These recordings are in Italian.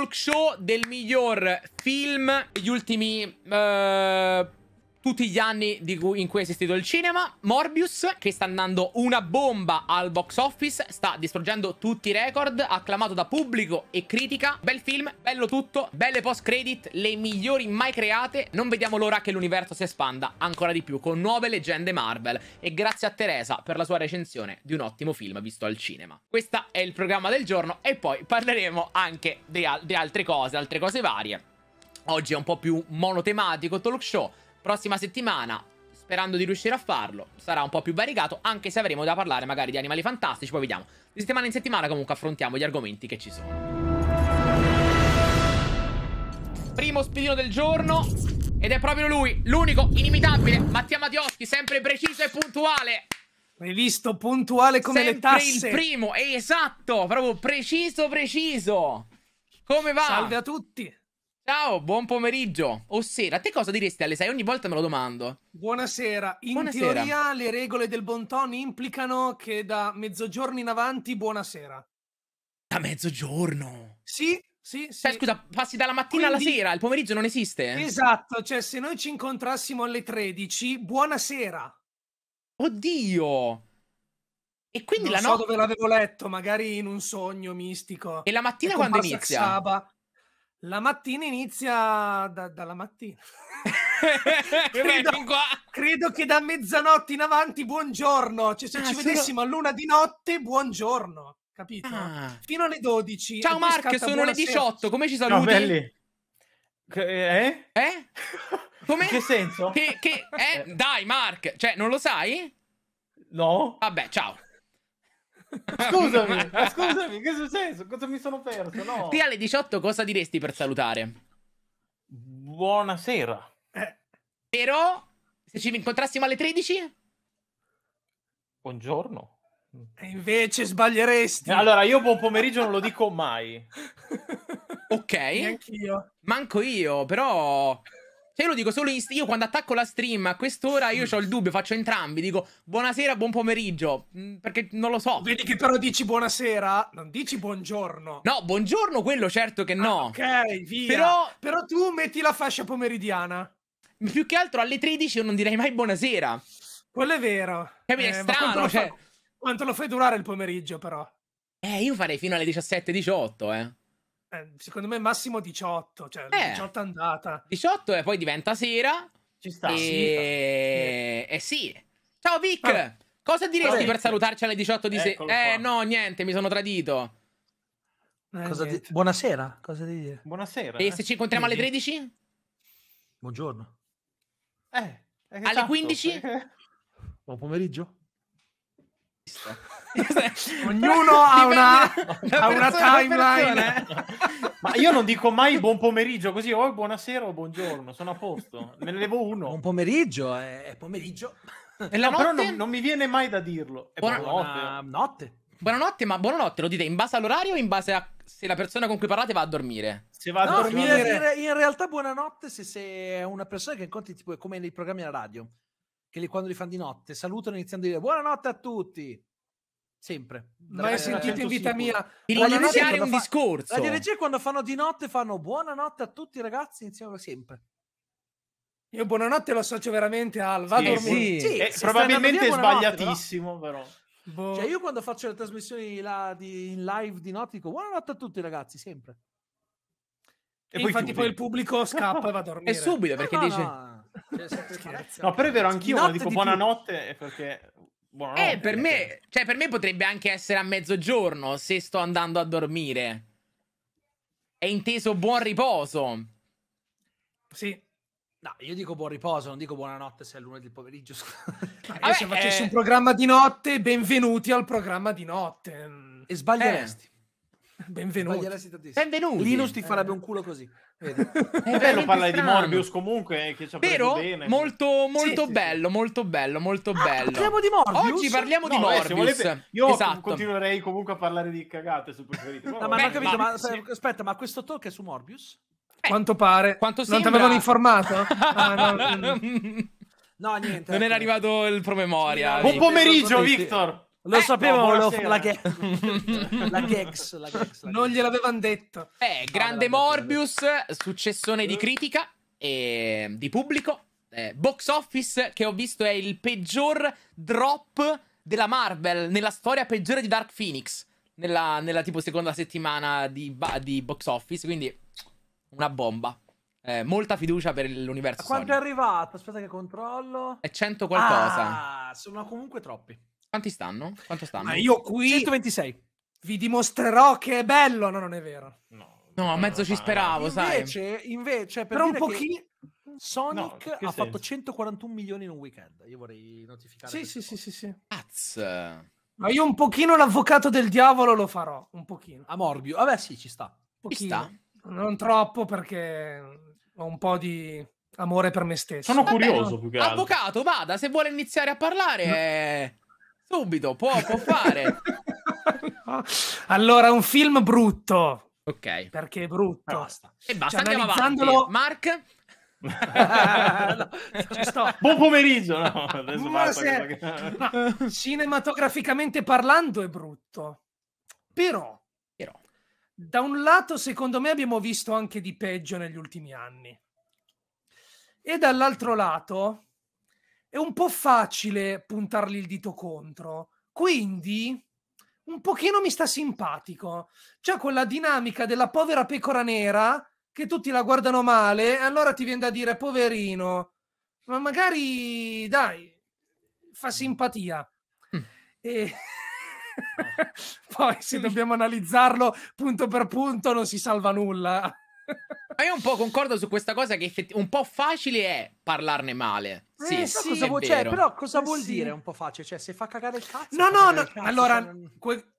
talk show del miglior film degli ultimi... Uh tutti gli anni cui, in cui è esistito il cinema. Morbius, che sta andando una bomba al box office, sta distruggendo tutti i record, acclamato da pubblico e critica. Bel film, bello tutto, belle post credit, le migliori mai create. Non vediamo l'ora che l'universo si espanda ancora di più con nuove leggende Marvel. E grazie a Teresa per la sua recensione di un ottimo film visto al cinema. Questo è il programma del giorno e poi parleremo anche di, al di altre cose, altre cose varie. Oggi è un po' più monotematico talk show Prossima settimana, sperando di riuscire a farlo, sarà un po' più variegato, anche se avremo da parlare magari di animali fantastici, poi vediamo. Di settimana in settimana comunque affrontiamo gli argomenti che ci sono. Primo spillino del giorno ed è proprio lui, l'unico, inimitabile, Mattia Mattioschi, sempre preciso e puntuale. Previsto, puntuale come sempre le tasse. il primo, esatto, proprio preciso, preciso. Come va? Salve a tutti. Ciao, buon pomeriggio. O sera, te cosa diresti alle 6? Ogni volta me lo domando. Buonasera. In buonasera. teoria le regole del bon ton implicano che da mezzogiorno in avanti buonasera. Da mezzogiorno? Sì, sì, sì. Cioè, scusa, passi dalla mattina Quindi, alla sera, il pomeriggio non esiste? Esatto, cioè se noi ci incontrassimo alle 13, buonasera. Oddio! E quindi non la notte... Non so dove l'avevo letto, magari in un sogno mistico. E la mattina e ecco, quando inizia? Saba. La mattina inizia da, dalla mattina. credo, credo, che da mezzanotte in avanti, buongiorno. Cioè, se ah, ci sono... vedessimo a luna di notte, buongiorno. Capito? Ah. Fino alle 12. Ciao Mark, sono le 18. Come ci saluti? No, eh? Eh? eh? Come? In che senso? Che, che, eh? eh? Dai, Mark, cioè, non lo sai? No. Vabbè, ciao. Scusami, scusami, che è successo? Cosa mi sono perso? No. Te alle 18 cosa diresti per salutare? Buonasera. Eh. Però, se ci incontrassimo alle 13? Buongiorno. E invece sbaglieresti. Eh, allora, io buon pomeriggio non lo dico mai. ok. Neanch'io. Manco io, però... Cioè, io lo dico solo in. stream. Io quando attacco la stream a quest'ora, io ho il dubbio, faccio entrambi. Dico buonasera, buon pomeriggio. Mm, perché non lo so. Vedi che però dici buonasera, non dici buongiorno. No, buongiorno, quello certo che no. Ah, ok, via. Però... però tu metti la fascia pomeridiana. Più che altro alle 13 io non direi mai buonasera. Quello è vero. Capito? Eh, è strano. Quanto, cioè... lo fai... quanto lo fai durare il pomeriggio, però? Eh, io farei fino alle 17-18, eh. Eh, secondo me massimo 18, cioè eh, 18 andata. 18 e poi diventa sera. Ci sta. E, sì, e eh, sì. Ciao Vic, ah, cosa diresti vabbè. per salutarci alle 18 di sera? Eh qua. no, niente, mi sono tradito. Eh, cosa di- buonasera, cosa devi dire? Buonasera. E se ci incontriamo alle 13? Buongiorno. Eh, alle 15? Esatto. Buon pomeriggio. Ognuno ha una, ha una timeline. Eh. Ma io non dico mai buon pomeriggio, così o oh, buonasera o buongiorno, sono a posto. Me Ne levo uno. Buon pomeriggio, è pomeriggio. E la Però non, non, mi viene mai da dirlo. È Buona... Buonanotte. Ah, buonanotte, ma buonanotte lo dite in base all'orario o in base a se la persona con cui parlate va a dormire? Se va a no, dormire... In, in realtà buonanotte se, se è una persona che incontri tipo come nei programmi alla radio che li, quando li fanno di notte salutano iniziando a dire buonanotte a tutti. Sempre. Ma hai sentito in vita sicuro. mia di iniziare un fa... discorso. La DRC quando fanno di notte fanno buonanotte a tutti i ragazzi, iniziano sempre. Io buonanotte lo associo veramente al va sì, a dormire. Sì, sì, eh, probabilmente via, sbagliatissimo però. però. Boh. Cioè, io quando faccio le trasmissioni di, in live di notte dico buonanotte a tutti, i ragazzi, sempre. E, e poi infatti, chiudi. poi il pubblico scappa e va a dormire. È subito perché no, eh, no, dice: no. Cioè, no, però è vero, anch'io quando dico di buonanotte è perché... Buonanotte, eh, per me, cioè, per me potrebbe anche essere a mezzogiorno se sto andando a dormire. È inteso buon riposo. Sì, No, io dico buon riposo, non dico buonanotte se è lunedì pomeriggio. no, Vabbè, se facessi eh... un programma di notte, benvenuti al programma di notte. E sbaglieresti. Eh. Benvenuti. Benvenuti. Linus ti eh. farebbe un culo così. È bello parlare strano. di Morbius comunque, eh, che ci ha Vero? bene. Molto, molto, sì, bello, sì. molto bello, molto ah, bello, Parliamo di Morbius? Oggi parliamo no, di Morbius. Eh, volete, io esatto. continuerei comunque a parlare di cagate su preferite. No, ma, beh, capito, ma, sì. Eh, aspetta, ma questo talk è su Morbius? Eh, quanto pare. Quanto non ti avevano informato? ah, no, no, niente. Non ecco. era arrivato il promemoria. Buon pomeriggio, Victor. Lo eh, sapevamo, no, la, la, Gex, la, Gex, Non gliel'avevano detto. Eh, grande no, Morbius, successone di mm. critica e ehm, di pubblico. Eh, box office che ho visto è il peggior drop della Marvel nella storia peggiore di Dark Phoenix. Nella, nella tipo seconda settimana di, di, box office, quindi una bomba. Eh, molta fiducia per l'universo. Quanto Sony. è arrivato? Aspetta che controllo. È 100 qualcosa. Ah, sono comunque troppi. Quanti stanno? Quanto stanno? Ma io qui 126. Vi dimostrerò che è bello, no, non è vero. No, no a mezzo ci speravo, invece, sai. Invece, per Però un pochino Sonic no, ha senso? fatto 141 milioni in un weekend. Io vorrei notificare. Sì, sì, sì, sì, sì, Azz. Ma io un pochino l'avvocato del diavolo lo farò, un pochino. A Morbio. Vabbè, sì, ci sta. Ci sta. Non troppo perché ho un po' di amore per me stesso. Sono Vabbè, curioso più che altro. Avvocato, vada, se vuole iniziare a parlare. No. È... Eh, Subito, può, può fare. allora, un film brutto. Ok. Perché è brutto. Basta. E basta, cioè, andiamo analizzandolo... avanti. Mark? no, Buon pomeriggio. No, Ma se... no, cinematograficamente parlando è brutto. Però, Però, da un lato, secondo me abbiamo visto anche di peggio negli ultimi anni. E dall'altro lato, è un po' facile puntargli il dito contro. Quindi un pochino mi sta simpatico. C'è quella dinamica della povera pecora nera che tutti la guardano male e allora ti viene da dire poverino, ma magari dai, fa mm. simpatia. Mm. E... Poi se mm. dobbiamo analizzarlo punto per punto non si salva nulla. Ma io un po' concordo su questa cosa che effetti- un po' facile è parlarne male. Sì, eh, sì, cosa vuol- cioè, però cosa eh, vuol sì. dire un po' facile? Cioè, se fa cagare il cazzo... No, no, no. Cazzo, allora, cioè que-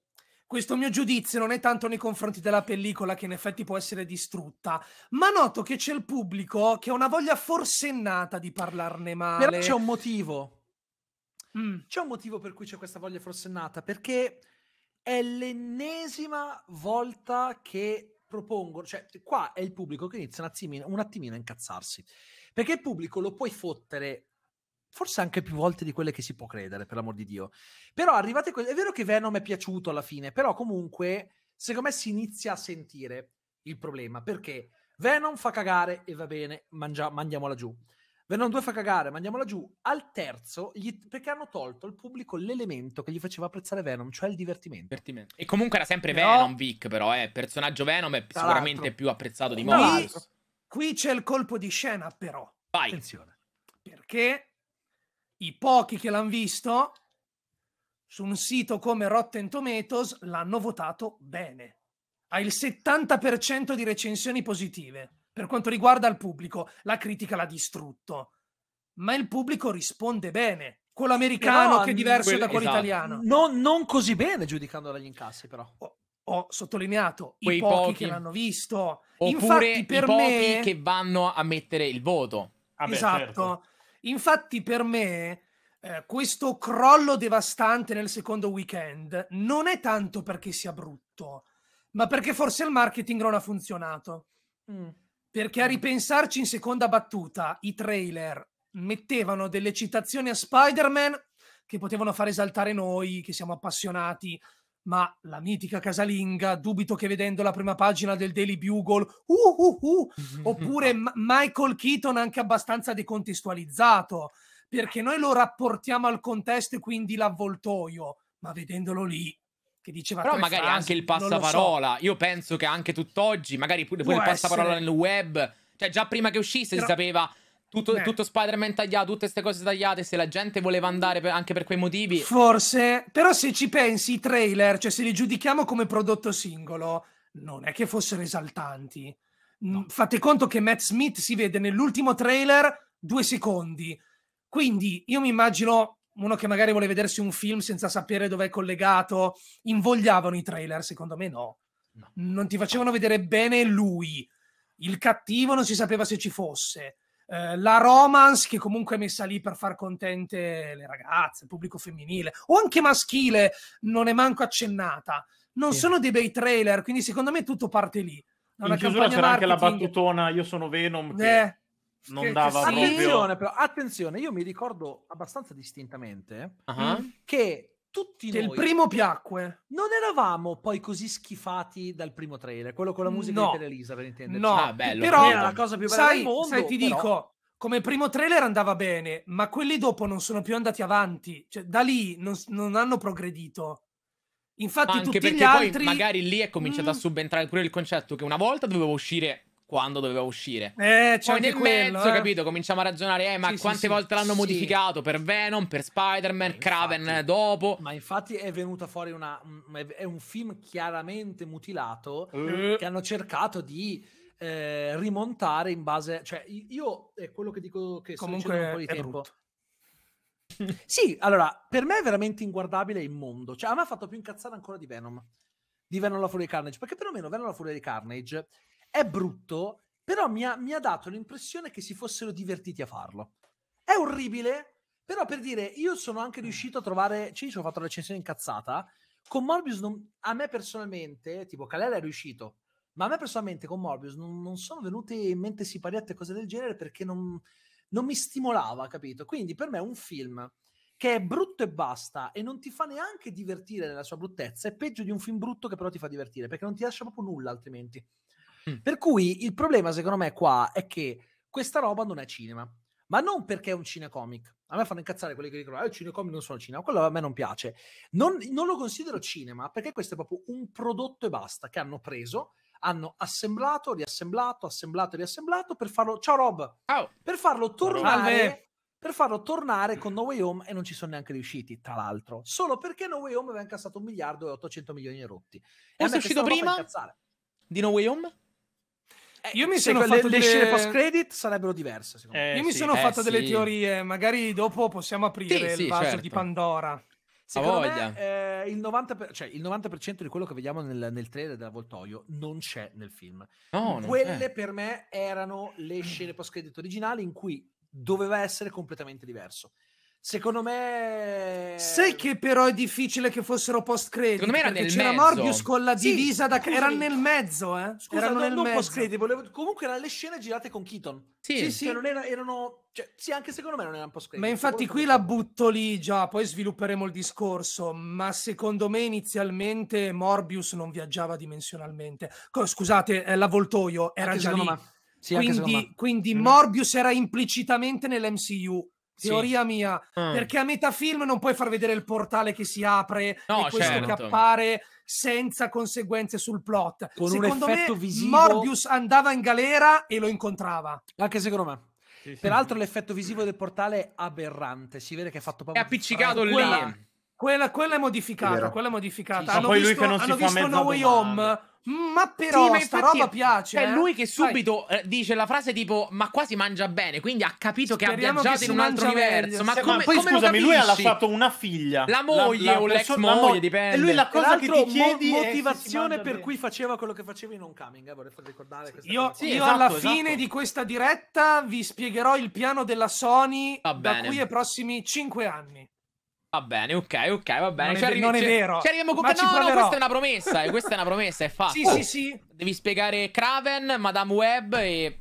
questo mio giudizio non è tanto nei confronti della pellicola che in effetti può essere distrutta, ma noto che c'è il pubblico che ha una voglia forsennata di parlarne male. Però c'è un motivo. Mm. C'è un motivo per cui c'è questa voglia forsennata, perché è l'ennesima volta che propongono, cioè qua è il pubblico che inizia un attimino, un attimino a incazzarsi, perché il pubblico lo puoi fottere forse anche più volte di quelle che si può credere, per l'amor di Dio. Però arrivate que- è vero che Venom è piaciuto alla fine, però comunque secondo me si inizia a sentire il problema, perché Venom fa cagare e va bene, mangia- mandiamola giù. Venom 2 fa cagare, mandiamola giù. Al terzo, gli, perché hanno tolto al pubblico l'elemento che gli faceva apprezzare Venom, cioè il divertimento. divertimento. E comunque era sempre però... Venom, Vic, però, eh. Personaggio Venom è sicuramente l'altro. più apprezzato di noi. Qui c'è il colpo di scena, però. Vai. Attenzione. Perché i pochi che l'hanno visto su un sito come Rotten Tomatoes l'hanno votato bene. Ha il 70% di recensioni positive per quanto riguarda il pubblico, la critica l'ha distrutto, ma il pubblico risponde bene. Quello americano che è diverso quel, da quello esatto. italiano. Non, non, così bene giudicando dagli incassi, però. Ho, ho sottolineato Quei i pochi, pochi, che l'hanno visto. Oppure Infatti, per i pochi me... che vanno a mettere il voto. Ah, beh, esatto. Certo. Infatti, per me, eh, questo crollo devastante nel secondo weekend non è tanto perché sia brutto, ma perché forse il marketing non ha funzionato. Mm. Perché a ripensarci in seconda battuta, i trailer mettevano delle citazioni a Spider-Man che potevano far esaltare noi, che siamo appassionati, ma la mitica casalinga, dubito che vedendo la prima pagina del Daily Bugle, uh, uh, uh, oppure M- Michael Keaton anche abbastanza decontestualizzato, perché noi lo rapportiamo al contesto e quindi l'avvoltoio, ma vedendolo lì che diceva Però magari frasi, anche il passaparola. So. Io penso che anche tutt'oggi, magari pure, pure il passaparola essere. nel web, cioè già prima che uscisse Però... si sapeva tutto, tutto Spider-Man tagliato, tutte queste cose tagliate, se la gente voleva andare per, anche per quei motivi. Forse, però se ci pensi i trailer, cioè se li giudichiamo come prodotto singolo, non è che fossero esaltanti. Mm, no. Fate conto che Matt Smith si vede nell'ultimo trailer due secondi. Quindi io mi immagino uno che magari vuole vedersi un film senza sapere dove è collegato, invogliavano i trailer, secondo me no. no. Non ti facevano vedere bene lui, il cattivo non si sapeva se ci fosse, eh, la romance che comunque è messa lì per far contente le ragazze, il pubblico femminile o anche maschile, non è manco accennata. Non sì. sono dei bei trailer, quindi secondo me tutto parte lì. una In chiusura c'era marketing. anche la battutona Io sono Venom. Che... Eh non che, dava che attenzione, però, attenzione, io mi ricordo abbastanza distintamente uh-huh. che tutti che noi il primo piacque. Non eravamo poi così schifati dal primo trailer, quello con la musica no. di Telelisa, per intenderci. No, ah, bello, però era la cosa più bella sai, del mondo. Sai, ti però... dico, come primo trailer andava bene, ma quelli dopo non sono più andati avanti, cioè da lì non, non hanno progredito. Infatti, anche tutti perché altri... poi magari lì è cominciato mm. a subentrare pure il concetto che una volta dovevo uscire quando doveva uscire. Eh, c'è Poi nel quello, mezzo, eh. capito, cominciamo a ragionare, eh, ma sì, quante sì, volte sì. l'hanno modificato per Venom, per Spider-Man, Craven dopo. Ma infatti è venuta fuori una è un film chiaramente mutilato mm. che hanno cercato di eh, rimontare in base, cioè io è quello che dico che comunque un po' di tempo. Brutto. sì, allora, per me è veramente inguardabile e immondo. Cioè, a me ha fatto più incazzare ancora di Venom. Di Venom la furia di Carnage, perché perlomeno Venom la furia di Carnage è brutto, però mi ha, mi ha dato l'impressione che si fossero divertiti a farlo. È orribile, però per dire, io sono anche mm. riuscito a trovare, cioè ci ho fatto la recensione incazzata, con Morbius non, a me personalmente, tipo Calella è riuscito, ma a me personalmente con Morbius non, non sono venute in mente sipariette e cose del genere perché non, non, mi stimolava, capito? Quindi per me un film che è brutto e basta e non ti fa neanche divertire nella sua bruttezza, è peggio di un film brutto che però ti fa divertire perché non ti lascia proprio nulla altrimenti. Per cui il problema, secondo me, qua è che questa roba non è cinema. Ma non perché è un cinecomic. A me fanno incazzare quelli che dicono: Ah, eh, i cinecomic non sono cinema. Quello a me non piace. Non, non lo considero cinema perché questo è proprio un prodotto e basta che hanno preso hanno assemblato, riassemblato, assemblato, riassemblato per farlo. Ciao Rob! Ciao! Per farlo tornare. Salve. Per farlo tornare con No Way Home e non ci sono neanche riusciti, tra l'altro. Solo perché No Way Home aveva incassato un miliardo e 800 milioni erotti. E è uscito prima di No Way Home? Eh, Io mi sono fatto le, delle... scene post credit sarebbero diverse. Eh, Io mi sì, sono eh, fatto sì. delle teorie, eh, magari dopo possiamo aprire sì, il vaso certo. di Pandora. Secondo me, eh, il, 90%, cioè, il 90% di quello che vediamo nel, nel trailer dell'avvoltoio non c'è nel film. No, Quelle per me erano le scene post credit originali in cui doveva essere completamente diverso. Secondo me. Sai che però è difficile che fossero post credit. Secondo me era nel c'era mezzo. Morbius con la divisa sì, da. Era nel mezzo, eh? Scusa, erano non, nel non post credit. Volevo... Comunque erano le scene girate con Keaton. Sì, sì. Cioè, sì. Cioè, era, erano. Cioè, sì, anche secondo me non erano post credit. Ma infatti qui la butto lì già, poi svilupperemo il discorso. Ma secondo me inizialmente Morbius non viaggiava dimensionalmente. Scusate, eh, l'avvoltoio era anche già lì. Sì, quindi, quindi mm. Morbius era implicitamente nell'MCU Teoria sì. mia, mm. perché a metà film non puoi far vedere il portale che si apre no, e questo certo. appare senza conseguenze sul plot. Con secondo un effetto me, visivo... Morbius andava in galera e lo incontrava. Anche secondo me. Sì, sì. Peraltro l'effetto visivo del portale è aberrante, si vede che è fatto proprio... È appiccicato lì. Quella quella, quella, è modificata, è quella è modificata. Sì, hanno poi visto, lui che non hanno si visto No Way Home. Ma però sì, ma sta roba piace. È lui eh. che subito Vai. Eh, dice la frase tipo "Ma qua si mangia bene", quindi ha capito Speriamo che ha viaggiato che in un altro universo. Ma, sì, come, ma poi come scusami, lui ha lasciato una figlia. La moglie la, la o l'ex moglie, moglie, dipende. E lui la cosa che ti chiedi mo- motivazione per bene. cui faceva quello che faceva in un coming, eh, vorrei far ricordare Io, sì, io esatto, alla esatto. fine di questa diretta vi spiegherò il piano della Sony da qui ai prossimi 5 anni. Va bene, ok, ok, va bene. Non, è, non è vero. Ci arriviamo con... No, no, questa è una promessa. Eh, questa è una promessa, è fatta. sì, sì, sì. Devi spiegare Craven, Madame Web e...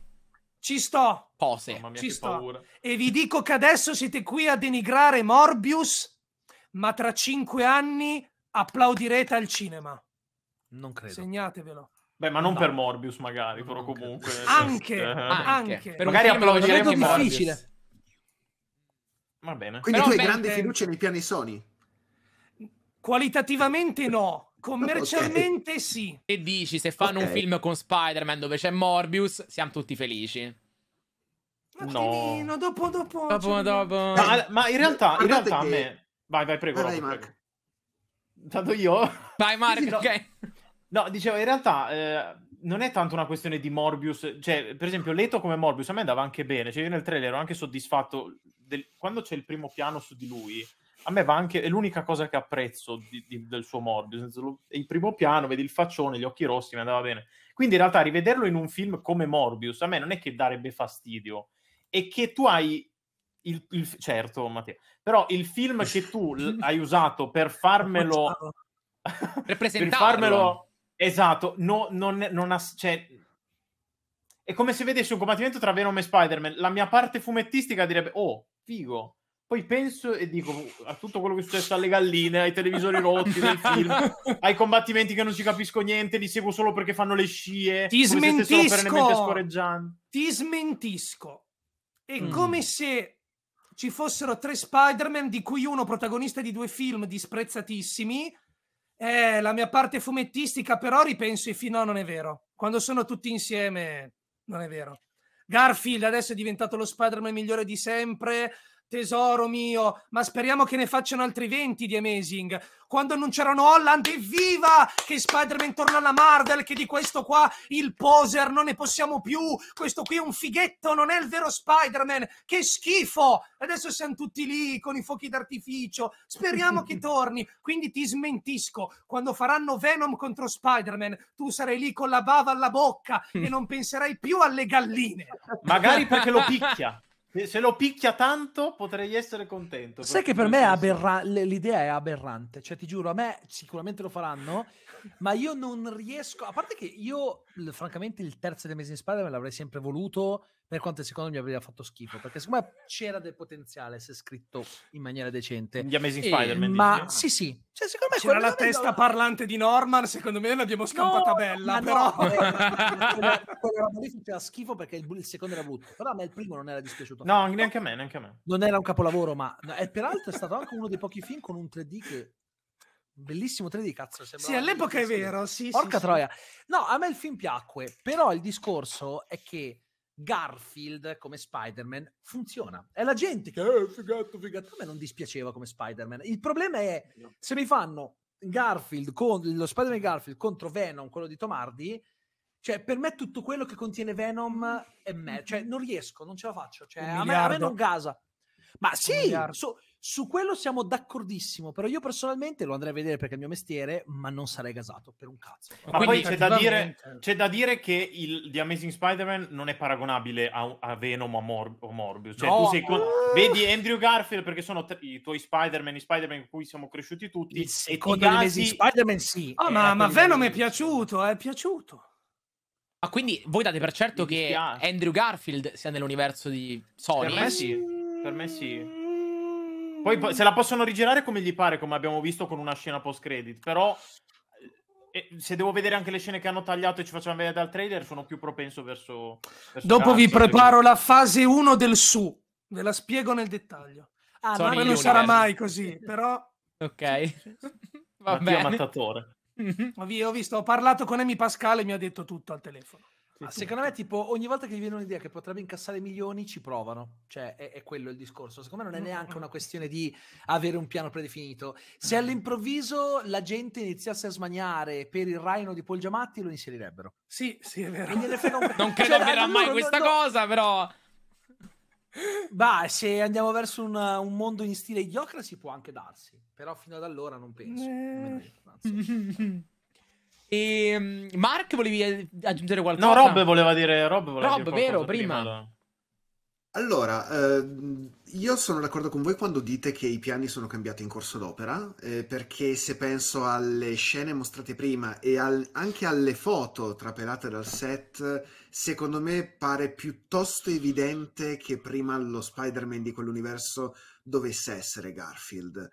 Ci sto. Cose. Mamma mia, Ci sto. Paura. E vi dico che adesso siete qui a denigrare Morbius, ma tra cinque anni applaudirete al cinema. Non credo. Segnatevelo. Beh, ma non no. per Morbius magari, però comunque... Anche, eh. anche. anche. Per magari applaudiremo Morbius. difficile. Va bene. Quindi Però tu hai grande fiducia nei piani Sony? Qualitativamente no, commercialmente okay. sì. E dici, se fanno okay. un film con Spider-Man dove c'è Morbius, siamo tutti felici. Ma no. Tenino, dopo, dopo. dopo, cioè, dopo. Ma, ma, in realtà, in realtà che... a me... Vai, vai, prego. Vai, Marco. Tanto io... Vai, Mark, sì, ok. No. no, dicevo, in realtà... Eh, non è tanto una questione di Morbius, cioè, per esempio, Leto come Morbius a me andava anche bene, cioè io nel trailer ero anche soddisfatto del, quando c'è il primo piano su di lui, a me va anche, è l'unica cosa che apprezzo di, di, del suo Morbius, il primo piano, vedi il faccione, gli occhi rossi, mi andava bene. Quindi in realtà rivederlo in un film come Morbius, a me non è che darebbe fastidio, è che tu hai il, il, certo Matteo, però il film che tu l- hai usato per farmelo per farmelo, esatto, no, non, non ha, cioè, è come se vedessi un combattimento tra Venom e Spider-Man, la mia parte fumettistica direbbe "Oh, figo. Poi penso e dico a tutto quello che è successo alle galline, ai televisori rotti del film, ai combattimenti che non ci capisco niente, li seguo solo perché fanno le scie. Ti smentisco! Ti smentisco. È mm. come se ci fossero tre Spider-Man, di cui uno protagonista di due film disprezzatissimi. Eh, la mia parte fumettistica, però ripenso e fino a non è vero. Quando sono tutti insieme, non è vero. Garfield adesso è diventato lo Spider-Man migliore di sempre, Tesoro mio, ma speriamo che ne facciano altri 20 di Amazing. Quando annunciarono Holland, evviva che Spider-Man torna alla Marvel, che di questo qua il poser non ne possiamo più. Questo qui è un fighetto, non è il vero Spider-Man. Che schifo! Adesso siamo tutti lì con i fuochi d'artificio. Speriamo che torni. Quindi ti smentisco. Quando faranno Venom contro Spider-Man, tu sarai lì con la bava alla bocca e non penserai più alle galline. Magari perché lo picchia. Se lo picchia tanto potrei essere contento. Sai che per me è aberra- l'idea è aberrante, cioè ti giuro, a me sicuramente lo faranno, ma io non riesco, a parte che io francamente il terzo dei mesi in spada me l'avrei sempre voluto, per quanto secondo me avrebbe fatto schifo, perché secondo me c'era del potenziale se scritto in maniera decente. Gli Amazing e, Spider-Man. Ma dici, sì, sì. Cioè, secondo me c'era la testa la... parlante di Norman, secondo me l'abbiamo scampata no, bella, però... No, quella roba lì faceva schifo perché il, il, secondo era brutto, però a me il primo non era dispiaciuto. No, neanche a me, neanche a me. Non era un capolavoro, ma... E peraltro è stato anche uno dei pochi film con un 3D che bellissimo 3D cazzo sì all'epoca è vero sì, porca sì, troia sì. no a me il film piacque però il discorso è che Garfield come Spider-Man funziona. È la gente che è eh, figato, figato. A me non dispiaceva come Spider-Man. Il problema è se mi fanno Garfield con lo Spider-Man Garfield contro Venom, quello di Tomardi. Cioè, per me tutto quello che contiene Venom è me. Cioè, non riesco, non ce la faccio. Cioè, a me, a me non gasa. Ma sì, so, su quello siamo d'accordissimo, però io personalmente lo andrei a vedere perché è il mio mestiere, ma non sarei gasato per un cazzo. Ma Quindi, poi c'è da, dire, cioè c'è da, dire, che il, The Amazing Spider-Man non è paragonabile a, a Venom o Mor- Morbius. Cioè, no. con... vedi Andrew Garfield perché sono t- i tuoi Spider-Man, i Spider-Man con cui siamo cresciuti tutti. Il secondo The Amazing Spider-Man sì. Oh, ma, eh, ma Venom è piaciuto, è piaciuto. Ma ah, quindi voi date per certo che Andrew Garfield sia nell'universo di Sony? Per me sì, mm. per me sì. Poi se la possono rigirare come gli pare, come abbiamo visto con una scena post-credit, però eh, e se devo vedere anche le scene che hanno tagliato e ci facciamo vedere dal trailer, sono più propenso verso. verso Dopo cazzo, vi preparo quindi. la fase 1 del su, ve la spiego nel dettaglio. Ah, Sony no, non sarà mai così, però. Ok, va Mattia bene. Mattatore. Mhm. ho visto, ho parlato con Emi Pascal e mi ha detto tutto al telefono. Sì, Secondo me, tipo, ogni volta che gli viene un'idea che potrebbe incassare milioni, ci provano. Cioè, è, è quello il discorso. Secondo me non è neanche una questione di avere un piano predefinito. Se mm. all'improvviso la gente iniziasse a smaniare per il Rhino di Paul Giamatti, lo inserirebbero. Sì, sì, è vero. Un... non cioè, credo cioè, avverrà mai questa no, cosa, però... Beh, se andiamo verso un, un mondo in stile si può anche darsi, però fino ad allora non penso. Eh. Non E ehm, Mark volevi eh, aggiungere qualcosa? No, Rob voleva dire Rob, voleva Rob dire vero, prima. prima. Allora, eh, io sono d'accordo con voi quando dite che i piani sono cambiati in corso d'opera, eh, perché se penso alle scene mostrate prima e al, anche alle foto trapelate dal set, secondo me pare piuttosto evidente che prima lo Spider-Man di quell'universo dovesse essere Garfield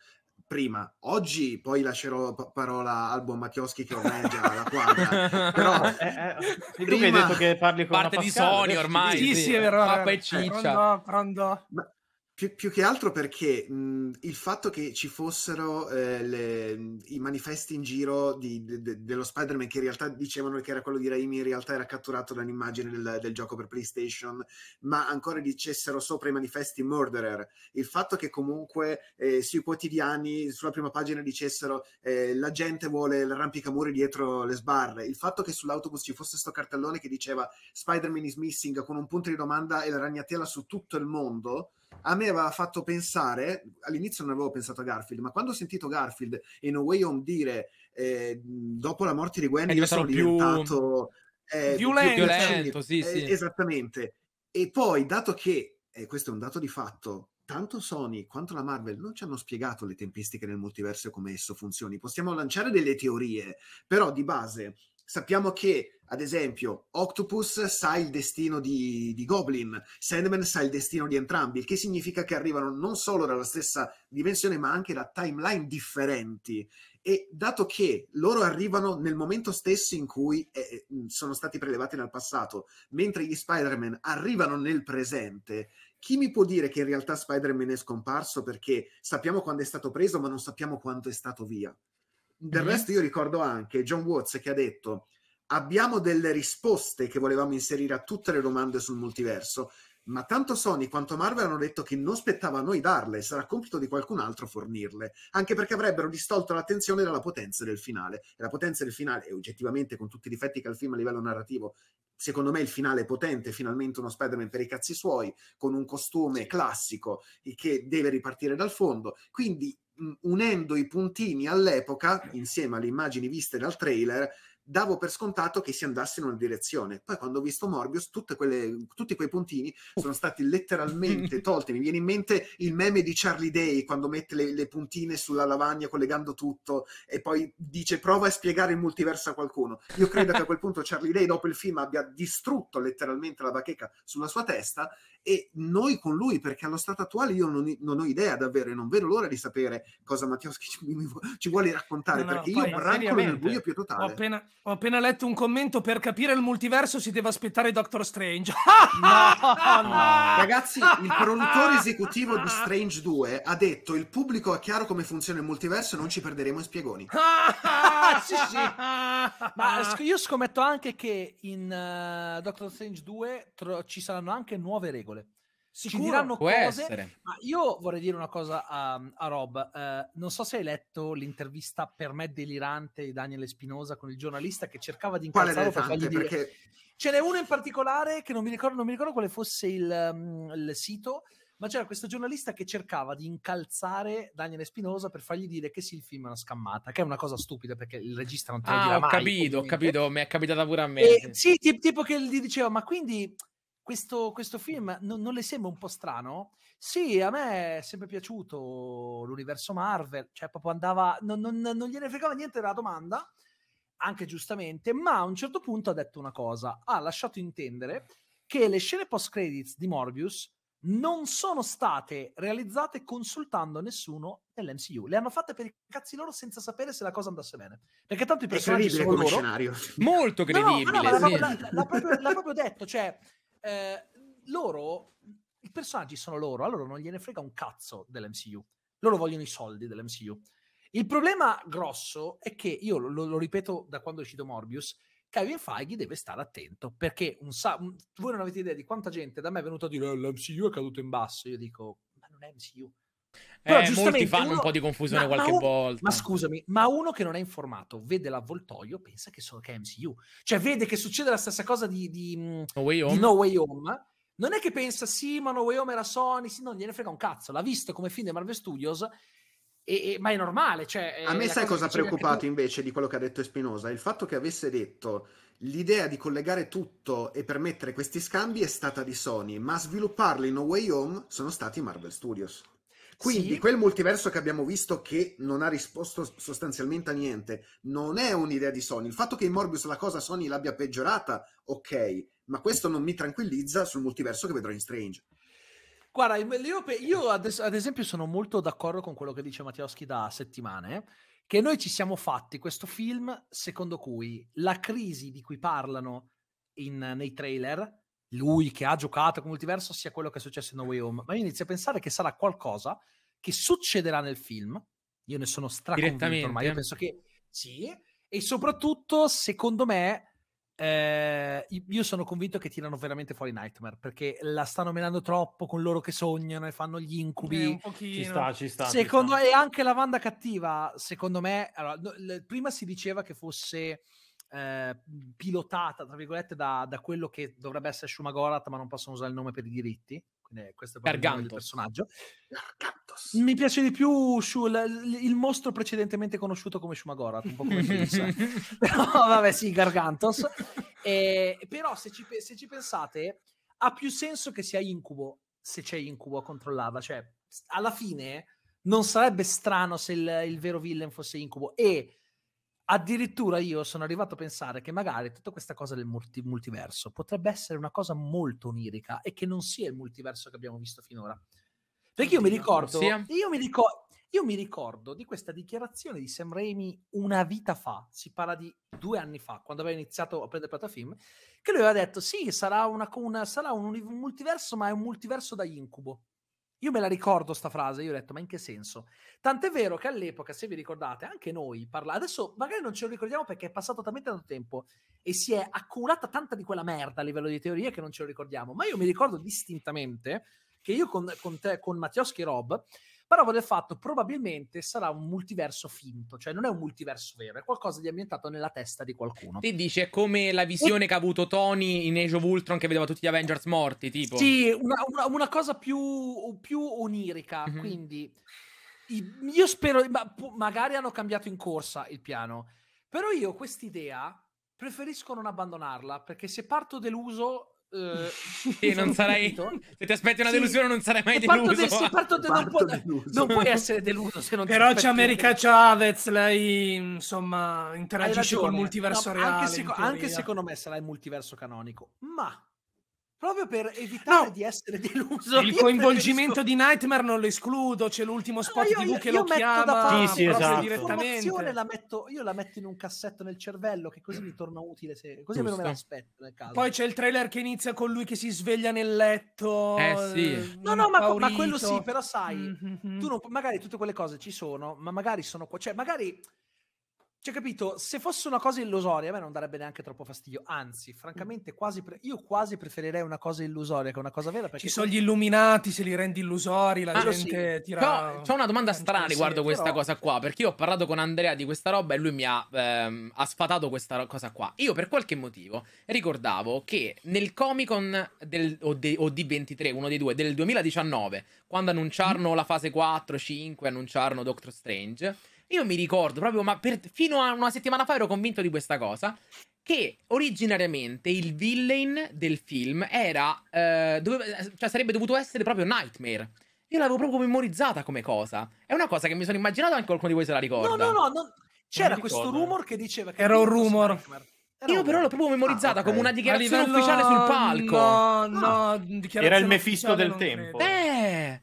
prima. Oggi poi lascerò p- parola al buon Machioschi che ormai è già alla quadra. Però eh, eh, prima... Eh, tu che hai detto che parli con parte di Pascal, Sony ormai. Sì, sì, sì, sì, sì vero, Papa e Ciccia. Pronto, pronto. Ma, più, più, che altro perché mh, il fatto che ci fossero eh, le, i manifesti in giro di, de, de, dello Spider-Man che in realtà dicevano che era quello di Raimi, in realtà era catturato da un'immagine del, del, gioco per PlayStation, ma ancora dicessero sopra i manifesti Murderer. Il fatto che comunque eh, sui quotidiani, sulla prima pagina dicessero eh, la gente vuole l'arrampicamuri dietro le sbarre, il fatto che sull'autobus ci fosse questo cartellone che diceva Spider-Man is missing con un punto di domanda e la ragnatela su tutto il mondo a me aveva fatto pensare, all'inizio non avevo pensato a Garfield, ma quando ho sentito Garfield in No Way Home dire eh, dopo la morte di Gwen io sono più... diventato eh, violento, più violento sì, eh, esattamente. E poi, dato che, e questo è un dato di fatto, tanto Sony quanto la Marvel non ci hanno spiegato le tempistiche nel multiverso e come esso funzioni. Possiamo lanciare delle teorie, però di base Sappiamo che, ad esempio, Octopus sa il destino di, di Goblin, Sandman sa il destino di entrambi, il che significa che arrivano non solo dalla stessa dimensione, ma anche da timeline differenti. E dato che loro arrivano nel momento stesso in cui eh, eh sono stati prelevati dal passato, mentre gli Spider-Man arrivano nel presente, chi mi può dire che in realtà Spider-Man è scomparso perché sappiamo quando è stato preso, ma non sappiamo quanto è stato via? Del mm-hmm. resto io ricordo anche John Watts che ha detto abbiamo delle risposte che volevamo inserire a tutte le domande sul multiverso, ma tanto Sony quanto Marvel hanno detto che non spettava a noi darle, sarà compito di qualcun altro fornirle, anche perché avrebbero distolto l'attenzione dalla potenza del finale. E la potenza del finale è oggettivamente, con tutti i difetti che ha il film a livello narrativo, secondo me il finale è potente, finalmente uno Spider-Man per i cazzi suoi, con un costume classico che deve ripartire dal fondo. Quindi unendo i puntini all'epoca, insieme alle immagini viste dal trailer, davo per scontato che si andasse in una direzione. Poi quando ho visto Morbius, quelle, tutti quei puntini sono stati letteralmente tolti. Mi viene in mente il meme di Charlie Day quando mette le, le, puntine sulla lavagna collegando tutto e poi dice prova a spiegare il multiverso a qualcuno. Io credo che a quel punto Charlie Day dopo il film abbia distrutto letteralmente la bacheca sulla sua testa e noi con lui, perché allo stato attuale io non, non ho idea davvero e non vedo l'ora di sapere cosa Mattioschi ci, ci, vuole raccontare, no, perché poi, io brancolo nel buio più totale. Ho appena, ho appena, letto un commento, per capire il multiverso si deve aspettare Doctor Strange. no, no. Ragazzi, il produttore esecutivo di Strange 2 ha detto il pubblico è chiaro come funziona il multiverso, non ci perderemo in spiegoni. sì, sì. Ma io scommetto anche che in uh, Doctor Strange 2 tro- ci saranno anche nuove regole regole. Sicuro, Ci diranno cose, essere. ma io vorrei dire una cosa a, a Rob. Eh, non so se hai letto l'intervista per me delirante di Daniele Spinosa con il giornalista che cercava di incazzarlo per fargli dire... Perché... Ce n'è uno in particolare che non mi ricordo, non mi ricordo quale fosse il, um, il sito, ma c'era questo giornalista che cercava di incalzare Daniele Spinosa per fargli dire che sì, il film è una scammata, che è una cosa stupida perché il regista non te lo ah, dirà ho mai. Capito, ho capito, mi è capitata pure a me. E, sì, tipo che gli diceva, ma quindi questo, questo film non, non, le sembra un po' strano? Sì, a me è sempre piaciuto l'universo Marvel, cioè proprio andava, non, non, non gliene fregava niente della domanda, anche giustamente, ma a un certo punto ha detto una cosa, ha lasciato intendere che le scene post-credits di Morbius non sono state realizzate consultando nessuno nell'MCU. Le hanno fatte per i cazzi loro senza sapere se la cosa andasse bene. Perché tanto i personaggi sono loro. Scenario. Molto credibile. No, no, no, l'ha, proprio, l'ha, proprio, l'ha, proprio, detto, cioè eh, loro, i personaggi sono loro, a loro non gliene frega un cazzo dell'MCU. Loro vogliono i soldi dell'MCU. Il problema grosso è che, io lo, lo ripeto da quando è uscito Morbius, Kevin Feige deve stare attento perché un sa- un, voi non avete idea di quanta gente da me è venuta a dire eh, l'MCU è caduto in basso. Io dico, ma non è MCU, però eh, giustamente fanno uno... un po' di confusione ma, qualche ma un... volta. Ma scusami, ma uno che non è informato vede l'avvoltoio, pensa che, so, che è MCU. Cioè, vede che succede la stessa cosa di, di, mm, no, Way di no, Way Home. Non è che pensa, sì, ma No Way Home era Sony, sì, non gliene frega un cazzo. L'ha visto come film di Marvel Studios, e, e, ma è normale. Cioè, A me sai cosa ha preoccupato tu... invece di quello che ha detto Espinosa? Il fatto che avesse detto l'idea di collegare tutto e permettere questi scambi è stata di Sony, ma a svilupparli in No Way Home sono stati Marvel Studios. Quindi sì. quel multiverso che abbiamo visto che non ha risposto sostanzialmente a niente non è un'idea di Sony. Il fatto che in Morbius la cosa Sony l'abbia peggiorata, ok, ma questo non mi tranquillizza sul multiverso che vedrò in Strange. Guarda, io, io ad, esempio sono molto d'accordo con quello che dice Mattioschi da settimane, che noi ci siamo fatti questo film secondo cui la crisi di cui parlano in, nei trailer lui che ha giocato con multiverso sia quello che è successo in No Way Home, ma io inizio a pensare che sarà qualcosa che succederà nel film. Io ne sono straconvinto ormai, io penso che sì, e soprattutto secondo me eh, io sono convinto che tirano veramente fuori Nightmare perché la stanno menando troppo con loro che sognano e fanno gli incubi. Eh, ci sta, ci sta. Secondo, ci sta. E anche la Wanda cattiva, secondo me, allora, prima si diceva che fosse eh, pilotata, tra virgolette, da, da, quello che dovrebbe essere Shumagorat, ma non possono usare il nome per i diritti. Quindi eh, questo è proprio il personaggio. Gargantos. Mi piace di più il, il mostro precedentemente conosciuto come Shumagorat, un po' come Felice. vabbè, sì, Gargantos. eh, però se ci, se ci pensate, ha più senso che sia Incubo se c'è Incubo a controllarla. Cioè, alla fine non sarebbe strano se il, il vero villain fosse Incubo. E Addirittura io sono arrivato a pensare che magari tutta questa cosa del multi- multiverso potrebbe essere una cosa molto onirica e che non sia il multiverso che abbiamo visto finora. Perché io mi ricordo, io mi, ricor- io mi ricordo di questa dichiarazione di Sam Raimi una vita fa, si parla di due anni fa, quando aveva iniziato a prendere Platafilm, che lui aveva detto sì, sarà, una, una, sarà un, un multiverso, ma è un multiverso da incubo. Io me la ricordo sta frase, io ho detto, ma in che senso? Tant'è vero che all'epoca, se vi ricordate, anche noi parlavamo, adesso magari non ce lo ricordiamo perché è passato talmente tanto tempo e si è accumulata tanta di quella merda a livello di teoria che non ce lo ricordiamo, ma io mi ricordo distintamente che io con, con te, con Mattioschi e Rob, però del fatto probabilmente sarà un multiverso finto, cioè non è un multiverso vero, è qualcosa di ambientato nella testa di qualcuno. Ti dice come la visione e... che ha avuto Tony in Age of Ultron che vedeva tutti gli Avengers morti, tipo. Sì, una, una, una cosa più, più onirica, mm-hmm. quindi io spero, ma, magari hanno cambiato in corsa il piano, però io quest'idea preferisco non abbandonarla perché se parto deluso eh, non sarai, se ti aspetti una delusione, sì. non sarai mai se deluso. De, se parto de, non, può, non puoi essere deluso. Se non Però c'è America Chavez, lei insomma interagisce col multiverso no, reale. Anche, seco- anche secondo me sarà il multiverso canonico, ma Proprio per evitare no. di essere deluso. Il coinvolgimento di Nightmare non lo escludo, c'è l'ultimo spot no, io, di Luke che lo chiama da sì, sì, esatto. direttamente. La metto, io la metto in un cassetto nel cervello che così mi torna utile, se, così almeno me l'aspetto nel caso. Poi c'è il trailer che inizia con lui che si sveglia nel letto. Eh sì. Eh, no, no, ma, ma quello sì, però sai, mm-hmm. tu non, magari tutte quelle cose ci sono, ma magari sono qua, cioè magari cioè, capito, se fosse una cosa illusoria, a me non darebbe neanche troppo fastidio. Anzi, francamente, quasi pre- io quasi preferirei una cosa illusoria che una cosa vera. Perché Ci sono gli illuminati, se li rendi illusori, la ah, gente sì. tira... Però c'ho una domanda strana riguardo questa però... cosa qua, perché io ho parlato con Andrea di questa roba e lui mi ha, ehm, ha sfatato questa cosa qua. Io, per qualche motivo, ricordavo che nel Comic Con del, o, o D23, uno dei due, del 2019, quando annunciarono la fase 4, 5, annunciarono Doctor Strange io mi ricordo proprio, ma per, fino a una settimana fa ero convinto di questa cosa, che originariamente il villain del film era, eh, dove, cioè sarebbe dovuto essere proprio Nightmare. Io l'avevo proprio memorizzata come cosa. È una cosa che mi sono immaginato anche qualcuno di voi se la ricorda. No, no, no, no. c'era questo rumor che diceva che era un rumor. Nightmare. Io però l'ho proprio memorizzata ah, okay. come una dichiarazione livello... ufficiale sul palco. No, no, no. Era il Mefisto del tempo. Credo. Eh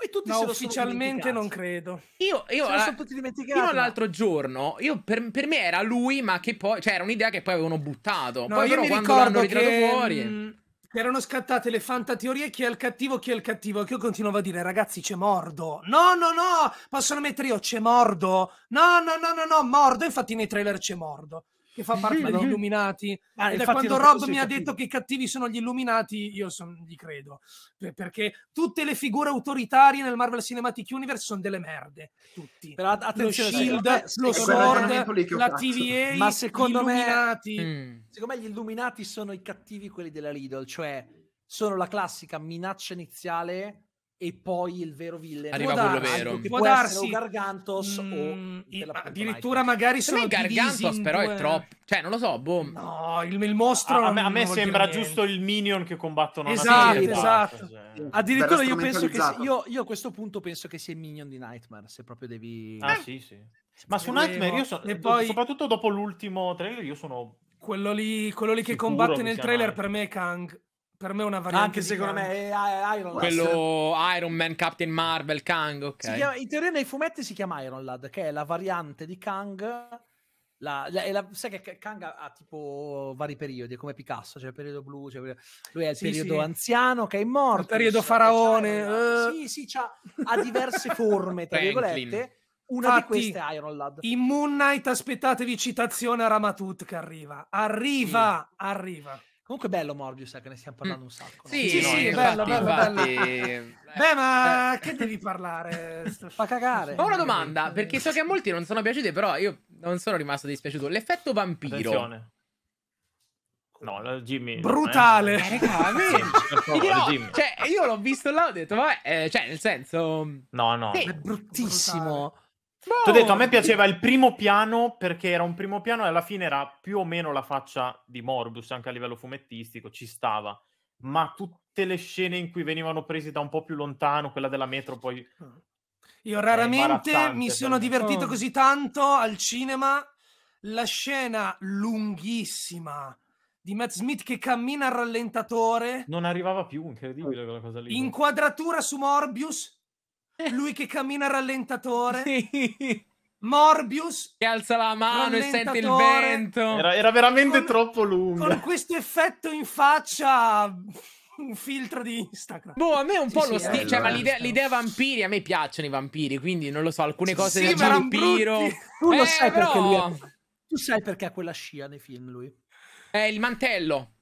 poi tutti no, ufficialmente non credo. Io, io, la, io l'altro giorno, io per, per, me era lui, ma che poi, cioè era un'idea che poi avevano buttato. No, poi io però mi ricordo che, mm, fuori... mh, erano scattate le fantateorie chi è il cattivo, chi è il cattivo, che io continuavo a dire ragazzi c'è Mordo. No, no, no, possono mettere io c'è Mordo. No, no, no, no, no, Mordo, infatti nei trailer c'è Mordo che fa parte degli illuminati. Ah, e quando Rob mi ha detto che i cattivi sono gli illuminati, io son, gli credo. Perché tutte le figure autoritarie nel Marvel Cinematic Universe sono delle merde. Tutti. Però attenzione, lo Shield, me, lo Sword, la TVA, ma secondo me, illuminati. Mm. Secondo me gli illuminati sono i cattivi quelli della Lidl, cioè sono la classica minaccia iniziale e poi il vero villain arriva può quello vero può, può darsi Gargantos mm, o i, addirittura magari sono Gargantos però è troppo cioè non lo so boom. no il, il mostro a, a me, a me sembra giusto il minion che combattono esatto sì, esatto cioè. addirittura io penso che si, io, io, a questo punto penso che sia il minion di Nightmare se proprio devi ah eh. sì sì ma su Nightmare io sono poi... soprattutto dopo l'ultimo trailer io sono quello lì, quello lì che combatte nel trailer per me è Kang per me è una variante. Anche secondo me è eh, eh, Iron Lad. Quello Iron Man, Captain Marvel, Kang. Okay. Chiama, in teoria nei fumetti si chiama Iron Lad, che è la variante di Kang. La, la, la, sai che Kang ha, ha, tipo vari periodi, come Picasso, c'è cioè il periodo blu, cioè, lui è il sì, periodo sì. anziano che è morto, il periodo faraone, uh... sì, sì, ha diverse forme, tra virgolette. Una Infatti, di queste è Iron Lad. In Moon Knight aspettatevi citazione a Ramatut che arriva, arriva, sì. arriva. Comunque bello Morbius, eh, che ne stiamo mm. parlando un sacco. No? Sì, sì, no, sì infatti, bello, bello, bello. Eh, Beh, ma eh. che devi parlare? Fa cagare. Ho una domanda, perché so che a molti non sono piaciuti, però io non sono rimasto dispiaciuto. L'effetto vampiro. Attenzione. No, Jimmy. Brutale. Eh. Eh, raga, Cioè, io l'ho visto là, ho detto, vabbè, eh, cioè, nel senso... No, no. Sì, è bruttissimo. Ti ho detto, a me piaceva il primo piano perché era un primo piano e alla fine era più o meno la faccia di Morbus, anche a livello fumettistico, ci stava. Ma tutte le scene in cui venivano presi da un po' più lontano, quella della metro poi... Ah. Io raramente mi sono divertito oh. così tanto al cinema. La scena lunghissima di Matt Smith che cammina al rallentatore. Non arrivava più, incredibile quella cosa lì. Inquadratura su Morbius lui che cammina rallentatore. Morbius che alza la mano e sente il vento. Era, era veramente con, troppo lungo. Con questo effetto in faccia un filtro di Instagram. Boh, a me è un sì, po' sì, lo sì, eh, stile. Cioè, ma l'idea, esatto. l'idea, vampiri, a me piacciono i vampiri, quindi non lo so, alcune cose sì, del vampiro. Tu eh, lo sai però... perché lui è... Tu sai perché ha quella scia nei film lui. È il mantello.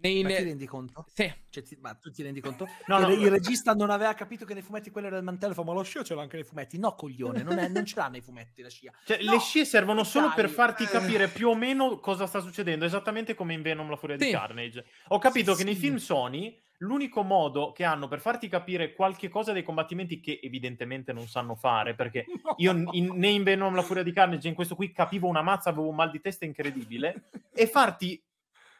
Nei, ma ti rendi conto? Sì. Cioè, ti, ma tu ti rendi conto? No, no, il, no. regista non aveva capito che nei fumetti quello era il mantello, fa, ma lo scio ce l'ha anche nei fumetti. No, coglione, non, è, non ce l'ha nei fumetti la scia. Cioè, no, le scie servono solo dai, per farti eh. capire più o meno cosa sta succedendo, esattamente come in Venom la furia sì. di Carnage. Ho capito sì, che sì. nei film Sony l'unico modo che hanno per farti capire qualche cosa dei combattimenti che evidentemente non sanno fare, perché io in, né in Venom la furia di Carnage, in questo qui capivo una mazza, avevo un mal di testa incredibile, è farti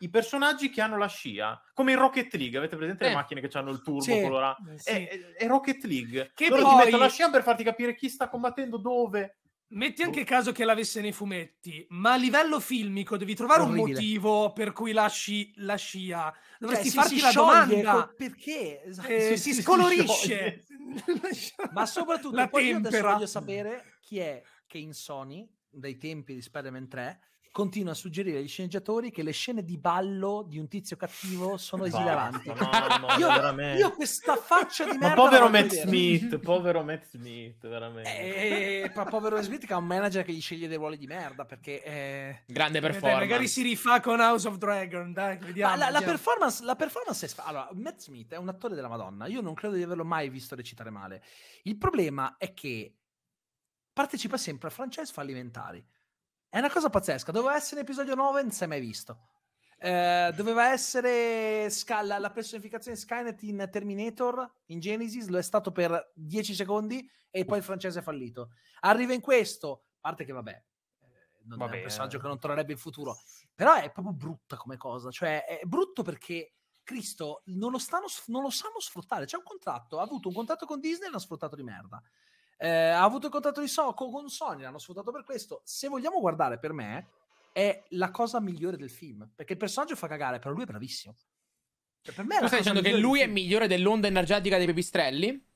i personaggi che hanno la scia, come in Rocket League, avete presente eh, le macchine che hanno il turbo sì, colorato? Eh, eh, sì. È, eh, è, Rocket League. Che Loro poi... ti mettono la scia per farti capire chi sta combattendo dove. Metti anche boh. caso che l'avesse nei fumetti, ma a livello filmico devi trovare Orribile. un motivo per cui lasci la scia. Dovresti cioè, farti la scioglie, domanda perché esatto. eh, si, si, scolorisce. Si ma soprattutto la poi tempera. voglio sapere chi è che in Sony dai tempi di Spider-Man 3 continua a suggerire agli sceneggiatori che le scene di ballo di un tizio cattivo sono esilaranti. No, no, io, io, questa faccia di merda. Ma povero Matt vedere. Smith, povero Matt Smith, veramente. Eh, eh povero Matt Smith che ha un manager che gli sceglie dei ruoli di merda perché eh... grande eh, performance. Dai, magari si rifà con House of Dragon, dai, vediamo. La, la, diciamo. performance, la performance è allora Matt Smith è un attore della Madonna. Io non credo di averlo mai visto recitare male. Il problema è che partecipa sempre a franchise fallimentari. È una cosa pazzesca. Doveva essere episodio 9, non si è mai visto. Eh, mm. doveva essere scala, la personificazione Skynet in Terminator, in Genesis, lo è stato per 10 secondi e poi il francese è fallito. Arriva in questo, a parte che vabbè, eh, non vabbè, è un personaggio eh. che non troverebbe in futuro, però è proprio brutta come cosa. Cioè, è brutto perché... Cristo non lo, stanno, non lo, sanno sfruttare. C'è un contratto, ha avuto un contratto con Disney e l'ha sfruttato di merda. Eh, ha avuto il contatto di so- con Sony, l'hanno sfruttato per questo. Se vogliamo guardare, per me è la cosa migliore del film, perché il personaggio fa cagare, però lui è bravissimo. Cioè, per me è tu stai dicendo che lui è migliore dell'onda energetica dei pipistrelli?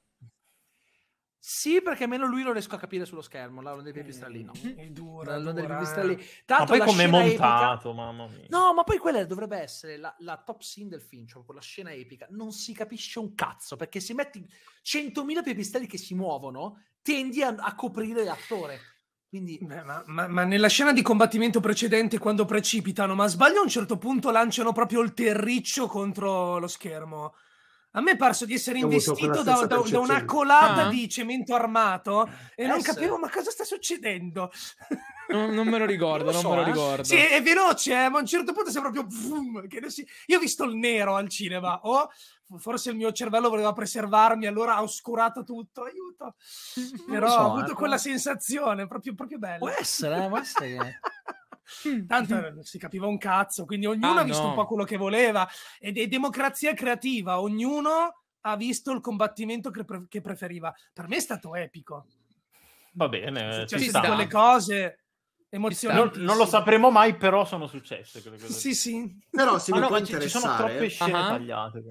Sì, perché almeno lui lo riesco a capire sullo schermo. L'onda dei pipistrelli no. Mm, è dura. L'onda dei eh. pipistrelli. Tanto ma poi come è montato, epica... mamma mia. No, ma poi quella dovrebbe essere la, la top scene del film, cioè proprio la scena epica. Non si capisce un cazzo, perché se metti 100.000 pipistrelli che si muovono, tendi a, a coprire l'attore. Quindi... ma, ma, ma, nella scena di combattimento precedente, quando precipitano, ma sbaglio a un certo punto lanciano proprio il terriccio contro lo schermo. A me è parso di essere investito da, da, da, una colata ah. di cemento armato e eh, non capivo, ma cosa sta succedendo? Non, non me lo ricordo, non, lo so, non me lo eh. ricordo. Eh? Sì, è veloce, eh, ma a un certo punto sei proprio... Vroom, si... Io ho visto il nero al cinema, o forse il mio cervello voleva preservarmi, allora ha oscurato tutto, aiuto. Però so, ho avuto eh, quella sensazione, proprio, proprio bella. Può essere, eh, può essere Mm. Tanto non mm-hmm. eh, si capiva un cazzo, quindi ognuno ah, ha visto no. un po' quello che voleva. Ed è democrazia creativa, ognuno ha visto il combattimento che, pre- che preferiva. Per me è stato epico. Va bene, cioè, ci sta. quelle cose emozionanti. Non, non, lo sapremo mai, però sono successe quelle cose. Sì, sì. Però se ah, mi no, può interessare... Ci sono troppe scene uh-huh. tagliate.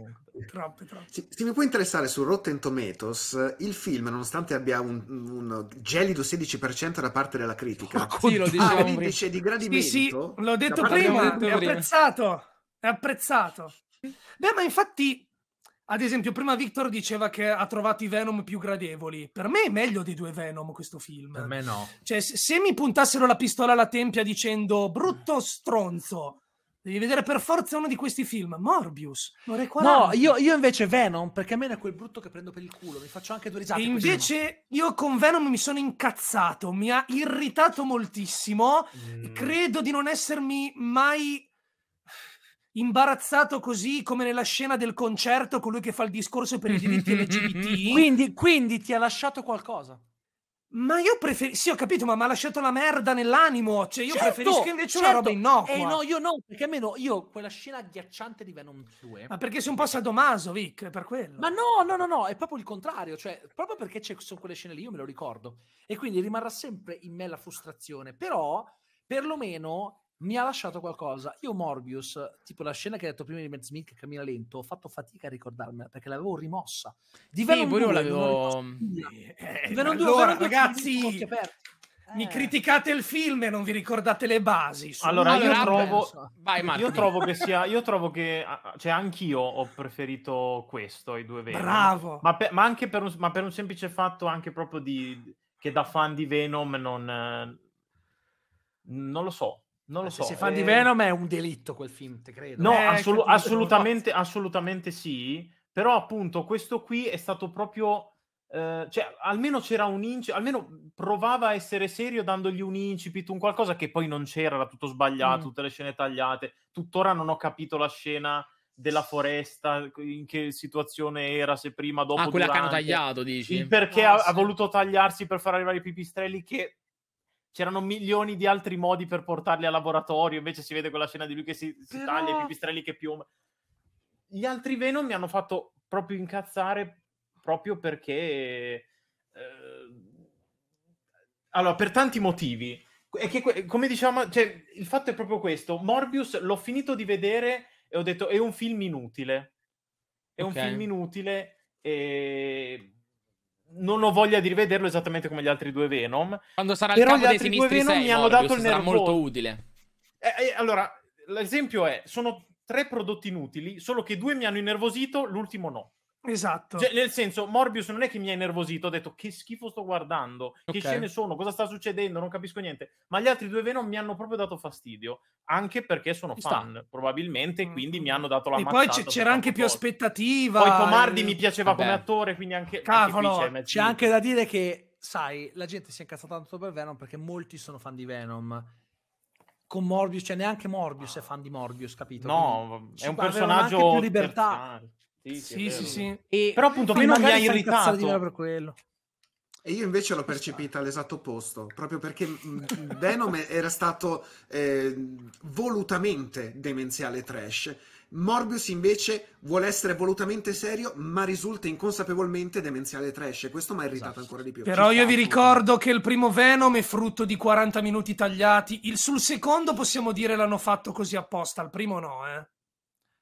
Troppe, troppe. Se, se, mi può interessare su Rotten Tomatoes, il film, nonostante abbia un, un gelido 16% da parte della critica, oh, sì, lo dicevo, l'indice di gradimento... Sì, sì, l'ho detto prima, è apprezzato, è apprezzato. Beh, ma infatti ad esempio, prima Victor diceva che ha trovato i Venom più gradevoli. Per me è meglio dei due Venom questo film. Per me no. Cioè, se mi puntassero la pistola alla tempia dicendo brutto stronzo, devi vedere per forza uno di questi film, Morbius. No, io, io, invece Venom, perché a me è quel brutto che prendo per il culo, mi faccio anche due risate. E invece così. io con Venom mi sono incazzato, mi ha irritato moltissimo. Mm. Credo di non essermi mai imbarazzato così come nella scena del concerto colui che fa il discorso per i mm-hmm, diritti mm-hmm, LGBT. Mm-hmm, quindi, quindi ti ha lasciato qualcosa. Ma io preferisco, sì ho capito, ma mi ha lasciato la merda nell'animo, cioè io certo, preferisco invece certo. una roba innocua. Eh no, io no, perché almeno io quella scena agghiacciante di Venom 2. Ma perché sei un po' sadomaso, Vic, per quello. Ma no, no, no, no, è proprio il contrario, cioè proprio perché c'è, sono quelle scene lì, io me lo ricordo. E quindi rimarrà sempre in me la frustrazione, però perlomeno mi ha lasciato qualcosa. Io Morbius, tipo la scena che hai detto prima di Matt Smith che cammina lento, ho fatto fatica a ricordarmela perché l'avevo rimossa. Di Venom sì, 2 io l'avevo... Mm, eh, Venom 2, allora, Venom 2, ragazzi... Eh. Mi criticate il film e non vi ricordate le basi. Allora, io trovo, Vai, io trovo che sia. Io trovo che. Cioè, anch'io ho preferito questo, i due Venom. Bravo! Ma per, ma anche per un, ma per un semplice fatto, anche proprio di. che da fan di Venom non. Non lo so, non lo eh, so. Se fan eh... di Venom è un delitto quel film, te credo. No, eh, assolu- assolutamente, assolutamente sì. Però appunto questo qui è stato proprio... Eh, cioè, almeno c'era un incipit, almeno provava a essere serio dandogli un incipit, un qualcosa che poi non c'era, era tutto sbagliato, mm. tutte le scene tagliate. Tuttora non ho capito la scena della foresta, in che situazione era, se prima, dopo. Ah, quella durante. che hanno tagliato, dici? perché ah, ha, sì. ha, voluto tagliarsi per far arrivare i pipistrelli che c'erano milioni di altri modi per portarli al laboratorio, invece si vede quella scena di lui che si, si Però... taglia, i pipistrelli che piomba. Gli altri Venom mi hanno fatto proprio incazzare proprio perché... Eh... Allora, per tanti motivi. E che, come diciamo, cioè, il fatto è proprio questo. Morbius l'ho finito di vedere e ho detto è un film inutile. È okay. un film inutile e non ho voglia di rivederlo esattamente come gli altri due Venom. Quando sarà il capo dei sinistri 6, mi hanno dato il sarà nervoso. molto utile. Eh, eh, allora, l'esempio è, sono tre prodotti inutili, solo che due mi hanno innervosito, l'ultimo no. Esatto. Cioè, nel senso, Morbius non è che mi ha innervosito, ho detto che schifo sto guardando, okay. che scene sono, cosa sta succedendo, non capisco niente. Ma gli altri due Venom mi hanno proprio dato fastidio, anche perché sono mi fan, probabilmente, mm. quindi mm, mi mm. hanno dato la E poi c- c'era anche più aspettativa. Poi Tomardi e... mi piaceva Vabbè. come attore, quindi anche... Cavolo, anche c'è, c'è anche da dire che, sai, la gente si è incazzata tanto per Venom perché molti sono fan di Venom con Morbius, cioè neanche Morbius è ah. fan di Morbius, capito? No, Quindi, è un personaggio più libertà. Sì, sì, sì. E... Però appunto prima mi ha irritato. Per quello. E io invece l'ho percepita all'esatto opposto, proprio perché mm, mm, Venom era stato eh, volutamente demenziale trash. Morbius invece vuole essere volutamente serio, ma risulta inconsapevolmente demenziale trash. E questo mi ha irritato esatto. ancora di più. Però Ci io vi ricordo che il primo Venom è frutto di 40 minuti tagliati. Il, sul secondo possiamo dire l'hanno fatto così apposta, il primo no, eh.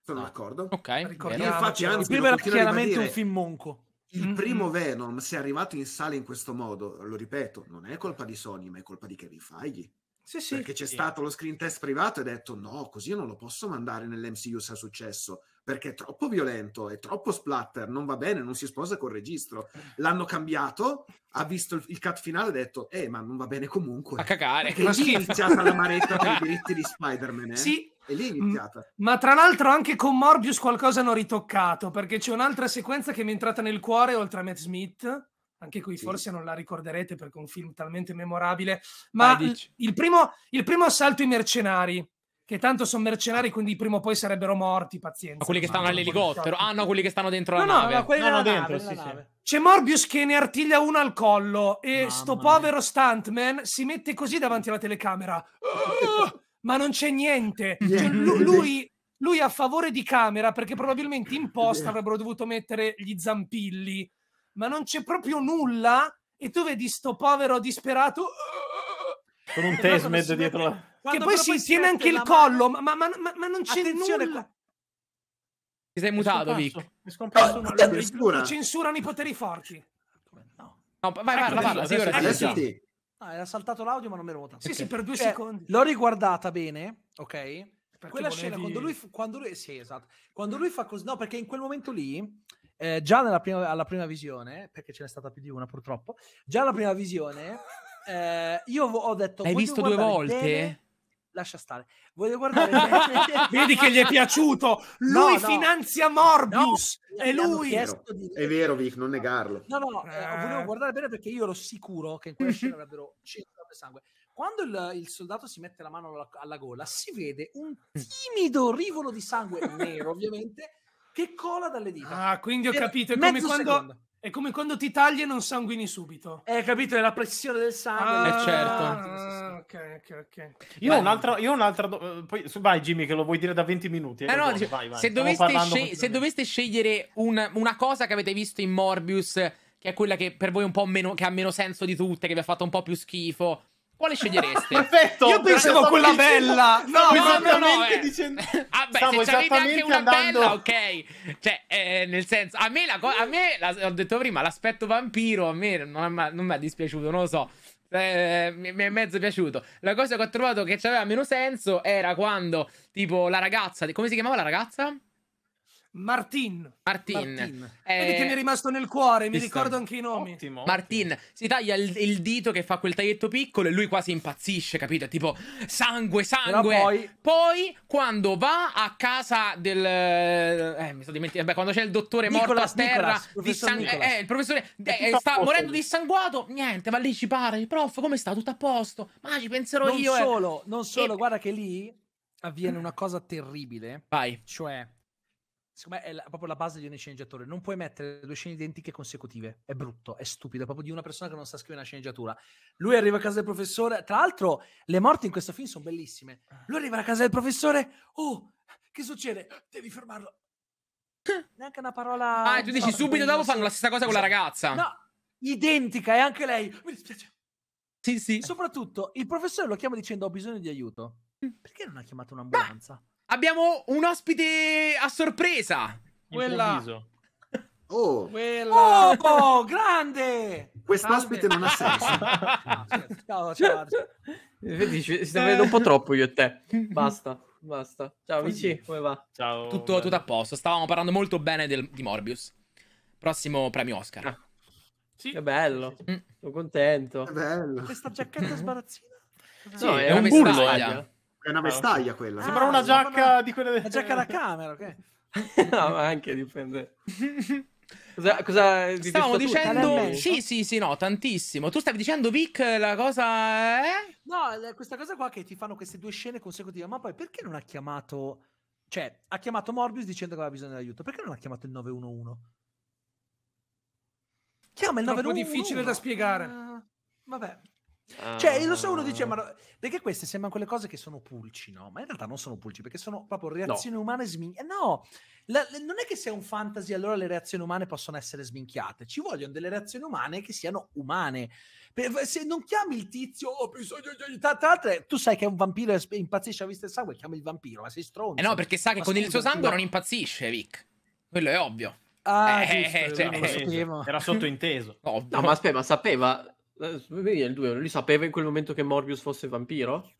Sono no. Ah, d'accordo. Ok. Ricordiamo, infatti, anzi, il primo era chiaramente un film monco. Il mm-hmm. primo mm-hmm. Venom, se è arrivato in sala in questo modo, lo ripeto, non è colpa di Sony, ma è colpa di Kevin Feige. Sì, sì, perché c'è sì. stato lo screen test privato e ha detto no, così io non lo posso mandare nell'MCU se è successo, perché è troppo violento, è troppo splatter, non va bene, non si sposa col registro. L'hanno cambiato, ha visto il, il cut finale e ha detto eh, ma non va bene comunque. A cagare. E lì è iniziata la maretta per i cioè, diritti di Spider-Man. Eh? Sì. E lì è mm, iniziata. ma tra l'altro anche con Morbius qualcosa hanno ritoccato, perché c'è un'altra sequenza che mi è entrata nel cuore, oltre a Matt Smith anche qui sì. forse non la ricorderete perché è un film talmente memorabile. Ma Vai, il, primo, il primo assalto ai mercenari, che tanto sono mercenari, ah. quindi prima o poi sarebbero morti, pazienza. Ma quelli che stanno all'elicottero. Ah, no, quelli che stanno dentro no, la no, nave. No, quelli no, no, dentro, nave, sì, sì. C'è Morbius che ne artiglia uno al collo e Mamma sto povero mia. stuntman si mette così davanti alla telecamera. Ah! Ma non c'è niente. Cioè, lui, lui, lui a favore di camera, perché probabilmente in posta avrebbero dovuto mettere gli zampilli ma non c'è proprio nulla e tu vedi sto povero disperato uh, uh, uh, con un tesmed dietro la... che poi si tiene anche il collo ma, ma, ma, ma non c'è Attenzione, nulla qua... ti sei mutato Vic scomparso oh, una... censura. censurano i poteri forti no, vai, vai ecco, parla, adesso, adesso, adesso sì. Ah, era saltato l'audio ma non me l'ho votato sì okay. sì per due cioè, secondi l'ho riguardata bene ok perché quella volevi... scena quando lui, quando lui sì esatto quando lui fa così no perché in quel momento lì eh, già nella prima, alla prima visione, perché ce n'è stata più di una purtroppo, già alla prima visione eh, io ho detto... Hai visto due volte? Bene, lascia stare. Voglio guardare... Vedi che gli è piaciuto! Lui no, no. finanzia Morbius! No, è lui! Di... È vero, Vic, non negarlo. No, no, no, eh, eh, volevo guardare bene perché io ero sicuro che in quella scena avrebbero 5 sangue quando il, il, soldato si mette la mano alla, alla, gola, si vede un timido rivolo di sangue nero, ovviamente, che cola dalle dita. Ah, quindi ho cioè, capito. È come, quando, è come, quando, ti tagli e non sanguini subito. Eh, capito? È la pressione del sangue. Ah, eh, certo. Ah, ok, ok, ok. Io ho un'altra. Io un'altra do... Eh, poi, vai, Jimmy, che lo vuoi dire da 20 minuti. Eh, eh no, vai, vai. Se, doveste sceg- se, doveste scegliere un, una cosa che avete visto in Morbius, che è quella che per voi un po' meno, che ha meno senso di tutte, che vi ha fatto un po' più schifo quale scegliereste? Perfetto! Io pensavo quella bella! No, no, no, no eh. dicendo... Eh, ah, beh, Stavo se c'avete anche una andando... bella, ok. Cioè, eh, nel senso, a me, la co- a me la, ho detto prima, l'aspetto vampiro a me non, non mi è dispiaciuto, non lo so. Eh, mi è mezzo piaciuto. La cosa che ho trovato che aveva meno senso era quando, tipo, la ragazza. Come si chiamava la ragazza? Martin. Martin. Martin. Eh... Vedi che mi è rimasto nel cuore, mi ricordo anche i nomi. Ottimo, Martin ottimo. si taglia il, il, dito che fa quel taglietto piccolo e lui quasi impazzisce, capito? Tipo sangue, sangue. Poi... poi... quando va a casa del... Eh, mi sto dimenticando. Beh, quando c'è il dottore Nicolas, morto a terra, Nicolas, di eh, sang... eh, il professore eh, sta morendo dissanguato, niente, va lì, ci pare, prof, come sta? Tutto a posto? Ma ci penserò non io. Eh. Solo, Non solo, guarda che lì avviene una cosa terribile. Vai. Cioè secondo me è la, proprio la base di ogni sceneggiatore. Non puoi mettere due scene identiche consecutive. È brutto, è stupido. È proprio di una persona che non sa scrivere una sceneggiatura. Lui arriva a casa del professore. Tra l'altro, le morti in questo film sono bellissime. Lui arriva a casa del professore. Oh, che succede? Devi fermarlo. Neanche una parola. Ah, tu dici no, subito dopo fanno la stessa cosa con la esatto. ragazza. No, identica, è anche lei. Mi dispiace. Sì, sì. soprattutto, il professore lo chiama dicendo ho bisogno di aiuto. Mm. Perché non ha chiamato un'ambulanza? Ma... Abbiamo un ospite a sorpresa. Quella. Oh. Quella. oh, grande! Quest'ospite non ha senso. ciao, ciao. Vedi, ci stiamo vedendo un po' troppo io e te. Basta, basta. Ciao amici, come va? Ciao. Tutto, tutto a posto. Stavamo parlando molto bene del, di Morbius. Prossimo premio Oscar. Ah. Sì. Che bello. Sì, sì. Sono contento. Che bello. Questa giacchetta sbarazzina. Sì, no, è, è un burlo. È una ah, vestaglia quella. Ah, sembra una giacca una... di quelle... La giacca da camera, ok. no, ma anche dipende. Cosa, cosa stavo dicendo, sì, sì, sì, no, tantissimo. Tu stavi dicendo, Vic, la cosa è... Eh? No, questa cosa qua che ti fanno queste due scene consecutive, ma poi perché non ha chiamato, cioè, ha chiamato Morbius dicendo che aveva bisogno di aiuto, perché non ha chiamato il 911? Chiama il 911. È un po' difficile da spiegare. Uh, vabbè, Ah. Cioè, lo so, uno dice, ah. ma perché queste sembrano quelle cose che sono pulci, no? Ma in realtà non sono pulci, perché sono proprio reazioni no. umane sminchiate. Eh, no, la, la, non è che se è un fantasy allora le reazioni umane possono essere sminchiate, ci vogliono delle reazioni umane che siano umane. Per, se non chiami il tizio, oh, ho bisogno di aiuto, tra l'altro tu sai che è un vampiro e impazzisce a vista il sangue, chiami il vampiro, ma sei stronzo. Eh no, perché sa che ma con il suo sangue non impazzisce, Vic. Quello è ovvio. Ah, eh, giusto, eh, cioè, era sottointeso. No, ma aspetta, ma sapeva Vedi, il 2 lui sapeva in quel momento che Morbius fosse vampiro?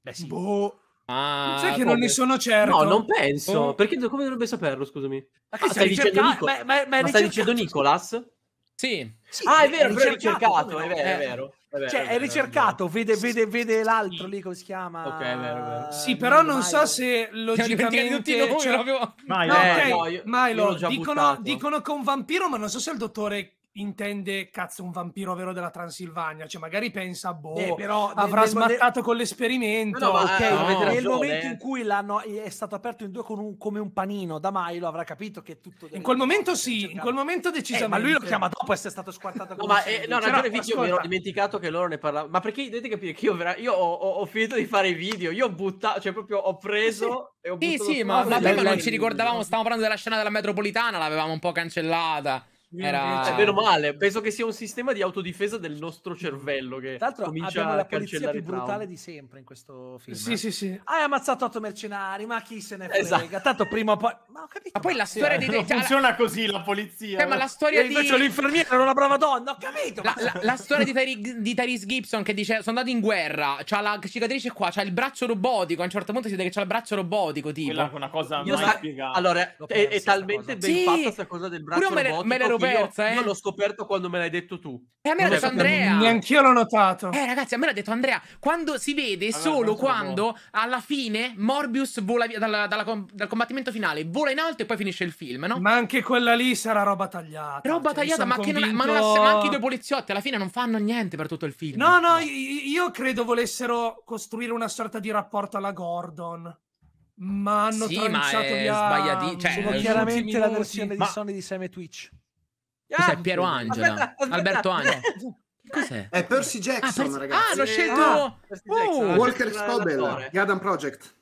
Beh, sì. Boh. Ah, Sai che come? non ne sono certo. No, non penso. Oh. Perché come dovrebbe saperlo, scusami? Ma che ah, stai ricerca... dicendo Nico... ma, ma, ma, ma stai dicendo Nicolas? Sì. sì. Ah, è vero, è ricercato, è vero, è eh. vero. È vero, cioè, è, vero, è ricercato, vede, vede, vede, l'altro lì come si chiama. Ok, è vero, vero. Sì, però non Milo. so se logicamente tutti noi, cioè... Milo. No, okay. no, io, Milo. Io dicono, dicono, un vampiro, ma non so se il dottore intende cazzo un vampiro vero della Transilvania cioè magari pensa boh eh, però, avrà nel, smattato nel... con l'esperimento no, no, okay, eh, no, nel ragione. momento eh. in cui l'hanno è stato aperto in due un, come un panino da Mailo avrà capito che tutto in quel momento sì in quel momento decisamente eh, ma lui lo chiama dopo essere stato squartato no ma eh, no ragione Vicky mi ero dimenticato che loro ne parlavano ma perché dovete capire che io, vera... io ho, ho, ho, finito di fare i video io ho buttato cioè proprio ho preso sì. e ho buttato sì sì ma, ma prima non ci ricordavamo stavamo parlando della scena della metropolitana l'avevamo un po' cancellata era... Cioè, meno male, penso che sia un sistema di autodifesa del nostro cervello che Tra l'altro comincia a la polizia più brutale di sempre in questo film. Sì, sì, sì. hai ammazzato otto mercenari, ma chi se ne frega? Esatto. Tanto prima o poi... Ma, ma poi la storia sì, eh. di... Non cioè, funziona così la polizia. Cioè, ma la eh. storia Io eh, di... l'infermiera era una brava donna, ho capito! La, ma... la storia di, Tari... di Tyrese Gibson che dice sono andato in guerra, c'ha la cicatrice qua, c'ha il braccio robotico, a un certo punto si vede che c'ha il braccio robotico, tipo. Quella è una cosa Io mai sa... spiegata. Allora, è, è, talmente ben sì. fatta questa cosa del braccio robotico me l'ero persa, io, eh. Io l'ho scoperto quando me l'hai detto tu. E a me l'ha detto Andrea. Neanch'io l'ho notato. Eh, ragazzi, a me l'ha detto Andrea. Quando si vede allora, solo quando alla fine Morbius vola via dalla, dalla, dal combattimento finale, vola in alto e poi finisce il film, no? Ma anche quella lì sarà roba tagliata. Roba cioè, tagliata, ma, convinto... non, ma, non ha, ma anche i due poliziotti alla fine non fanno niente per tutto il film. No, no, io credo volessero costruire una sorta di rapporto alla Gordon. Ma hanno sì, ma è via... sbagliati. Cioè, sono eh, chiaramente la versione ma... di Sony di Sam e Twitch. Cos'è ah, Piero Angela? Aspetta, aspetta. Alberto Angela. Eh, cos'è? È eh, Percy ah, Jackson, ah, Percy... ragazzi. Ah, l'ho scelto ah, oh, Walker Scobell, The Adam Project.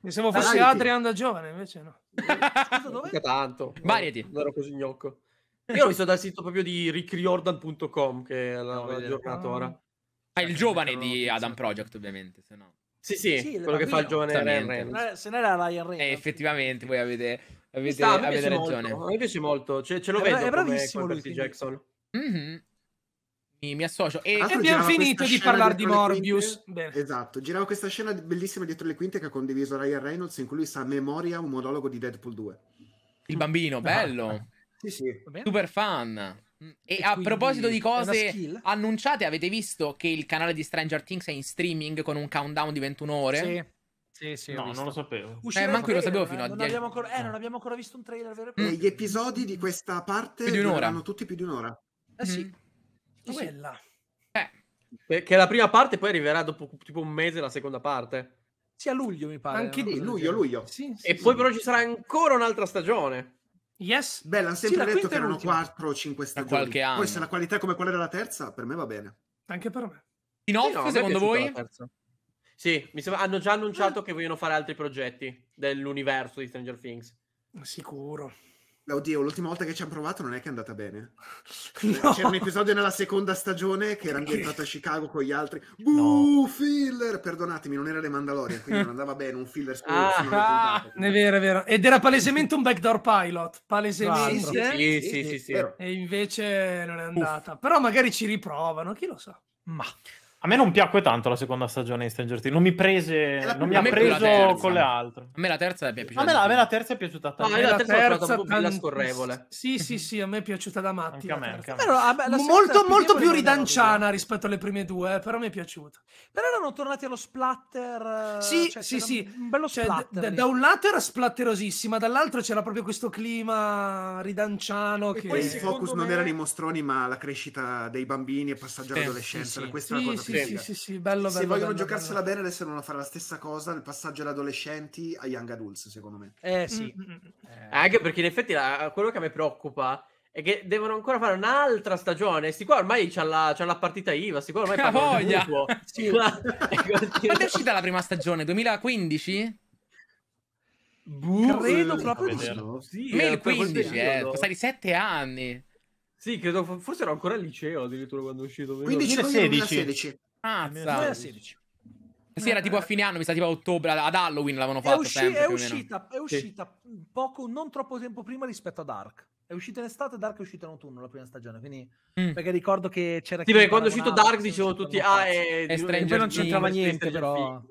Pensavo fosse Adrian da giovane, invece no. Scusa, dove? tanto. Varieti. Non ero così gnocco. Io ho visto dal sito proprio di rickriordan.com che è la, ora. Ah, il giovane di Adam Project, ovviamente, se no. Sì, sì, sì quello che fa il giovane Ren. Eh, se n'era la Ren. Eh, effettivamente, voi avete Avete, sta, avete ragione. Molto, mi piace molto, cioè, ce lo è, vedo. È bravissimo come Percy Jackson. Mm-hmm. Mi, mi, associo. E Altro abbiamo finito di parlare di Morbius. Esatto, girava questa scena bellissima dietro le quinte che ha condiviso Ryan Reynolds in cui lui sa a memoria un monologo di Deadpool 2. Il bambino, bello. sì, sì. Super fan. E, e a proposito di cose annunciate, avete visto che il canale di Stranger Things è in streaming con un countdown di 21 ore? Sì. Sì, sì, no, non lo sapevo. Uscirà eh, manco io lo sapevo eh, fino ad non ancora, eh, non abbiamo ancora visto un trailer vero e mm. Gli episodi di questa parte durano tutti più di un'ora. Eh sì. Mm. Quella. Eh. Che la prima parte poi arriverà dopo tipo un mese la seconda parte. Sì, a luglio mi pare. Anche lì, luglio, luglio. Sì, sì, e sì, poi però ci sarà ancora un'altra stagione. Yes. Beh, l'hanno sempre detto che erano 4 o 5 stagioni. anno. Poi se la qualità è come quella della terza, per me va bene. Anche per me. In off, no, secondo voi? Sì, mi sembra, hanno già annunciato eh. che vogliono fare altri progetti dell'universo di Stranger Things. Sicuro. Oddio, l'ultima volta che ci hanno provato non è che è andata bene. Cioè, no. C'era un episodio nella seconda stagione che era ambientato a Chicago con gli altri. Buh, no. filler! Perdonatemi, non era Le Mandalorian, quindi non andava bene un filler scuso. Ah, è vero, è vero. Ed era palesemente un backdoor pilot. Palesemente. Sì, sì, sì. sì, sì, sì. E invece non è andata. Uff. Però magari ci riprovano, chi lo sa. Ma... A me non piacque tanto la seconda stagione di Stranger Things, non mi prese, non mi ha preso con le altre. A me la terza è piaciuta. A me la, a me la terza è piaciuta tanto. a me la terza, è stata un po' più scorrevole. Sì, sì, sì, a me è piaciuta da matti. Anche a me, anche a me. Però, a me molto, molto più ridanciana rispetto alle prime due, eh, però mi è piaciuta. Però erano tornati allo splatter. Eh, sì, cioè, sì, sì. Un bello cioè, splatter. D- da un lato era splatterosissima, dall'altro c'era proprio questo clima ridanciano. E che... Poi il focus me... non erano i mostroni, ma la crescita dei bambini e passaggio all'adolescenza. Questa è la cosa sì, sì, sì, bello, bello. Se vogliono bello, giocarsela bello. bene, adesso devono fare la stessa cosa nel passaggio da adolescenti a young adults, secondo me. Eh mm, sì. Mm-hmm. Eh. Anche perché in effetti la, quello che a me preoccupa è che devono ancora fare un'altra stagione. Sti qua ormai c'hanno la, c'hanno la partita IVA, sti qua ormai c'ha voglia. Sì. Quando è uscita la prima stagione? 2015? Buh, Credo eh, proprio di sì. Me eh, il 15, eh, passati anni. Sì, credo forse ero ancora al liceo addirittura quando è uscito. 15 luglio 16. Ah, 2016. Sì, era eh, tipo a eh. fine anno, mi sa tipo a ottobre, ad Halloween l'avevano fatto è usci- sempre. È uscita, è uscita sì. poco, non troppo tempo prima rispetto a Dark. È uscita in estate, Dark è uscita in autunno la prima stagione, quindi... Mm. Perché ricordo che c'era... Sì, perché quando è uscito Dark dicevo tutti, ah, è... è eh, Stranger non c'entrava niente, però...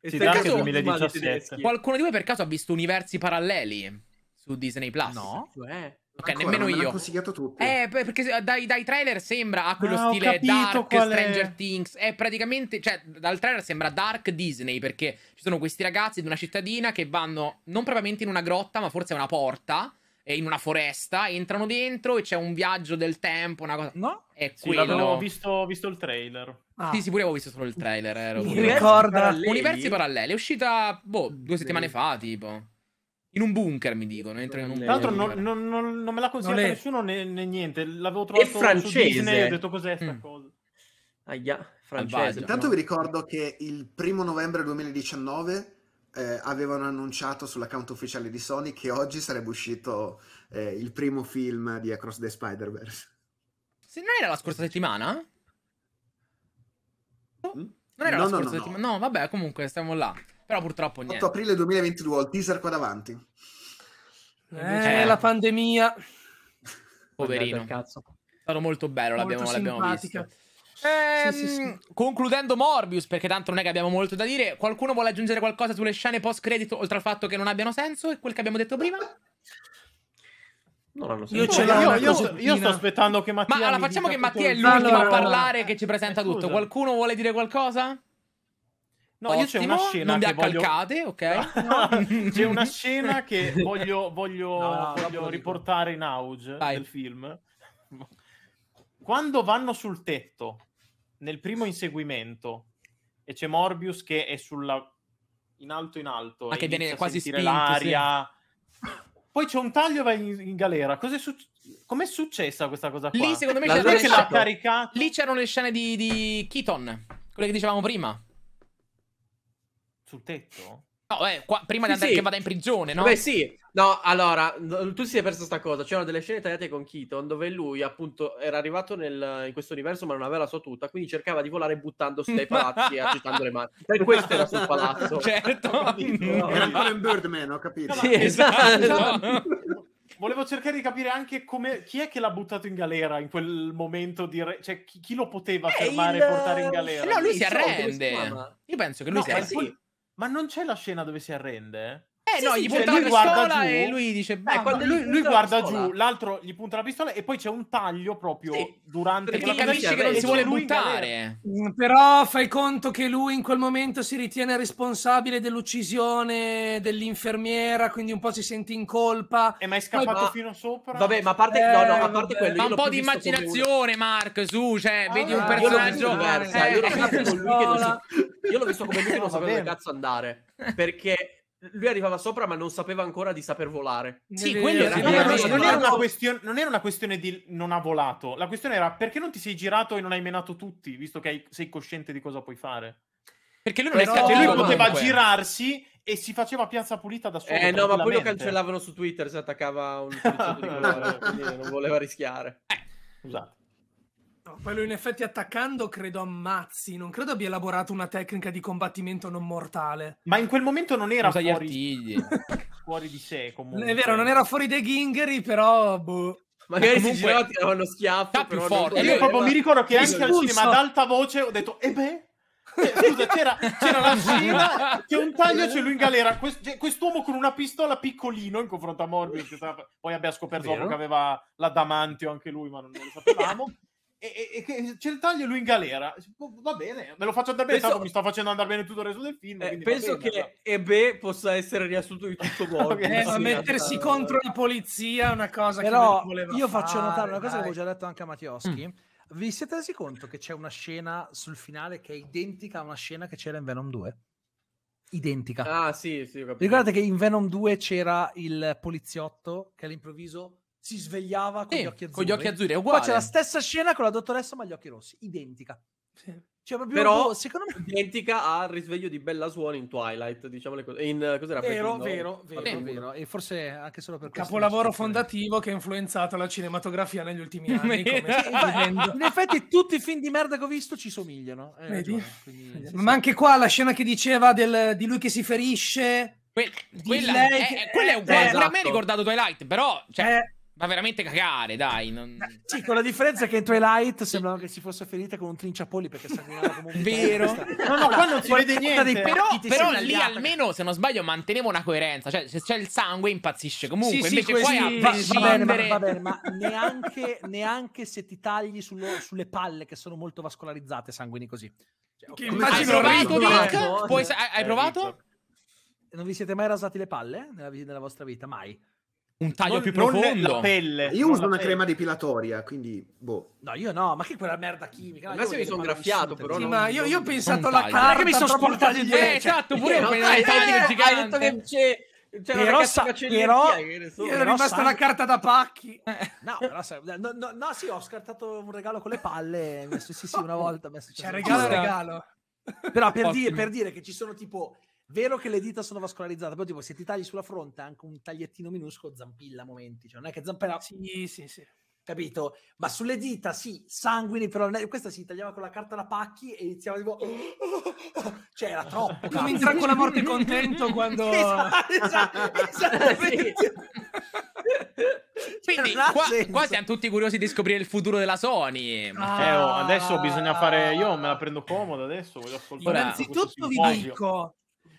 Sì, Dark è 2017. Qualcuno di voi per caso ha visto universi paralleli su Disney+. Plus? No. Cioè... Ok, Ancora, nemmeno io. consigliato tutti. Eh, perché dai, dai trailer sembra ha quello ah, stile Dark, Stranger è. Things. È praticamente, cioè, dal trailer sembra Dark Disney perché ci sono questi ragazzi di una cittadina che vanno non propriamente in una grotta, ma forse a una porta E in una foresta, entrano dentro e c'è un viaggio del tempo, una cosa. No? È sì, quello. Visto, visto il trailer. Ah. Sì, sì, pure avevo visto solo il trailer. Ero Mi ricorda. Paralleli. Universi paralleli, è uscita boh, due settimane sì. fa, tipo. In un bunker, mi dicono. Tra l'altro, non, non, non, non me l'ha consigliato è... nessuno né, né, niente. L'avevo trovato è francese. Disney, ho detto cos'è questa mm. cosa. Aia, francese. Intanto no. vi ricordo che il primo novembre 2019 eh, avevano annunciato sull'account ufficiale di Sony che oggi sarebbe uscito eh, il primo film di Across the Spider-Verse. Se non era la scorsa settimana? Mm? Non era no, la scorsa no, settimana? No, vabbè, comunque, stiamo là. Però purtroppo niente. 8 aprile 2022, ho il teaser qua davanti. Eh, eh. la pandemia. Poverino. È stato molto bello, molto l'abbiamo, l'abbiamo visto. Ehm, sì, sì, sì. Concludendo Morbius, perché tanto non è che abbiamo molto da dire, qualcuno vuole aggiungere qualcosa sulle scene post credit oltre al fatto che non abbiano senso e quel che abbiamo detto prima? Non hanno senso. Io, io, io, sto aspettando che Mattia... Ma allora facciamo che Mattia è l'ultimo allora, a parlare che ci presenta tutto. Qualcuno vuole dire qualcosa? No, Ottimo, io c'è una scena non vi accalcate, voglio... ok? No, c'è una scena che voglio, voglio, no, voglio riportare in auge Vai. del film. Quando vanno sul tetto, nel primo inseguimento, e c'è Morbius che è sulla... in alto in alto, ah, che viene quasi spinto, l'aria... Sì. Poi c'è un taglio e vai in, in galera. Cos'è successo? Com'è successa questa cosa qua? Lì, secondo me, c'è le scene... Lì c'erano le scene di, di Keaton, quelle che dicevamo prima. Sul tetto? No, eh, qua, prima sì, di andare sì. che vada in prigione, no? Beh, sì. No, allora, tu si è perso sta cosa. C'erano delle scene tagliate con Keaton dove lui, appunto, era arrivato nel, in questo universo ma non aveva la sua tuta, quindi cercava di volare buttandosi dai palazzi e agitando le mani. E questo era sul palazzo. Certo. Era ancora in Birdman, ho capito. sì, esatto. esatto. Volevo cercare di capire anche come, chi è che l'ha buttato in galera in quel momento di... Re... Cioè, chi, chi, lo poteva eh, fermare il... e portare in galera? No, lui si arrende. Io penso che lui no, arrende. Sì. Ma non c'è la scena dove si arrende? Eh sì, no, gli cioè, punta cioè, la pistola giù, e lui dice eh, lui, lui, lui guarda la giù, l'altro gli punta la pistola e poi c'è un taglio proprio sì, durante perché capisce che non si vuole buttare. Mm, però fai conto che lui in quel momento si ritiene responsabile dell'uccisione dell'infermiera, quindi un po' si sente in colpa. E mai è scappato ma... fino sopra? Vabbè, ma a parte, eh, no, no, a eh, parte quello, ma un po' di immaginazione, Mark, su, cioè, ah, vedi un personaggio eh. io l'ho visto come lui che non sapeva dove cazzo andare, perché lui arrivava sopra, ma non sapeva ancora di saper volare. Sì, quello era. Sì, era, non, era una question- non era una questione di non ha volato. La questione era perché non ti sei girato e non hai menato tutti, visto che hai- sei cosciente di cosa puoi fare. Perché lui non Però... è stato. Cioè, lui poteva comunque. girarsi e si faceva piazza pulita da solo. Eh no, ma poi lo cancellavano su Twitter se attaccava un pezzo di colore, quindi non voleva rischiare. Eh. Scusate. Esatto. No, certo, quello in effetti attaccando credo ammazzi, non credo abbia elaborato una tecnica di combattimento non mortale. Ma in quel momento non era Usa fuori... fuori di sé comunque. È vero, non era fuori dei gingheri, però boh. Magari comunque... si girava, tiravano schiaffo. Più forte. Eh, io proprio mi ricordo che anche al cinema ad alta voce ho detto, e eh beh... Eh, scusa, c'era, c'era la scena che un taglio c'è lui in galera. Quest, cioè, quest'uomo con una pistola piccolino in confronto a Morbius. Che stava, poi abbia scoperto che aveva la Damantio anche lui, ma non, non lo sapevamo e, e, ce ne taglia lui in galera. Boh, va bene, me lo faccio andare bene, penso, mi sta facendo andare bene tutto il resto del film. Eh, penso bene, che no. Cioè. Ebe possa essere riassunto di tutto Borg. eh, ma mettersi eh, contro la polizia è una cosa Però che io faccio notare una cosa dai. che avevo già detto anche a Mattioschi. Mm. Vi siete resi conto che c'è una scena sul finale che è identica a una scena che c'era in Venom 2? Identica. Ah, sì, sì. Ricordate che in Venom 2 c'era il poliziotto che all'improvviso si svegliava con, sì, gli, occhi azzurri. con gli occhi azzurri. È uguale. Qua c'è la stessa scena con la dottoressa ma gli occhi rossi, identica. Sì. Cioè, Però, boh, secondo me... identica al risveglio di Bella Swan in Twilight, diciamo le cose. In, cos'era vero, vero, vero, vero, vero. E forse anche solo per Capolavoro fondativo che ha influenzato la cinematografia negli ultimi anni. in effetti tutti i film di merda che ho visto ci somigliano. Eh, quindi, sì, ma anche qua la scena che diceva del, di lui che si ferisce... Que- quella, lei... è, è, quella, è, eh, uguale. Esatto. a me ha esatto. ricordato Twilight, però... Cioè... Eh ma veramente cagare, dai. Non... Sì, con la differenza che in Twilight sembrava che si fosse ferita con un trinciapolli perché sanguinava comunque. Vero? No, no, qua non si vede niente. Però, però lì almeno, se non sbaglio, mantenevo una coerenza. Cioè, se c'è il sangue impazzisce comunque. Sì, Invece poi sì. Va, bene, ma, va bene, ma neanche, neanche, se ti tagli sullo, sulle palle che sono molto vascolarizzate sanguini così. Cioè, che hai provato, Poi, hai, hai provato? Eh, non vi siete mai rasati le palle nella, nella vostra vita? Mai? un taglio non, più profondo. la pelle. Io non uso una pelle. crema depilatoria, quindi boh. No, io no, ma che quella merda chimica. Adesso mi sono graffiato, però. Sì, non... ma io, io ho pensato alla carta. che mi sono sporcato dietro. Eh, esatto, pure io ho pensato gigante. Hai detto che eh, c'è però, sa- però io ero rimasta la carta da pacchi. Eh, no, però no, no, no, sì, ho scartato un regalo con le palle. Messo, sì, sì, una volta. Messo, c'è regalo regalo. Però per dire, per dire che ci sono tipo Vero che le dita sono vascolarizzate, però tipo se ti tagli sulla fronte anche un tagliettino minuscolo zampilla a momenti, cioè non è che zampella... Sì, sì, sì. Capito? Ma sulle dita sì, sanguini, però è... questa si tagliava con la carta da pacchi e iniziava tipo... cioè era troppo. Cominciava con la morte contento quando... esatto, esatto, esatto. sì. Quindi cioè, qua, qua, siamo tutti curiosi di scoprire il futuro della Sony. Eh, oh, ah. adesso bisogna fare. Io me la prendo comoda adesso. Voglio ascoltare. Innanzitutto vi dico: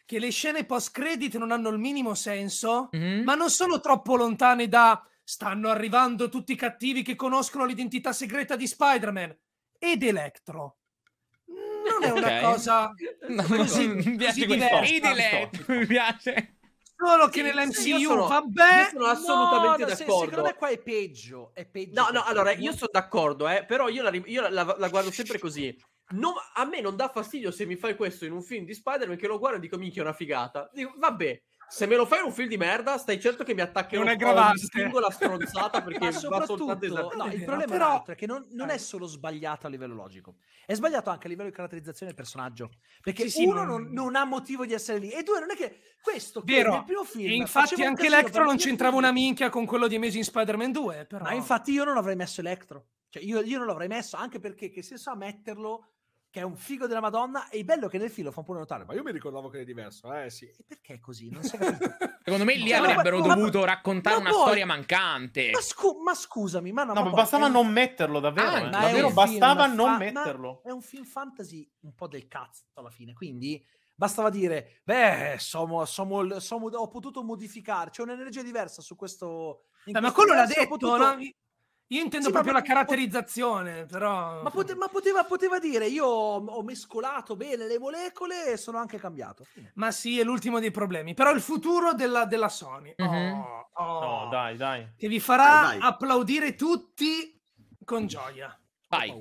che le scene post-credit non hanno il minimo senso, mm-hmm. ma non sono troppo lontane da stanno arrivando tutti i cattivi che conoscono l'identità segreta di Spider-Man ed Electro. Non è una okay. cosa no, così, no, mi piace così Mi piace. Solo che sì, nell'MCU, sì, sono, vabbè, sono assolutamente no, d'accordo. Se, secondo me qua è peggio, è peggio. No, no, allora io sono d'accordo, eh, però io, la, io la, la, la, guardo sempre così non, a me non dà fastidio se mi fai questo in un film di Spider-Man che lo guardo e dico minchia è una figata. Dico, vabbè, se me lo fai in un film di merda, stai certo che mi attaccherò non è una singola stronzata perché ma soprattutto esatto. no, il eh, problema però... è che non, non, è eh. solo sbagliato a livello logico, è sbagliato anche a livello di caratterizzazione del personaggio. Perché sì, uno sì, non... non... ha motivo di essere lì, e due, non è che questo che Vero. nel primo film. E infatti, anche Electro non c'entrava una minchia con quello di Amazing Spider-Man 2. Eh, però. Ma infatti, io non avrei messo Electro. Cioè, io, io non l'avrei messo, anche perché che senso ha metterlo che è un figo della Madonna. E il bello che nel filo lo fa pure notare, ma io mi ricordavo che era diverso. Eh sì. E perché è così? Non si Secondo me lì no, avrebbero ma, dovuto ma, raccontare ma una poi, storia mancante. Scu- ma, scusami, ma no, no bastava poi, non metterlo davvero. Ah, eh. Davvero bastava non fa- metterlo. È un film fantasy un po' del cazzo alla fine, quindi bastava dire, beh, somo, somo, somo, ho potuto modificare, c'è un'energia diversa su questo... Eh, ma quello l'ha detto, potuto... no? Io intendo sì, proprio ma, la caratterizzazione, però... Ma, pote, ma poteva, poteva, dire, io ho mescolato bene le molecole e sono anche cambiato. Ma sì, è l'ultimo dei problemi. Però il futuro della, della Sony... Mm-hmm. Oh, oh, no, oh. dai, dai. Che vi farà dai, dai. applaudire tutti con gioia. Vai.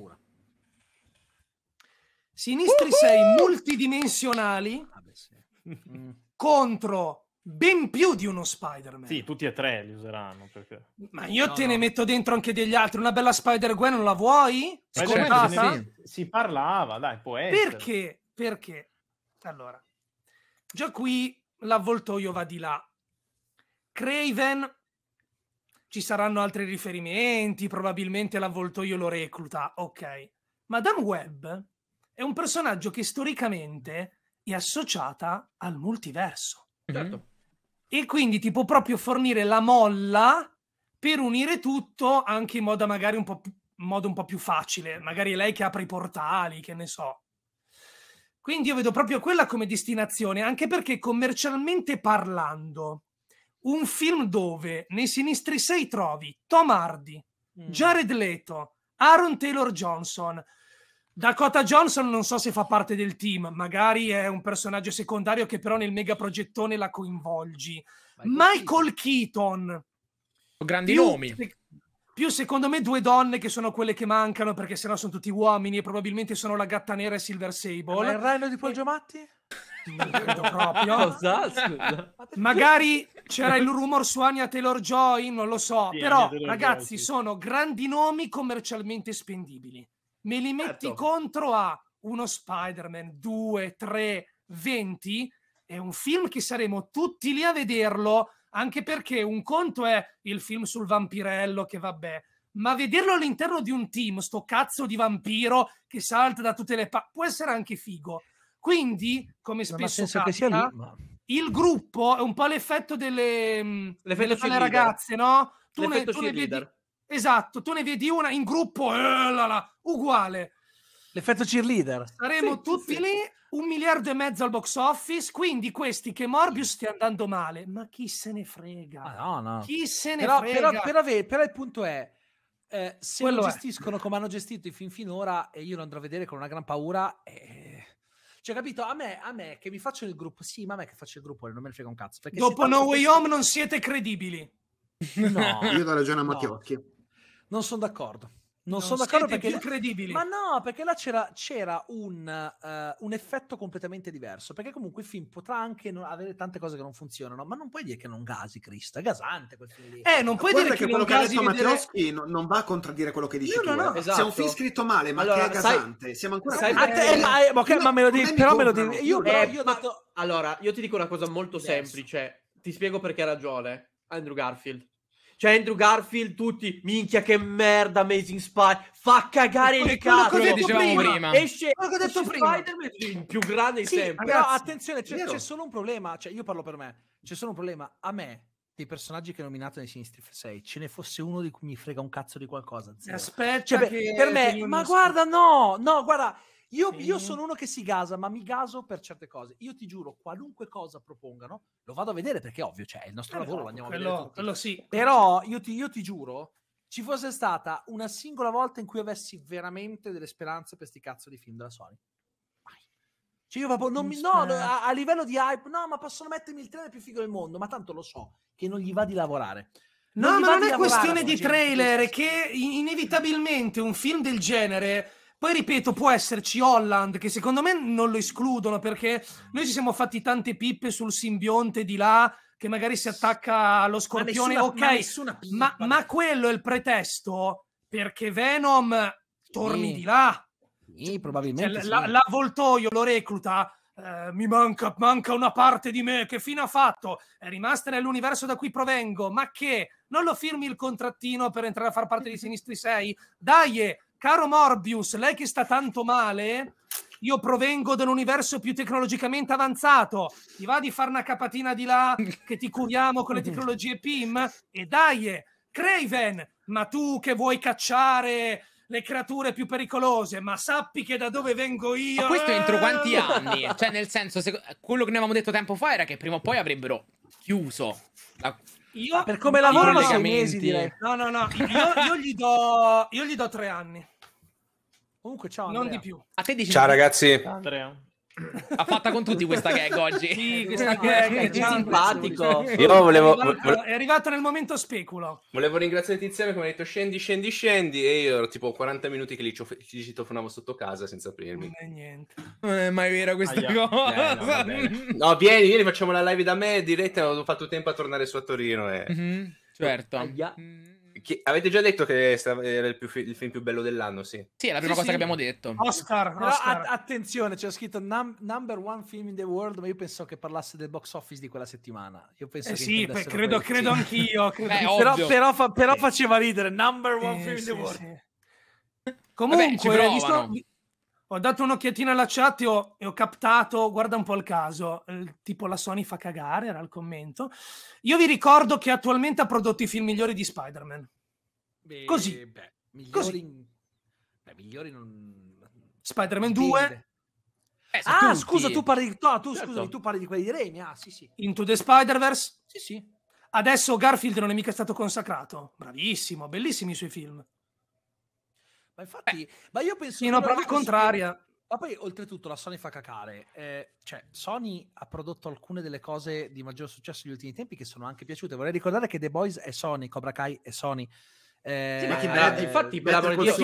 Sinistri 6 uh-huh. multidimensionali Vabbè, sì. contro ben più di uno Spider-Man. Sì, tutti e tre li useranno. Perché... Ma io no, te no. ne metto dentro anche degli altri. Una bella Spider-Gwen non la vuoi? Scusa, Si, si parlava, dai, può essere. Perché? Perché? Allora, già qui l'avvoltoio va di là. Craven ci saranno altri riferimenti, probabilmente l'avvoltoio lo recluta, ok. Madame Webb è un personaggio che storicamente è associata al multiverso. Certo e quindi ti può proprio fornire la molla per unire tutto anche in modo magari un po', più, modo un po' più facile. Magari è lei che apre i portali, che ne so. Quindi io vedo proprio quella come destinazione, anche perché commercialmente parlando, un film dove nei sinistri sei trovi Tom Hardy, mm. Jared Leto, Aaron Taylor Johnson, Dakota Johnson non so se fa parte del team, magari è un personaggio secondario che però nel mega progettone la coinvolgi. Michael Keaton. Grandi più, nomi. più secondo me due donne che sono quelle che mancano perché sennò sono tutti uomini e probabilmente sono la gatta nera e Silver Sable. Ma il reno di Paul Giamatti? proprio. Magari c'era il rumor su Ania Taylor Joy, non lo so, sì, però ragazzi sono grandi nomi commercialmente spendibili me li metti certo. contro a uno Spider-Man 2, 3, 20, è un film che saremo tutti lì a vederlo, anche perché un conto è il film sul vampirello, che vabbè, ma vederlo all'interno di un team, sto cazzo di vampiro che salta da tutte le parti, può essere anche figo. Quindi, come spesso capita, lì, ma... il gruppo è un po' l'effetto delle, mm, delle ragazze, no? Tu, ne, tu ne, vedi, Esatto, tu ne vedi una in gruppo, eh, là, là, uguale. L'effetto cheerleader. Saremo sì, tutti sì. lì, un miliardo e mezzo al box office, quindi questi che Morbius stia andando male, ma chi se ne frega? Ah, no, no. Chi se ne però, frega? Però, però, però, eh, però il punto è, eh, se Quello lo gestiscono è. come hanno gestito i film finora e io lo andrò a vedere con una gran paura, eh... cioè capito, a me, a me, che mi faccio il gruppo, sì ma a me che faccio il gruppo non me ne frega un cazzo. Dopo No Way questo... Home non siete credibili. No. io do ragione a Mattiocchi. No. Non sono d'accordo. Non, non sono d'accordo perché... Più Ma no, perché là c'era, c'era un, uh, un, effetto completamente diverso. Perché comunque il film potrà anche non, avere tante cose che non funzionano, ma non puoi dire che non gasi, Cristo. È gasante quel film lì. Eh, non puoi dire che, che quello che ha detto Matteoschi dire... non, non, va a contraddire quello che dici no, tu, No, no, eh. esatto. Se è un film esatto. scritto male, ma allora, che è gasante, sai, siamo ancora... Sai, te, eh, eh, ma, eh, okay, no, ma me lo devi... Però me lo dici... Io, eh, però, io ma... detto... Allora, io ti dico una cosa molto semplice. Ti spiego perché ha ragione Andrew Garfield. Cioè, Andrew Garfield, tutti, minchia che merda, Amazing Spy, fa cagare il cazzo. Quello che dicevamo prima. prima. Esce, quello che ho detto prima. Spider-Man il più grande sì, sempre. Però attenzione, c'è, c'è solo un problema, cioè io parlo per me, c'è solo un problema, a me dei personaggi che ho nominato nei Sinistri 6 ce ne fosse uno di cui mi frega un cazzo di qualcosa. Zero. Aspetta, cioè, beh, per me, ma guarda, no, no, guarda, io, sì. io, sono uno che si gasa, ma mi gaso per certe cose. Io ti giuro, qualunque cosa propongano, lo vado a vedere perché è ovvio, cioè, è il nostro eh, lavoro, lo no, esatto, andiamo a vedere. Quello sì. Però io ti, io ti, giuro, ci fosse stata una singola volta in cui avessi veramente delle speranze per sti cazzo di film della Sony. Cioè, io proprio non mi, no, a, a, livello di hype, no, ma possono mettermi il trailer più figo del mondo, ma tanto lo so che non gli va di lavorare. Non no, ma non è questione di trailer, che inevitabilmente un film del genere poi ripeto, può esserci Holland, che secondo me non lo escludono perché noi ci siamo fatti tante pippe sul simbionte di là che magari si attacca allo scorpione. Ma nessuna, ok, ma, ma, ma, quello è il pretesto perché Venom torni sì. di là. Sì, cioè, probabilmente. Cioè, sì. l'avvoltoio la lo recluta. Eh, mi manca, manca, una parte di me che fine ha fatto? È rimasta nell'universo da cui provengo, ma che non lo firmi il contrattino per entrare a far parte dei Sinistri 6? Dai, Caro Morbius, lei che sta tanto male, io provengo dall'universo più tecnologicamente avanzato. Ti va di fare una capatina di là che ti curiamo con le tecnologie PIM? E dai, Craven, ma tu che vuoi cacciare le creature più pericolose, ma sappi che da dove vengo io. Ma questo entro eh? quanti anni? cioè, nel senso, se, quello che ne avevamo detto tempo fa era che prima o poi avrebbero chiuso. La, io, per come lavorano sei mesi direi. No, no, no, io, io, gli do, io gli do tre anni. Comunque, ciao. Andrea. Non di più. A te dici ciao, ragazzi. Andrea. Ha fatta con tutti questa gag oggi. sì, questa gag è simpatico. Io volevo, è arrivato, nel momento speculo. Volevo ringraziare Tiziano che mi ha detto scendi, scendi, scendi. E io ero tipo 40 minuti che li citofonavo sotto casa senza aprirmi. Non è niente. Non è mai vera questa Aia. cosa. Eh, no, no, vieni, vieni, facciamo la live da me diretta. ho fatto tempo a tornare su a Torino. E... Mm-hmm, certo. Aia. Mm. Chi... avete già detto che era il, più, il, film più bello dell'anno, sì. Sì, è la prima sì, cosa sì. che abbiamo detto. Oscar, Oscar. A- attenzione, c'è scritto num- number one film in the world, ma io pensavo che parlasse del box office di quella settimana. Io penso eh che sì, beh, credo, credo anch'io. Credo. Beh, però, però, fa- però eh. faceva ridere, number one eh, film in the world. Comunque, Vabbè, visto, ho dato un'occhiatina alla chat e ho, e ho, captato, guarda un po' il caso, eh, tipo la Sony fa cagare, era il commento. Io vi ricordo che attualmente ha prodotto i film migliori di Spider-Man. Beh, Così. Beh, migliori, Così. Beh, migliori non... Spider-Man 2. Eh, ah, tutti. scusa, tu parli, no, tu, certo. tu parli di quelli di Remy. Ah, sì, sì. Into the Spider-Verse. Sì, sì. Adesso Garfield non è mica stato consacrato. Bravissimo, bellissimi i suoi film. Ma infatti, eh, ma io penso... In una prova contraria. Ma poi oltretutto la Sony fa cacare. Eh, cioè, Sony ha prodotto alcune delle cose di maggior successo negli ultimi tempi che sono anche piaciute. Vorrei ricordare che The Boys è Sony, Cobra Kai è Sony. Eh, sì, Breaking Bad, eh, infatti,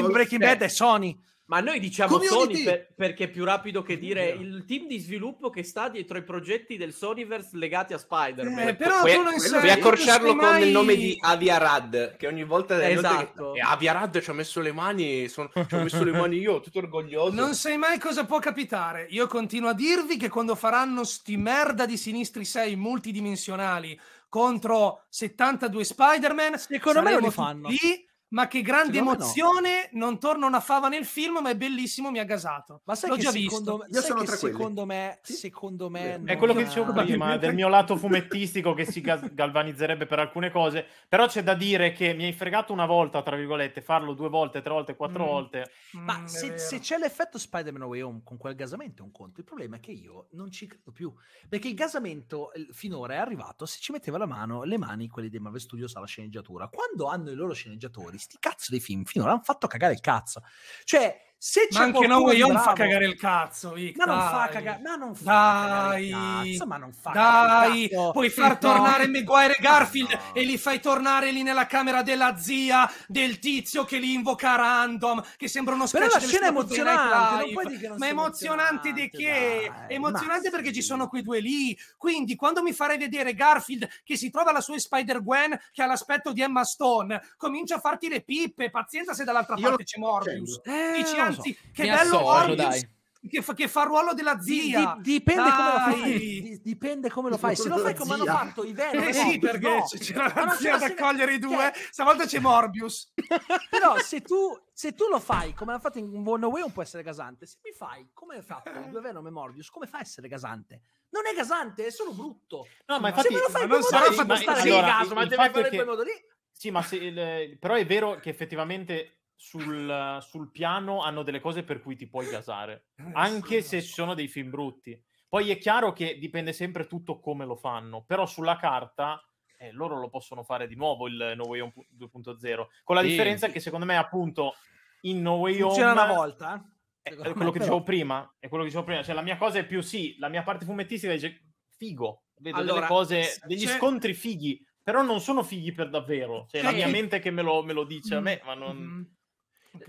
Breaking Bad è Sony. Ma noi diciamo Community. Sony per, perché è più rapido che dire il team di sviluppo che sta dietro i progetti del Sonyverse legati a Spider-Man. Eh, ecco, però puoi, tu non puoi accorciarlo mai... con il nome di Aviarad, che ogni volta esatto. che... Eh, Aviarad ci ha messo le mani, sono... ci ho messo le mani io, tutto orgoglioso. Non sai mai cosa può capitare. Io continuo a dirvi che quando faranno sti merda di sinistri 6 multidimensionali contro 72 Spider-Man, secondo me lo fanno. Lì ma che grande secondo emozione, no. non torna una fava nel film, ma è bellissimo, mi ha gasato. Ma sai L'ho già secondo, visto. Io sono tra secondo me, sì? secondo me È quello che dicevo prima, del mio lato fumettistico che si galvanizzerebbe per alcune cose, però c'è da dire che mi hai fregato una volta, tra virgolette, farlo due volte, tre volte, quattro mm. volte. Ma mm, se, se, c'è l'effetto Spider-Man Away Home con quel gasamento è un conto, il problema è che io non ci credo più, perché il gasamento eh, finora è arrivato se ci metteva la mano, le mani, quelli dei Marvel Studios alla sceneggiatura. Quando hanno i loro sceneggiatori sti cazzo dei film finora hanno fatto cagare il cazzo. Cioè, se c'è ma anche No Way Home fa cagare il cazzo, Vic, ma non fa cagare, ma non fa dai, cazzo, ma non fa dai, puoi far tornare Maguire e Garfield no. e li fai tornare lì nella camera della zia del tizio che li invoca random, che sembra uno Però la scena è emozionante, ma emozionante di che? Dai, è emozionante perché sì. ci sono quei due lì, quindi quando mi farei vedere Garfield che si trova la sua Spider-Gwen che ha l'aspetto di Emma Stone, comincia a farti le pippe, pazienza se dall'altra Io parte c'è Morbius. Eh, ah, Anzi, so. che Mi bello associo, Morbius che fa, che fa, il ruolo della zia. Di, dipende, come lo fai. dipende come lo fai. Se lo fai come hanno fatto i Venom. Eh sì, perché no. c'era la zia da se... i due. Che... Cioè Stavolta c'è Morbius. Però se tu, se tu lo fai come hanno fatto in One Way, non può essere gasante. Se mi fai come ha fatto in due Venom e Morbius, come fa a essere gasante? Non è gasante, è solo brutto. No, ma infatti, se me lo fai come non sarà fatto stare allora, lì, caso, ma deve fare in quel modo lì. Sì, ma se il, però è vero che effettivamente sul, sul, piano hanno delle cose per cui ti puoi gasare, eh, anche se sono dei film brutti. Poi è chiaro che dipende sempre tutto come lo fanno, però sulla carta eh, loro lo possono fare di nuovo il No Way Home 2.0, con la sì, differenza che secondo me appunto in No Way Funziona C'era una volta? Eh, è, quello che dicevo prima, è quello che dicevo prima, cioè la mia cosa è più sì, la mia parte fumettistica dice figo, vedo allora, delle cose, degli c'è... scontri fighi, però non sono fighi per davvero. Cioè, sì. la mia mente che me lo, me lo dice a mm. me, ma non... Mm-hmm.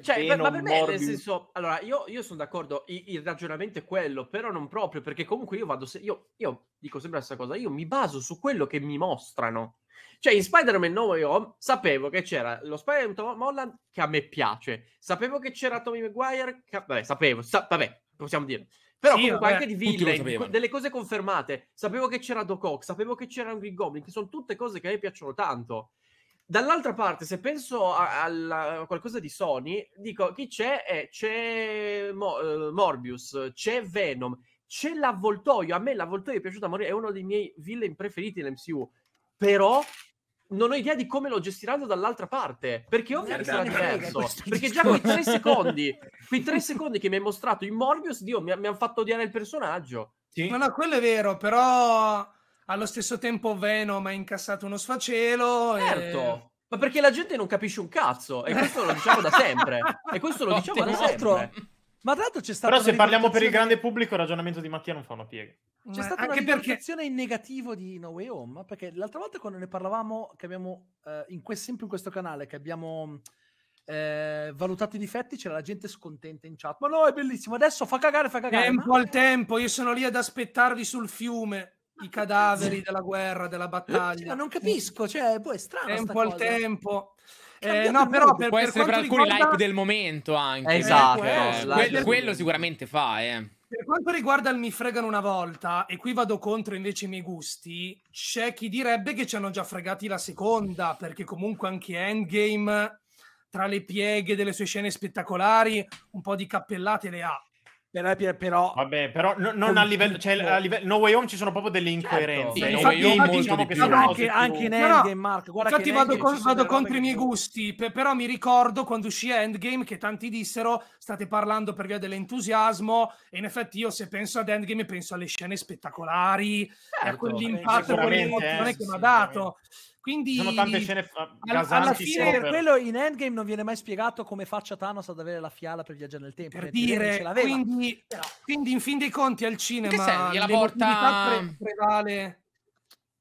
Cioè, Venom, ma per me, nel senso, allora, io, io sono d'accordo, il, il, ragionamento è quello, però non proprio, perché comunque io vado, se, io, io dico sempre la stessa cosa, io mi baso su quello che mi mostrano. Cioè, in Spider-Man No Way Home sapevo che c'era lo Spider-Man Tom Holland che a me piace, sapevo che c'era Tommy Maguire, che... vabbè, sapevo, sa... vabbè, possiamo dire. Però sì, comunque vabbè, anche di villain, delle cose confermate. Sapevo che c'era Doc Ock, sapevo che c'era un Goblin, che sono tutte cose che a me piacciono tanto. Dall'altra parte, se penso a, a, a qualcosa di Sony, dico chi c'è? Eh, c'è Mo, uh, Morbius, c'è Venom, c'è l'avvoltoio. A me l'avvoltoio è piaciuto a morire, è uno dei miei villain preferiti nell'MCU. Però non ho idea di come lo gestiranno dall'altra parte perché ovviamente che sarà diverso perché già quei tre secondi quei tre secondi che mi hai mostrato in Morbius Dio mi, mi hanno fatto odiare il personaggio sì. no no quello è vero però allo stesso tempo Venom ha incassato uno sfacelo. Certo. E... Ma perché la gente non capisce un cazzo, e questo lo diciamo da sempre. E questo lo diciamo da sempre. Ma tra l'altro c'è stata. Però, se parliamo per il grande pubblico, il ragionamento di Mattia non fa una piega. C'è stata anche una perché... in negativo di No Way Home, perché l'altra volta quando ne parlavamo, che abbiamo eh, in que- sempre in questo canale, che abbiamo eh, valutato i difetti, c'era la gente scontenta in chat. Ma no, è bellissimo, adesso fa cagare, fa cagare. Tempo ma... al tempo, io sono lì ad aspettarvi sul fiume. i cadaveri della guerra, della battaglia. Cioè, non capisco, cioè, poi boh, è strano. Tempo al tempo. Eh, no, però per, può per essere per alcuni riguarda... l'hype del momento anche. Esatto. Eh, quello, quello sicuramente fa, eh. Per quanto riguarda il mi fregano una volta, e qui vado contro invece i miei gusti, c'è chi direbbe che ci hanno già fregati la seconda, perché comunque anche Endgame, tra le pieghe delle sue scene spettacolari, un po' di cappellate le ha però, Vabbè, però no, non a livello, cioè, a livello, No Way Home ci sono proprio delle certo. incoerenze. Certo. Infatti, diciamo no Home, che sono anche, anche, in Endgame, Marco. Guarda infatti, vado, con, vado contro i miei che... gusti. però mi ricordo quando uscì Endgame che tanti dissero state parlando per via dell'entusiasmo. E in effetti, io se penso ad Endgame, penso alle scene spettacolari, certo, a quell'impatto quell'emozione eh, che mi ha dato. Sì, quindi sono tante scene alla, alla fine per... quello in Endgame non viene mai spiegato come faccia Thanos ad avere la fiala per viaggiare nel tempo. Per dire, quindi, Però... quindi, in fin dei conti al cinema che la porta prevale.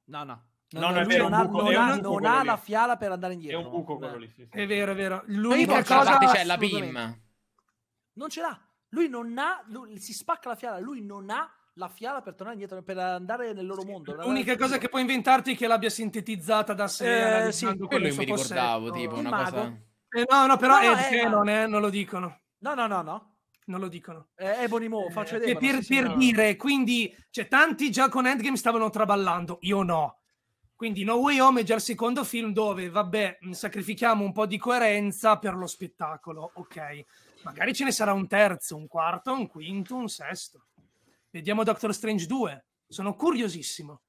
No, no. Non, non, non, ha, non ha, la fiala per andare indietro. È un buco quello lì. Sì, sì. È vero, è vero. L'unica cosa c'è la BIM. Non ce l'ha. Lui non ha, lui, si spacca la fiala, lui non ha la fiala per tornare indietro, per andare nel loro sì, mondo. L'unica cosa che puoi inventarti è che l'abbia sintetizzata da sé. Eh, sì, quello io mi ricordavo, possetto. tipo, Il una mago. cosa... Eh, no, no, però no, eh, è eh, no. eh, non lo dicono. No, no, no, no. Non lo dicono. Eh, Ebony Mo, eh, faccio eh, vedere. per, sì, per dire, quindi, cioè, tanti già con Endgame stavano traballando, io no. Quindi No Way Home è già il secondo film dove, vabbè, mm, sacrifichiamo un po' di coerenza per lo spettacolo, ok. Magari ce ne sarà un terzo, un quarto, un quinto, un sesto. Vediamo Doctor Strange 2. Sono curiosissimo.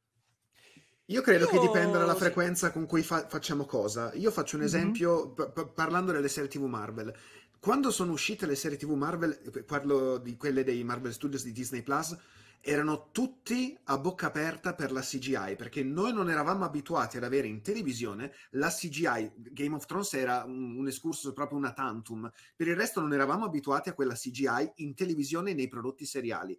Io credo Io... che dipenda dalla frequenza con cui fa- facciamo cosa. Io faccio un mhm. esempio mm-hmm. p- parlando delle serie TV Marvel. Quando sono uscite le serie TV Marvel, eh, parlo di quelle dei Marvel Studios di Disney Plus, erano tutti a bocca aperta per la CGI, perché noi non eravamo abituati ad avere in televisione la CGI. Game of Thrones era un, un escursus, proprio una tantum. Per il resto non eravamo abituati a quella CGI in televisione e nei prodotti seriali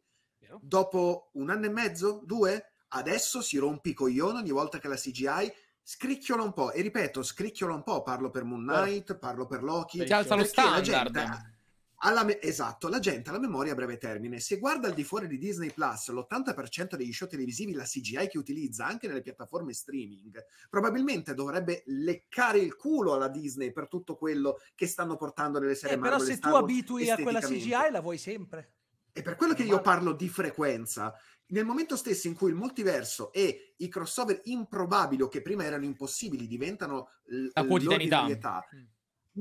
dopo un anno e mezzo, due, adesso si rompe i coglioni ogni volta che la CGI scricchiola un po'. E ripeto, scricchiola un po'. Parlo per Moon certo. Knight, oh. parlo per Loki. Si alza lo standard. alla me- esatto, la gente ha la memoria a breve termine. Se guarda al di fuori di Disney Plus l'80% degli show televisivi la CGI che utilizza anche nelle piattaforme streaming, probabilmente dovrebbe leccare il culo alla Disney per tutto quello che stanno portando nelle serie eh, Marvel. Però se tu abitui a quella CGI la vuoi sempre. È per quello che io parlo di frequenza. Nel momento stesso in cui il multiverso e i crossover improbabili o che prima erano impossibili diventano l- la quotidianità, mm.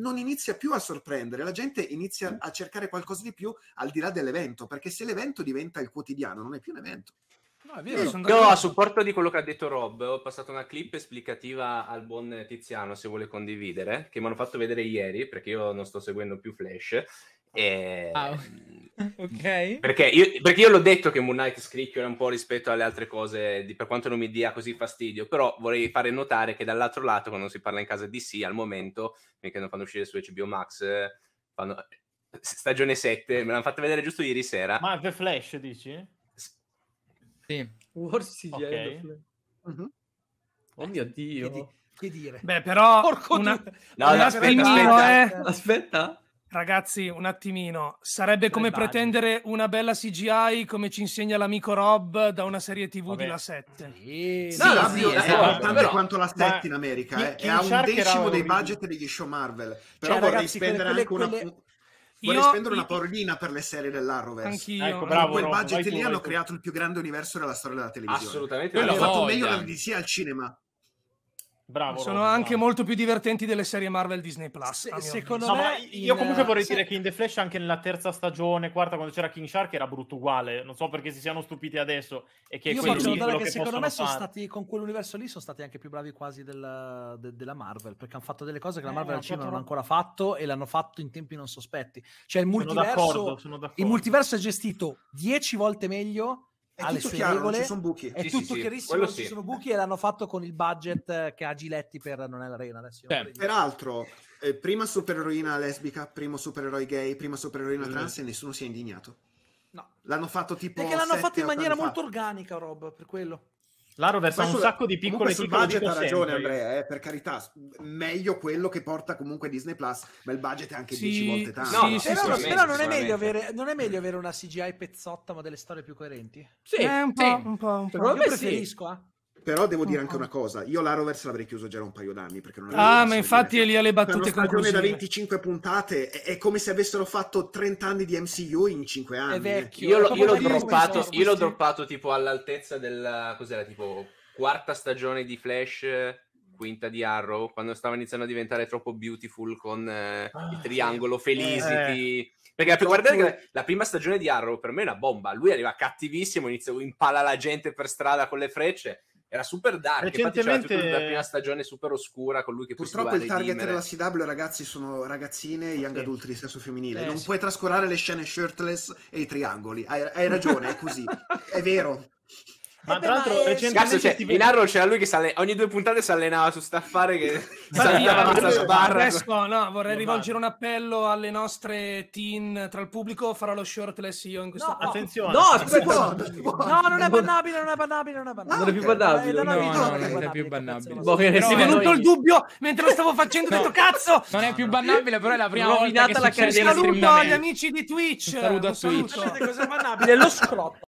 non inizia più a sorprendere, la gente inizia a cercare qualcosa di più al di là dell'evento, perché se l'evento diventa il quotidiano, non è più un evento. No, vero, io d'accordo. a supporto di quello che ha detto Rob, ho passato una clip esplicativa al buon Tiziano, se vuole condividere, che mi hanno fatto vedere ieri, perché io non sto seguendo più Flash, e... Wow. Ehm, ok. Perché io, perché io, l'ho detto che Moon Knight scricchiola un po' rispetto alle altre cose, di, per quanto non mi dia così fastidio, però vorrei fare notare che dall'altro lato, quando si parla in casa di sì, al momento, finché non fanno uscire su HBO Max, fanno... stagione 7, me l'hanno fatta vedere giusto ieri sera. Ma The Flash, dici? Sì. War okay. mm-hmm. Oh eh, mio Dio. Che, di- che dire? Beh, però... Porco una... No, no, aspetta, aspetta. aspetta. aspetta. Ragazzi, un attimino, sarebbe come Dai, pretendere una bella CGI come ci insegna l'amico Rob da una serie TV Vabbè. La 7. Sì, sì, no, no, sì, è importante eh, però, quanto la 7 in America, chi, eh. è a un decimo dei budget degli show Marvel, però cioè, vorrei ragazzi, spendere quelle, anche una... Quelle... Vorrei io, una porrina per le serie dell'Arrowverse. Anch'io. Ecco, bravo, quel budget lì hanno creato il più grande universo della storia della televisione. Assolutamente. Quello l'ha fatto meglio di DC al cinema. Bravo, sono Robin, anche bravo. molto più divertenti delle serie Marvel Disney Plus. Se, secondo no, me, io in, comunque vorrei se... dire che in The Flash, anche nella terza stagione, quarta, quando c'era King Shark, era brutto uguale. Non so perché si siano stupiti adesso. E che io faccio notare che, che secondo me sono stati, con quell'universo lì, sono stati anche più bravi quasi della, de, della Marvel. Perché hanno fatto delle cose che la eh, Marvel eh, al cinema certo, non ha ancora fatto e l'hanno fatto in tempi non sospetti. Cioè, il multiverso, sono d'accordo, sono d'accordo. Il multiverso è gestito dieci volte meglio è ha le sue chiaro, regole, ci sono buchi. è sì, tutto sì, chiarissimo, non ci sono buchi e l'hanno fatto con il budget eh, che ha Giletti per Non è l'arena adesso. peraltro, eh, prima supereroina lesbica, primo supereroi gay, prima supereroina mm. trans e nessuno si è indignato. No. L'hanno fatto tipo Perché l'hanno fatto in maniera molto organica, Rob, per quello. La Roversa ha un sacco di piccole sul budget ha ragione sempre. Andrea, eh, per carità, meglio quello che porta comunque Disney Plus, ma il budget è anche sì, 10 volte tanto. No, no, sì, però, però non, è avere, non, è meglio avere, una CGI pezzotta ma delle storie più coerenti? Sì, eh, un, po', sì. un po', un po', un po'. Io preferisco, eh però devo dire anche una cosa, io l'Arovers l'avrei chiuso già da un paio d'anni perché non Ah, ma infatti è lì alle battute con stagione da 25 puntate è, è, come se avessero fatto 30 anni di MCU in 5 anni. È vecchio. Io, io, l'ho, droppato, io l'ho droppato tipo all'altezza della cos'era tipo quarta stagione di Flash quinta di Arrow quando stava iniziando a diventare troppo beautiful con eh, ah, il triangolo sì. Felicity eh. perché per guardate che la prima stagione di Arrow per me è una bomba lui arriva cattivissimo inizia, impala la gente per strada con le frecce era super dark. Recentemente... Infatti c'era la prima stagione super oscura con lui che Purtroppo il target della CW, ragazzi, sono ragazzine e young sì. adulti di sesso femminile. Eh, non sì. puoi trascurare le scene shirtless e i triangoli. Hai, hai ragione, è così. è vero. Ma tra l'altro, recentemente cioè, in Arrow c'era lui che s'allenava, ogni due puntate si allenava su staffare che saltava questa sbarra. Adesso, no, vorrei no, rivolgere vale. un appello alle nostre teen tra il pubblico, farò lo shortless io in questo no, no. Attenzione. No, aspetta. No, non è bannabile, non è bannabile, non è bannabile. Non è più bannabile. No, no, non è più bannabile. Boh, è venuto il dubbio mentre lo stavo facendo, ho detto cazzo! Non è più bannabile, però è la prima volta che la carriera. Saluto agli amici di Twitch. Saluto a Twitch. Cosa è bannabile? Lo scrotto.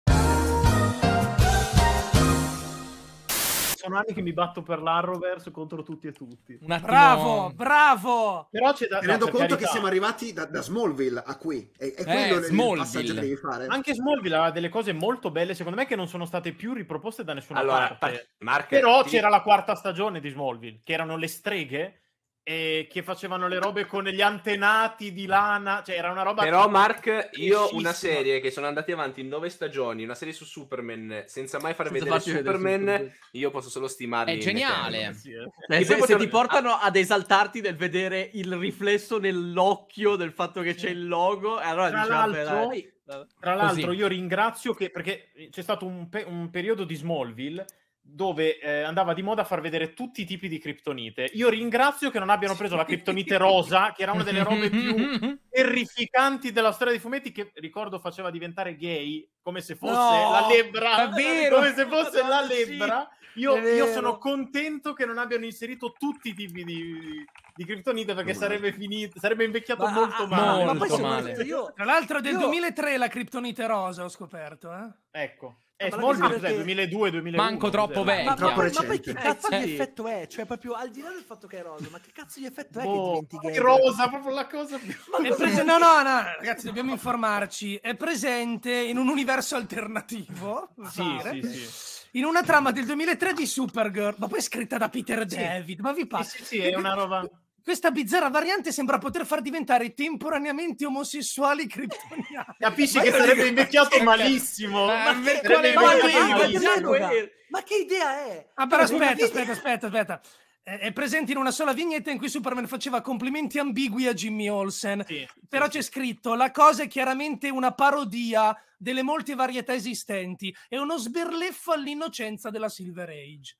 sono anni che mi batto per l'Arrowverse contro tutti e tutti. Bravo, bravo! Però c'è da, Mi rendo no, conto carità. che siamo arrivati da, da, Smallville a qui. E, è eh, quello eh, il passaggio che devi fare. Anche Smallville aveva delle cose molto belle, secondo me, che non sono state più riproposte da nessuna allora, parte. Par- Mark, Però ti... c'era la quarta stagione di Smallville, che erano le streghe eh, che facevano le robe con gli antenati di lana, cioè era una roba. Però, Mark, io una serie che sono andati avanti in nove stagioni, una serie su Superman, senza mai far senza vedere Superman, vedere io posso solo stimarli. È geniale. Sì, eh. cioè, se, poter... se, ti portano ad esaltarti nel vedere il riflesso nell'occhio del fatto che c'è il logo, eh, allora Tra diciamo, l'altro, beh, tra l'altro io ringrazio che perché c'è stato un, pe- un periodo di Smallville dove eh, andava di moda far vedere tutti i tipi di criptonite. Io ringrazio che non abbiano preso la criptonite rosa, che era una delle robe più terrificanti della storia dei fumetti, che ricordo faceva diventare gay, come se fosse no, la lebbra. Vero, come se fosse no, la lebbra. Sì, io, io, sono contento che non abbiano inserito tutti i tipi di, di criptonite perché mm. sarebbe, finito, sarebbe invecchiato ma, molto male. Ah, molto ma male. Io, tra l'altro del io... 2003 la criptonite rosa ho scoperto. Eh? Ecco è no, ah, Smallville, che... 2002, 2001. Manco troppo vecchio. Ma, ma, ma, poi che cazzo di effetto è? Cioè, proprio al di là del fatto che è rosa, ma che cazzo di effetto è oh, che boh, diventi gay? rosa, proprio la cosa più... Presente... No, no, no, ragazzi, dobbiamo informarci. È presente in un universo alternativo. Sì, sì, sì, In una trama del 2003 di Supergirl, ma poi scritta da Peter David, ma vi passa? Sì, sì, è una roba... Questa bizzarra variante sembra poter far diventare temporaneamente omosessuali criptoniani. Capisci che sarebbe invecchiato malissimo. Ma, ma, che, quale, ma, ma, ma che idea è? Ah, però cioè, aspetta, aspetta, aspetta, aspetta è presente in una sola vignetta in cui Superman faceva complimenti ambigui a Jimmy Olsen. Sì, Però sì. c'è scritto: la cosa è chiaramente una parodia delle molte varietà esistenti, è uno sberleffo all'innocenza della Silver Age.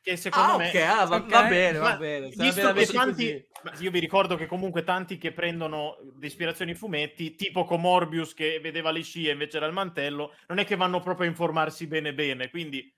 Che secondo ah, me okay, ah, va, okay. va, bene, va bene. Visto che tanti, così. io vi ricordo che comunque tanti che prendono di ispirazioni fumetti, tipo Comorbius che vedeva le scie e invece era il mantello, non è che vanno proprio a informarsi bene bene, quindi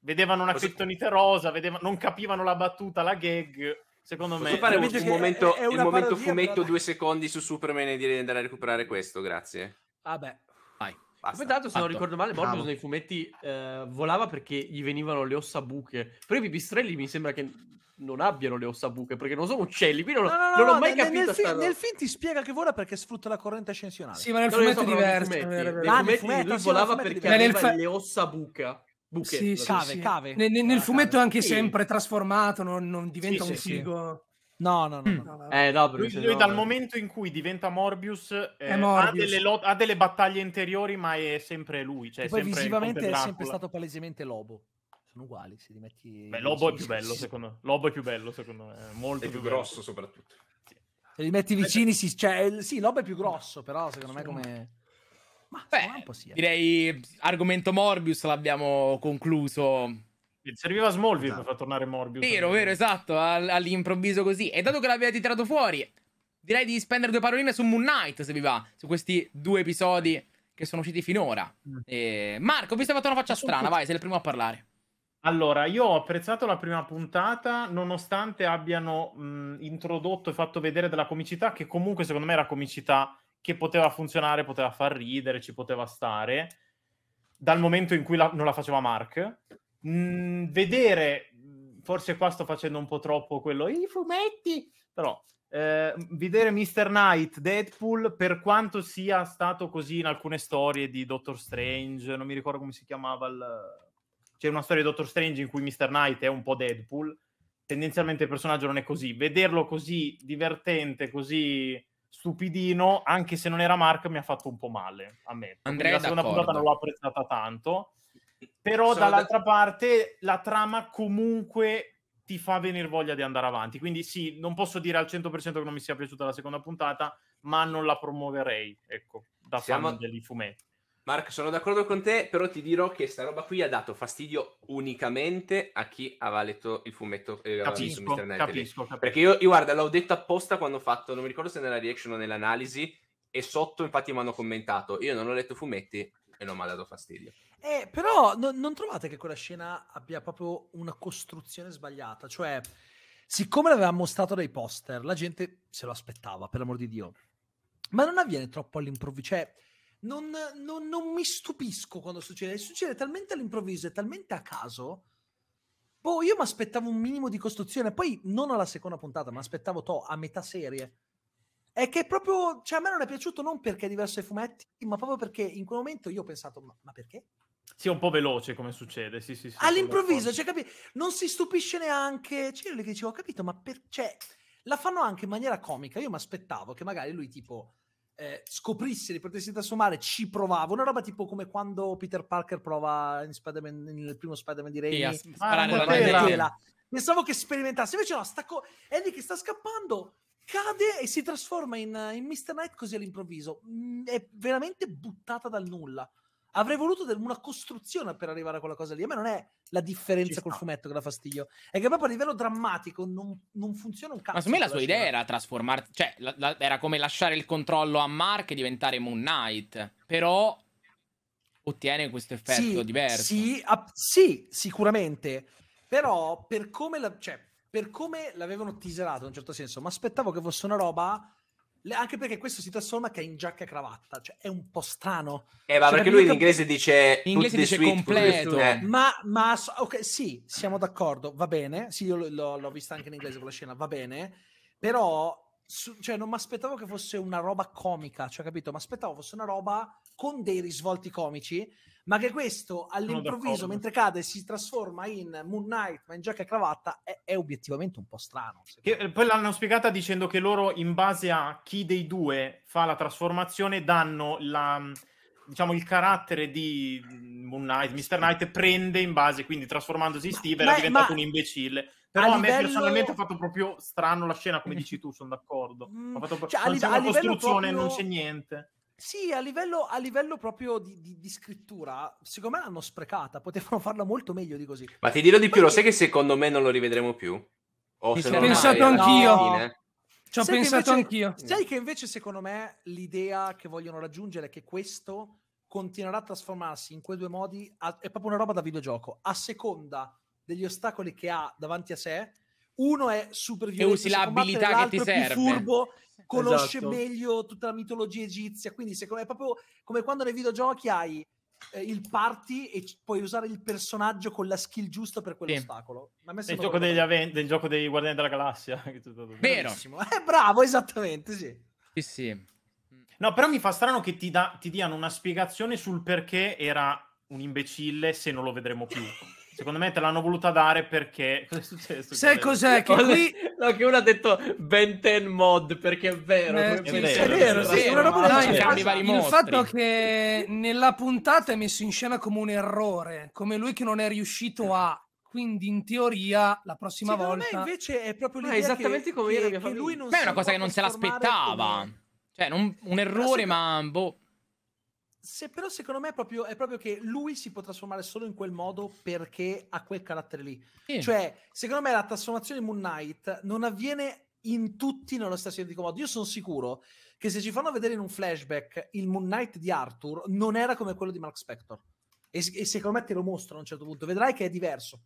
vedevano una Posso... criptonite rosa, vedevano... non capivano la battuta, la gag. Secondo me fare un, momento, è, è il momento fumetto però... due secondi su Superman e dire di andare a recuperare questo, grazie. Vabbè. Ah, Vai. Basta, Come tanto, se non ricordo male, Morbius Bravo. nei fumetti eh, volava perché gli venivano le ossa buche. Però i pipistrelli mi sembra che non abbiano le ossa buche perché non sono uccelli. Quindi non, no, no, non no, ho mai capito. Nel, film, nel film ti spiega che vola perché sfrutta la corrente ascensionale. Sì, ma nel ah, fumetto è diverso. nel fumetto, lui volava perché aveva fa... le ossabuca. Buche, sì, sì, cave, sì. cave. Nel, nel ah, fumetto è anche sempre trasformato, non, non diventa un figo. No, no, no. Mm. no, Eh, no lui, lui dal momento in cui diventa Morbius, eh, Morbius. Ha, delle lot- ha, delle battaglie interiori, ma è sempre lui. Cioè, poi visivamente è sempre stato palesemente Lobo. Sono uguali. Se li Beh, Lobo, vicini, è bello, sì. Lobo è più bello, secondo me. Molto è più, più grosso, soprattutto. Se li metti vicini, sì, cioè, sì, Lobo è più grosso, però secondo me come. Ma Beh, un po' sì. Eh. Direi argomento Morbius l'abbiamo concluso Serviva Smallville esatto. per far tornare Morbius. Vero, vero, esatto, all'improvviso così. E dato che l'abbiate tirato fuori, direi di spendere due paroline su Moon Knight, se vi va, su questi due episodi che sono usciti finora. Mm. E... Marco, ho visto che hai fatto una faccia strana, vai, sei il primo a parlare. Allora, io ho apprezzato la prima puntata, nonostante abbiano mh, introdotto e fatto vedere della comicità, che comunque secondo me era comicità che poteva funzionare, poteva far ridere, ci poteva stare, dal momento in cui la, non la faceva Mark mh, mm, vedere, mm, forse qua sto facendo un po' troppo quello, i fumetti, però eh, vedere Mr. Knight, Deadpool, per quanto sia stato così in alcune storie di Doctor Strange, non mi ricordo come si chiamava il... C'è una storia di Doctor Strange in cui Mr. Knight è un po' Deadpool, tendenzialmente il personaggio non è così. Vederlo così divertente, così stupidino, anche se non era Mark, mi ha fatto un po' male a me. Andrea la seconda puntata non l'ho apprezzata tanto. Però Sono dall'altra da... parte la trama comunque ti fa venire voglia di andare avanti. Quindi sì, non posso dire al 100% che non mi sia piaciuta la seconda puntata, ma non la promuoverei, ecco, da Siamo... fan dei fumetti. Mark, sono d'accordo con te, però ti dirò che sta roba qui ha dato fastidio unicamente a chi aveva letto il fumetto eh, capisco, Mr. Capisco, capisco, Perché io, io, guarda, l'ho detto apposta quando ho fatto, non mi ricordo se nella reaction o nell'analisi, e sotto infatti mi hanno commentato, io non ho letto fumetti, e non mi ha dato fastidio. Eh, però no, non trovate che quella scena abbia proprio una costruzione sbagliata? Cioè, siccome l'aveva mostrato dai poster, la gente se lo aspettava, per l'amor di Dio. Ma non avviene troppo all'improvviso. Cioè, non, non, non mi stupisco quando succede. Succede talmente all'improvviso e talmente a caso... Boh, io mi aspettavo un minimo di costruzione, poi non alla seconda puntata, ma aspettavo to a metà serie è che proprio, cioè a me non è piaciuto non perché è diverso dai fumetti, ma proprio perché in quel momento io ho pensato, ma, ma perché? Sì, un po' veloce come succede, sì, sì, sì All'improvviso, cioè, capi- non si stupisce neanche, C'è io le dicevo, ho capito, ma perché? Cioè, la fanno anche in maniera comica, io mi aspettavo che magari lui tipo eh, scoprisse di potersi trasformare, ci provava, una roba tipo come quando Peter Parker prova in Spider-Man, nel primo Spider-Man di Raimi, sì, a sparare la tela. Pensavo che sperimentasse, invece no, sta co- Eddie che sta scappando, cade e si trasforma in, eh, in Mr. Knight così all'improvviso. Mm, è veramente buttata dal nulla. Avrei voluto una costruzione per arrivare a quella cosa lì. A me non è la differenza col fumetto che dà fastidio, è che proprio a livello drammatico non, non funziona un cazzo. Ma secondo me la sua idea era trasformarsi, cioè la, la, era come lasciare il controllo a Mark e diventare Moon Knight, però ottiene questo effetto sì, diverso. Sì, a, sì, sicuramente, però per come la. Cioè, per come l'avevano teaserato in un certo senso, ma aspettavo che fosse una roba anche perché questo si trasforma che è in giacca e cravatta, cioè è un po' strano. Eh, ma cioè, perché lui in inglese dice in inglese dice suite, completo, eh. ma, ma ok, sì, siamo d'accordo, va bene. Sì, io l- l- l'ho vista anche in inglese quella scena, va bene. Però su, cioè, non mi aspettavo che fosse una roba comica, cioè, capito? Mi aspettavo fosse una roba con dei risvolti comici, ma che questo all'improvviso, mentre cade, si trasforma in Moon Knight, ma in giacca e cravatta, è, è obiettivamente un po' strano. Che, eh, poi l'hanno spiegata dicendo che loro, in base a chi dei due fa la trasformazione, danno la, diciamo, il carattere di mm, Moon Knight, Mr. Knight prende in base, quindi trasformandosi in Steve ma, era ma, diventato ma, un imbecille. Però a, a livello... me personalmente ha fatto proprio strano la scena, come dici tu, sono d'accordo. Mm. Proprio... Cioè, non li... c'è una costruzione, proprio... non c'è niente. Sì, a livello, a livello proprio di, di, di, scrittura, secondo me l'hanno sprecata, potevano farla molto meglio di così. Ma ti dirò di più, Perché... lo sai che secondo me non lo rivedremo più? Ho pensato mai, anch'io. No. Ci ho sai pensato invece, anch'io. Sai che invece secondo me l'idea che vogliono raggiungere è che questo continuerà a trasformarsi in quei due modi a, è proprio una roba da videogioco, a seconda degli ostacoli che ha davanti a sé. Uno è super violento, e usi l'abilità che ti serve. più furbo, conosce esatto. meglio tutta la mitologia egizia, quindi secondo me è proprio come quando nei videogiochi hai eh, il party e c- puoi usare il personaggio con la skill giusta per quell'ostacolo. Sì. Ma è il gioco degli aven- del gioco dei Guardiani della Galassia. Vero. Eh, bravo, esattamente, sì. Sì, sì. No, però mi fa strano che ti, da- ti diano una spiegazione sul perché era un imbecille se non lo vedremo più. Secondo me te l'hanno voluta dare perché... Cosa è successo? Sai cos'è? Che qui... No, che uno ha detto Ben 10 mod perché è vero. Eh, è, vero, cioè, è vero, sì, è vero, vero, vero, sì, vero, vero. No, il fatto che nella puntata è messo in scena come un errore, come lui che non è riuscito a quindi in teoria la prossima Secondo volta me invece è proprio l'idea ah, esattamente che, come che, era che lui non Beh, è una cosa che non se l'aspettava come... cioè non, un errore ma boh se, però secondo me è proprio, è proprio, che lui si può trasformare solo in quel modo perché ha quel carattere lì. Sì. Cioè, secondo me la trasformazione in Moon Knight non avviene in tutti nello stesso identico modo. Io sono sicuro che se ci fanno vedere in un flashback il Moon Knight di Arthur non era come quello di Mark Spector. E, e secondo me te lo mostro a un certo punto. Vedrai che è diverso.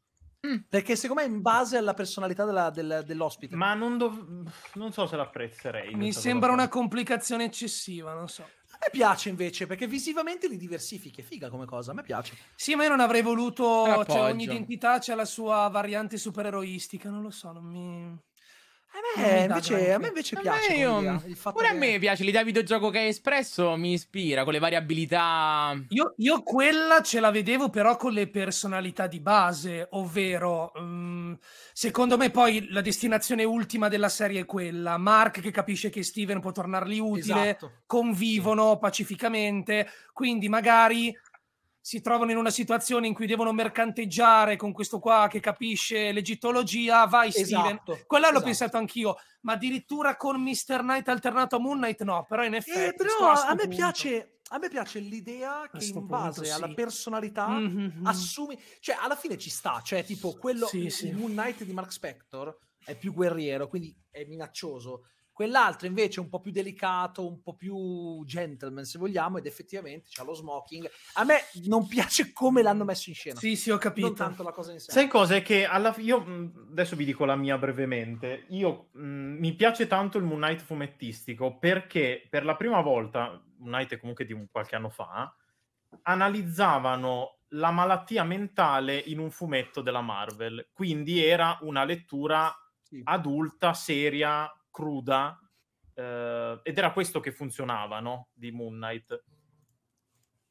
Mm. Perché secondo me è in base alla personalità della, del, dell'ospite. Ma non, dov- non, so se l'apprezzerei. Mi sembra una complicazione eccessiva, non so piace invece perché visivamente li diversifichi, è figa come cosa, a me piace. Sì, ma io non avrei voluto, cioè ogni identità c'è la sua variante supereroistica, non lo so, non mi... A me, invece, a me invece a piace. Me io, pure che... a me piace l'idea videogioco che hai espresso, mi ispira con le variabilità. Io, io, quella ce la vedevo però con le personalità di base, ovvero um, secondo me poi la destinazione ultima della serie è quella. Mark che capisce che Steven può tornargli utile, esatto. convivono sì. pacificamente, quindi magari si trovano in una situazione in cui devono mercanteggiare con questo qua che capisce l'egittologia, vai Steven. Esatto, Quella l'ho esatto. pensato anch'io, ma addirittura con Mr. Knight alternato a Moon Knight no, però in eh, effetti... Eh, però a, a, me piace, a, me piace, l'idea a che in base punto, alla personalità mm-hmm. assumi... Cioè alla fine ci sta, cioè tipo quello sì, sì. Moon Knight di Mark Spector è più guerriero, quindi è minaccioso Quell'altro invece è un po' più delicato, un po' più gentleman se vogliamo, ed effettivamente c'ha lo smoking. A me non piace come l'hanno messo in scena. Sì, sì, ho capito. Non tanto la cosa in sé. Sai cosa è che alla fine, io mm, adesso vi dico la mia brevemente, io mh, mm, mi piace tanto il Moon Knight fumettistico perché per la prima volta, Moon Knight è comunque di un, qualche anno fa, analizzavano la malattia mentale in un fumetto della Marvel. Quindi era una lettura sì. adulta, seria, cruda, eh, ed era questo che funzionava, no? Di Moon Knight.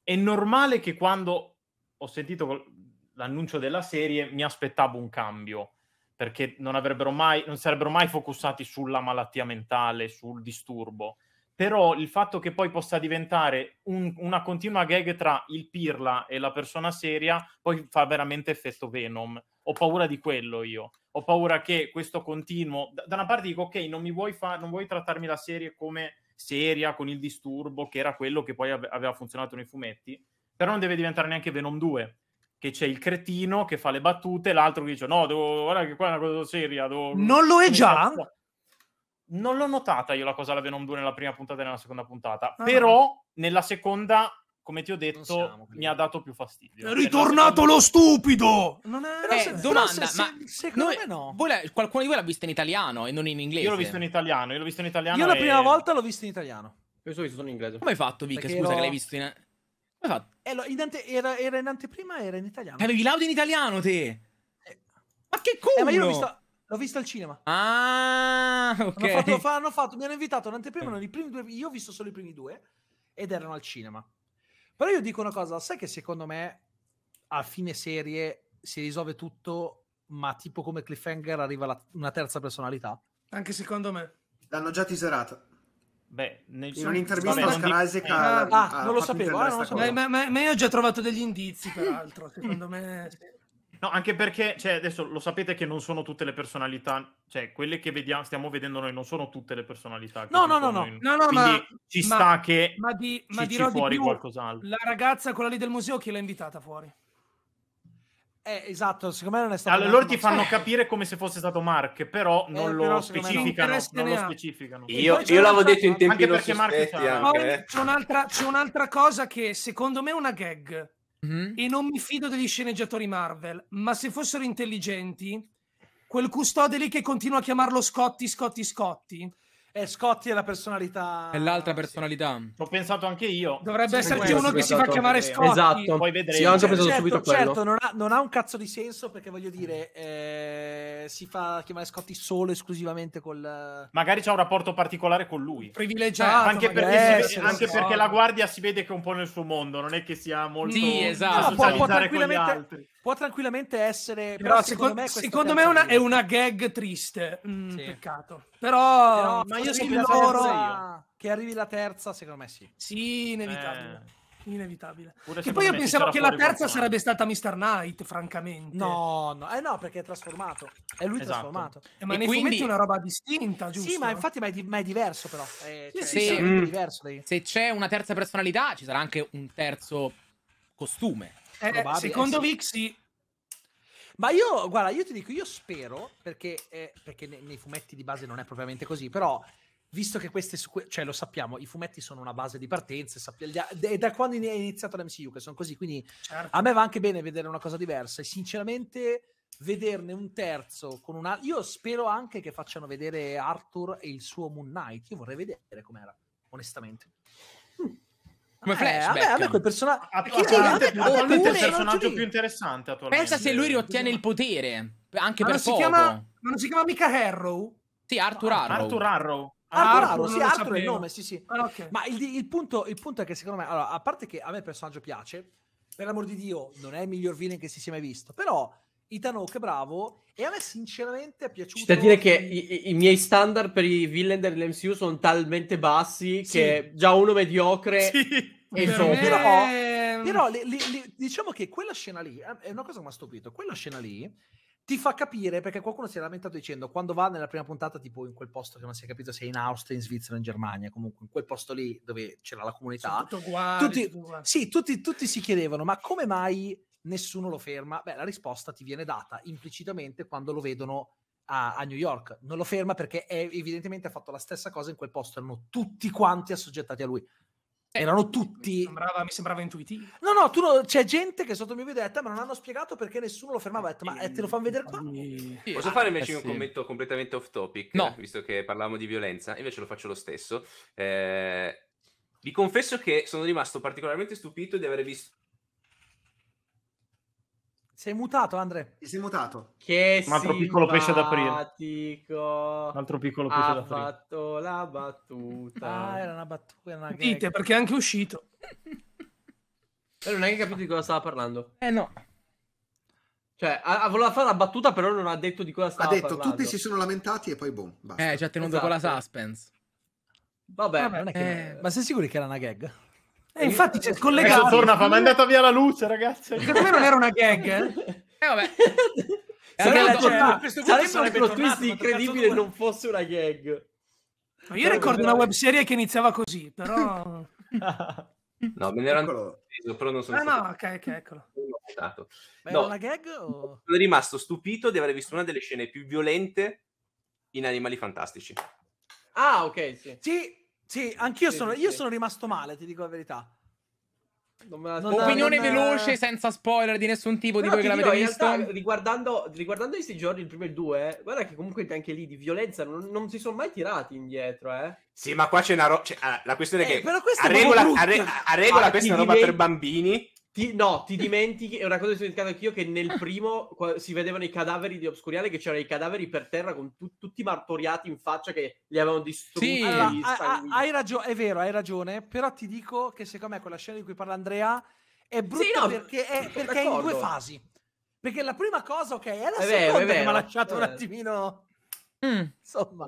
È normale che quando ho sentito l'annuncio della serie mi aspettavo un cambio, perché non, avrebbero mai, non sarebbero mai focussati sulla malattia mentale, sul disturbo però il fatto che poi possa diventare un, una continua gag tra il pirla e la persona seria poi fa veramente effetto Venom. Ho paura di quello io ho paura che questo continuo, da, una parte dico ok, non mi vuoi, fa, non vuoi trattarmi la serie come seria, con il disturbo, che era quello che poi aveva funzionato nei fumetti, però non deve diventare neanche Venom 2, che c'è il cretino che fa le battute, l'altro che dice no, devo, guarda che qua è una cosa seria. Devo, non lo è già? Cazzo. Non l'ho notata io la cosa della Venom 2 nella prima puntata e nella seconda puntata, ah. però nella seconda come ti ho detto, mi ha dato più fastidio. È ritornato lo stupido! Non è eh, se, domanda, se, ma secondo noi, no. La, qualcuno di voi l'ha vista in italiano e non in inglese? Io l'ho visto in italiano, io l'ho visto in italiano. Io e... la prima volta l'ho visto in italiano. Io sono visto in inglese. Come hai fatto, Vic? Perché Scusa lo... che l'hai visto in... Come hai fatto? Eh, lo, in ante... era, era, in anteprima era in italiano. Avevi l'audio in italiano, te? Eh. Ma che culo! Eh, ma io l'ho visto... L'ho vista al cinema. Ah, ok. Hanno fatto, hanno fatto, mi hanno invitato in anteprima, eh. io ho visto solo i primi due, ed erano al cinema. Però io dico una cosa, sai che secondo me a fine serie si risolve tutto, ma tipo come cliffhanger arriva la, una terza personalità? Anche secondo me. L'hanno già teaserata. Beh, nel... in un'intervista Vabbè, a Isaac eh, ah, non lo sapevo, ah, non lo sapevo. Ma, ma, ma, io ho già trovato degli indizi, peraltro, secondo me... No, anche perché, cioè, adesso lo sapete che non sono tutte le personalità, cioè, quelle che vediamo, stiamo vedendo noi non sono tutte le personalità. No, no, no, no, in... no, no, Quindi ma, ci sta ma, che ma di, ci, ma ci fuori più, qualcos'altro. La ragazza, quella lì del museo, chi l'ha invitata fuori? Eh, esatto, secondo me non è stato. Allora loro ti fanno capire come se fosse stato Mark, però eh, non eh, lo però specificano. Non lo specificano. Io, io l'avevo detto in tempi anche perché Mark anche. C'è, un'altra, c'è un'altra cosa che secondo me è una gag mm-hmm. e non mi fido degli sceneggiatori Marvel, ma se fossero intelligenti, quel custode lì che continua a chiamarlo Scotti, Scotti, Scotti, e eh, Scotti è la personalità. È l'altra personalità. Sì. Ho pensato anche io. Dovrebbe sì, esserci uno che si fa chiamare Scotti. Esatto. Poi vedremo. Sì, ho già pensato certo, subito a certo, quello. Certo, non ha, non ha, un cazzo di senso perché voglio dire, eh, si fa chiamare Scotti solo esclusivamente col. Eh, magari c'è un rapporto particolare con lui. Cioè, privilegiato. Anche, perché, vede, essere, eh, anche perché, la guardia si vede che è un po' nel suo mondo, non è che sia molto. Sì, esatto. No, può, può tranquillamente può tranquillamente essere. Però, però secondo, secondo, me, secondo me una, è una gag triste. Mm, sì. Peccato. Però, però, ma io sono loro che arrivi la terza, secondo me sì. Sì, inevitabile. Eh. Inevitabile. Pure che poi io pensavo che la terza sarebbe stata Mr. Knight, francamente. No, no, eh no, perché è trasformato. È lui esatto. trasformato. Eh, ma e nei quindi... è una roba distinta, giusto? Sì, ma infatti ma è, di- ma è diverso però. Eh, cioè, sì, sì, sì. Mm. Diverso, se c'è una terza personalità, ci sarà anche un terzo costume. Eh, secondo Vixi. Ma io, guarda, io ti dico, io spero, perché, eh, perché nei, nei, fumetti di base non è propriamente così, però visto che queste, cioè lo sappiamo, i fumetti sono una base di partenza, è da quando è iniziato l'MCU che sono così, quindi certo. a me va anche bene vedere una cosa diversa e sinceramente vederne un terzo con una... Io spero anche che facciano vedere Arthur e il suo Moon Knight, io vorrei vedere com'era, onestamente. Mm. Come eh, flashback. Eh, a, me, a me quel personaggio è il personaggio più interessante. Pensa se lui riottiene il potere. Anche ma per poco. Chiama, ma non si chiama mica Harrow? Sì, Arthur Harrow. Arthur Harrow. Arthur, Arthur, Arthur sì, Arthur è il nome, sì, sì. Ah, okay. Ma il, il, punto, il, punto, è che secondo me, allora, a parte che a me il personaggio piace, per l'amor di Dio, non è il miglior villain che si sia mai visto, però Ethan che bravo e a me sinceramente è piaciuto c'è da dire che i, i, miei standard per i villain dell'MCU sono talmente bassi sì. che già uno mediocre sì. e per me... però, però le, le, le, diciamo che quella scena lì eh, è una cosa che mi ha stupito quella scena lì ti fa capire perché qualcuno si è lamentato dicendo quando va nella prima puntata tipo in quel posto che non si è capito se è in Austria, in Svizzera, in Germania, comunque in quel posto lì dove c'era la comunità. Uguali, tutti, uguali. Sì, tutti, tutti si chiedevano ma come mai nessuno lo ferma? Beh, la risposta ti viene data implicitamente quando lo vedono a, a New York. Non lo ferma perché è, evidentemente ha fatto la stessa cosa in quel posto, erano tutti quanti assoggettati a lui. Eh, erano tutti. Mi sembrava, mi sembrava, intuitivo. No, no, tu, c'è gente che sotto il mio video ha detto, eh, ma non hanno spiegato perché nessuno lo fermava. Ha detto, ma eh, te lo fanno vedere qua? Sì. Posso fare invece eh, un sì. commento completamente off topic? No. Visto che parlavamo di violenza, invece lo faccio lo stesso. Eh, vi confesso che sono rimasto particolarmente stupito di aver visto sei mutato, Andre. Ti Sei mutato. Che un altro piccolo pesce da aprire. Un altro piccolo pesce da aprire. Ha fatto la battuta. Ah, era una battuta. Era una Dite, perché è anche uscito. Però non hai capito di cosa stava parlando. Eh no. Cioè, ha, voleva fare la battuta, però non ha detto di cosa stava parlando. Ha detto, parlando. tutti si sono lamentati e poi boom, basta. Eh, ci ha tenuto esatto. con la esatto. suspense. Vabbè. Vabbè eh, che... Ma sei sicuro che era una gag? E infatti c'è scollegato. Adesso torna, fa, mi è andata via la luce, ragazzi. Secondo me non era una gag. Eh, eh vabbè. Sarebbe, cioè, a questo punto twist incredibile non fosse una gag. Ma io però ricordo una web serie che iniziava così, però... no, me ne ero andato, però non sono ah, stato... no, ok, ok, eccolo. Ma no, una gag o... Sono rimasto stupito di aver visto una delle scene più violente in Animali Fantastici. Ah, ok, sì. Sì, sì, anch'io sono, sì. sono, rimasto male, ti dico la verità. La... Opinione non... veloce, senza spoiler di nessun tipo di voi che l'avete visto. Realtà, riguardando, riguardando questi giorni, il primo e il due, eh, guarda che comunque anche lì di violenza non, non si sono mai tirati indietro, eh. Sì, ma qua c'è una roba. Cioè, ah, la questione è eh, che a regola, a, re- a regola, ah, questa è una roba diventi... per bambini. Ti, no, ti dimentichi, è una cosa che ho dimenticato anch'io, che nel primo si vedevano i cadaveri di Obscuriale, che c'erano i cadaveri per terra con tu, tutti martoriati in faccia che li avevano distrutti. Sì, allora, hai ragione, è vero, hai ragione, però ti dico che secondo me quella scena di cui parla Andrea è brutta sì, no, perché, è, perché è, in due fasi. Perché la prima cosa, ok, è la è seconda vero, vero, mi ha lasciato un eh. attimino... Mm. Insomma...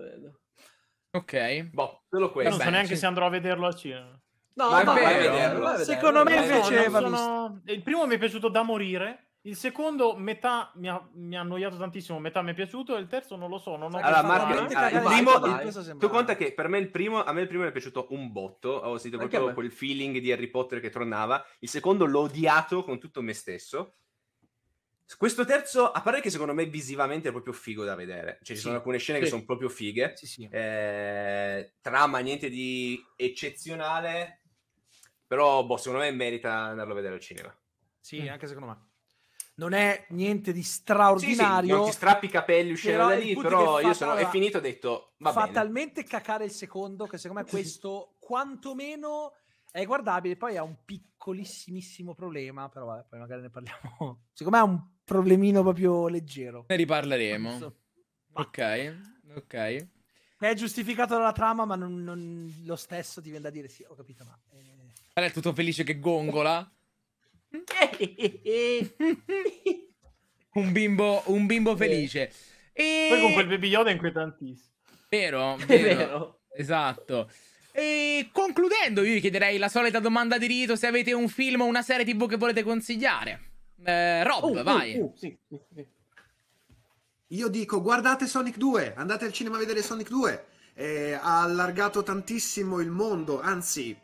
Ok. Boh, solo questo. Non so neanche sì. se andrò a vederlo al cinema. No, ma va, vero, vederlo, vederlo. Secondo me invece no, sono... il primo mi è piaciuto da morire. Il secondo, metà mi ha, mi ha, annoiato tantissimo, metà mi è piaciuto, e il terzo non lo so. Non ho allora, Marco, ah, il primo, il, tu conta che per me il primo, a me il primo mi è piaciuto un botto. Ho sentito Anche proprio quel feeling di Harry Potter che tornava. Il secondo l'ho odiato con tutto me stesso. Questo terzo, a parte che secondo me visivamente è proprio figo da vedere, cioè ci sono alcune scene sì. che sono proprio fighe, sì, eh, trama niente di eccezionale, però, boh, secondo me merita andarlo a vedere al cinema. Sì, mm. anche secondo me. Non è niente di straordinario. Sì, sì, non ti strappi i capelli uscendo da lì, però io sono... Allora, è finito, ho detto, va fa bene. talmente cacare il secondo che secondo me questo, quantomeno è guardabile. Poi ha un piccolissimissimo problema, però vabbè, poi magari ne parliamo. Secondo me è un problemino proprio leggero. Ne riparleremo. Ok, ok. È giustificato dalla trama, ma non, non, lo stesso ti viene da dire, sì, ho capito, ma... Eh. Lei è tutto felice che gongola. un, bimbo, un bimbo eh. felice. E... Poi con quel baby Yoda è inquietantissimo. Vero, vero. vero. Esatto. E concludendo, io vi chiederei la solita domanda di rito: se avete un film o una serie TV che volete consigliare. Eh, Rob, oh, oh vai. Uh, uh, sì. Io dico, guardate Sonic 2, andate al cinema a vedere Sonic 2. Eh, ha allargato tantissimo il mondo, anzi,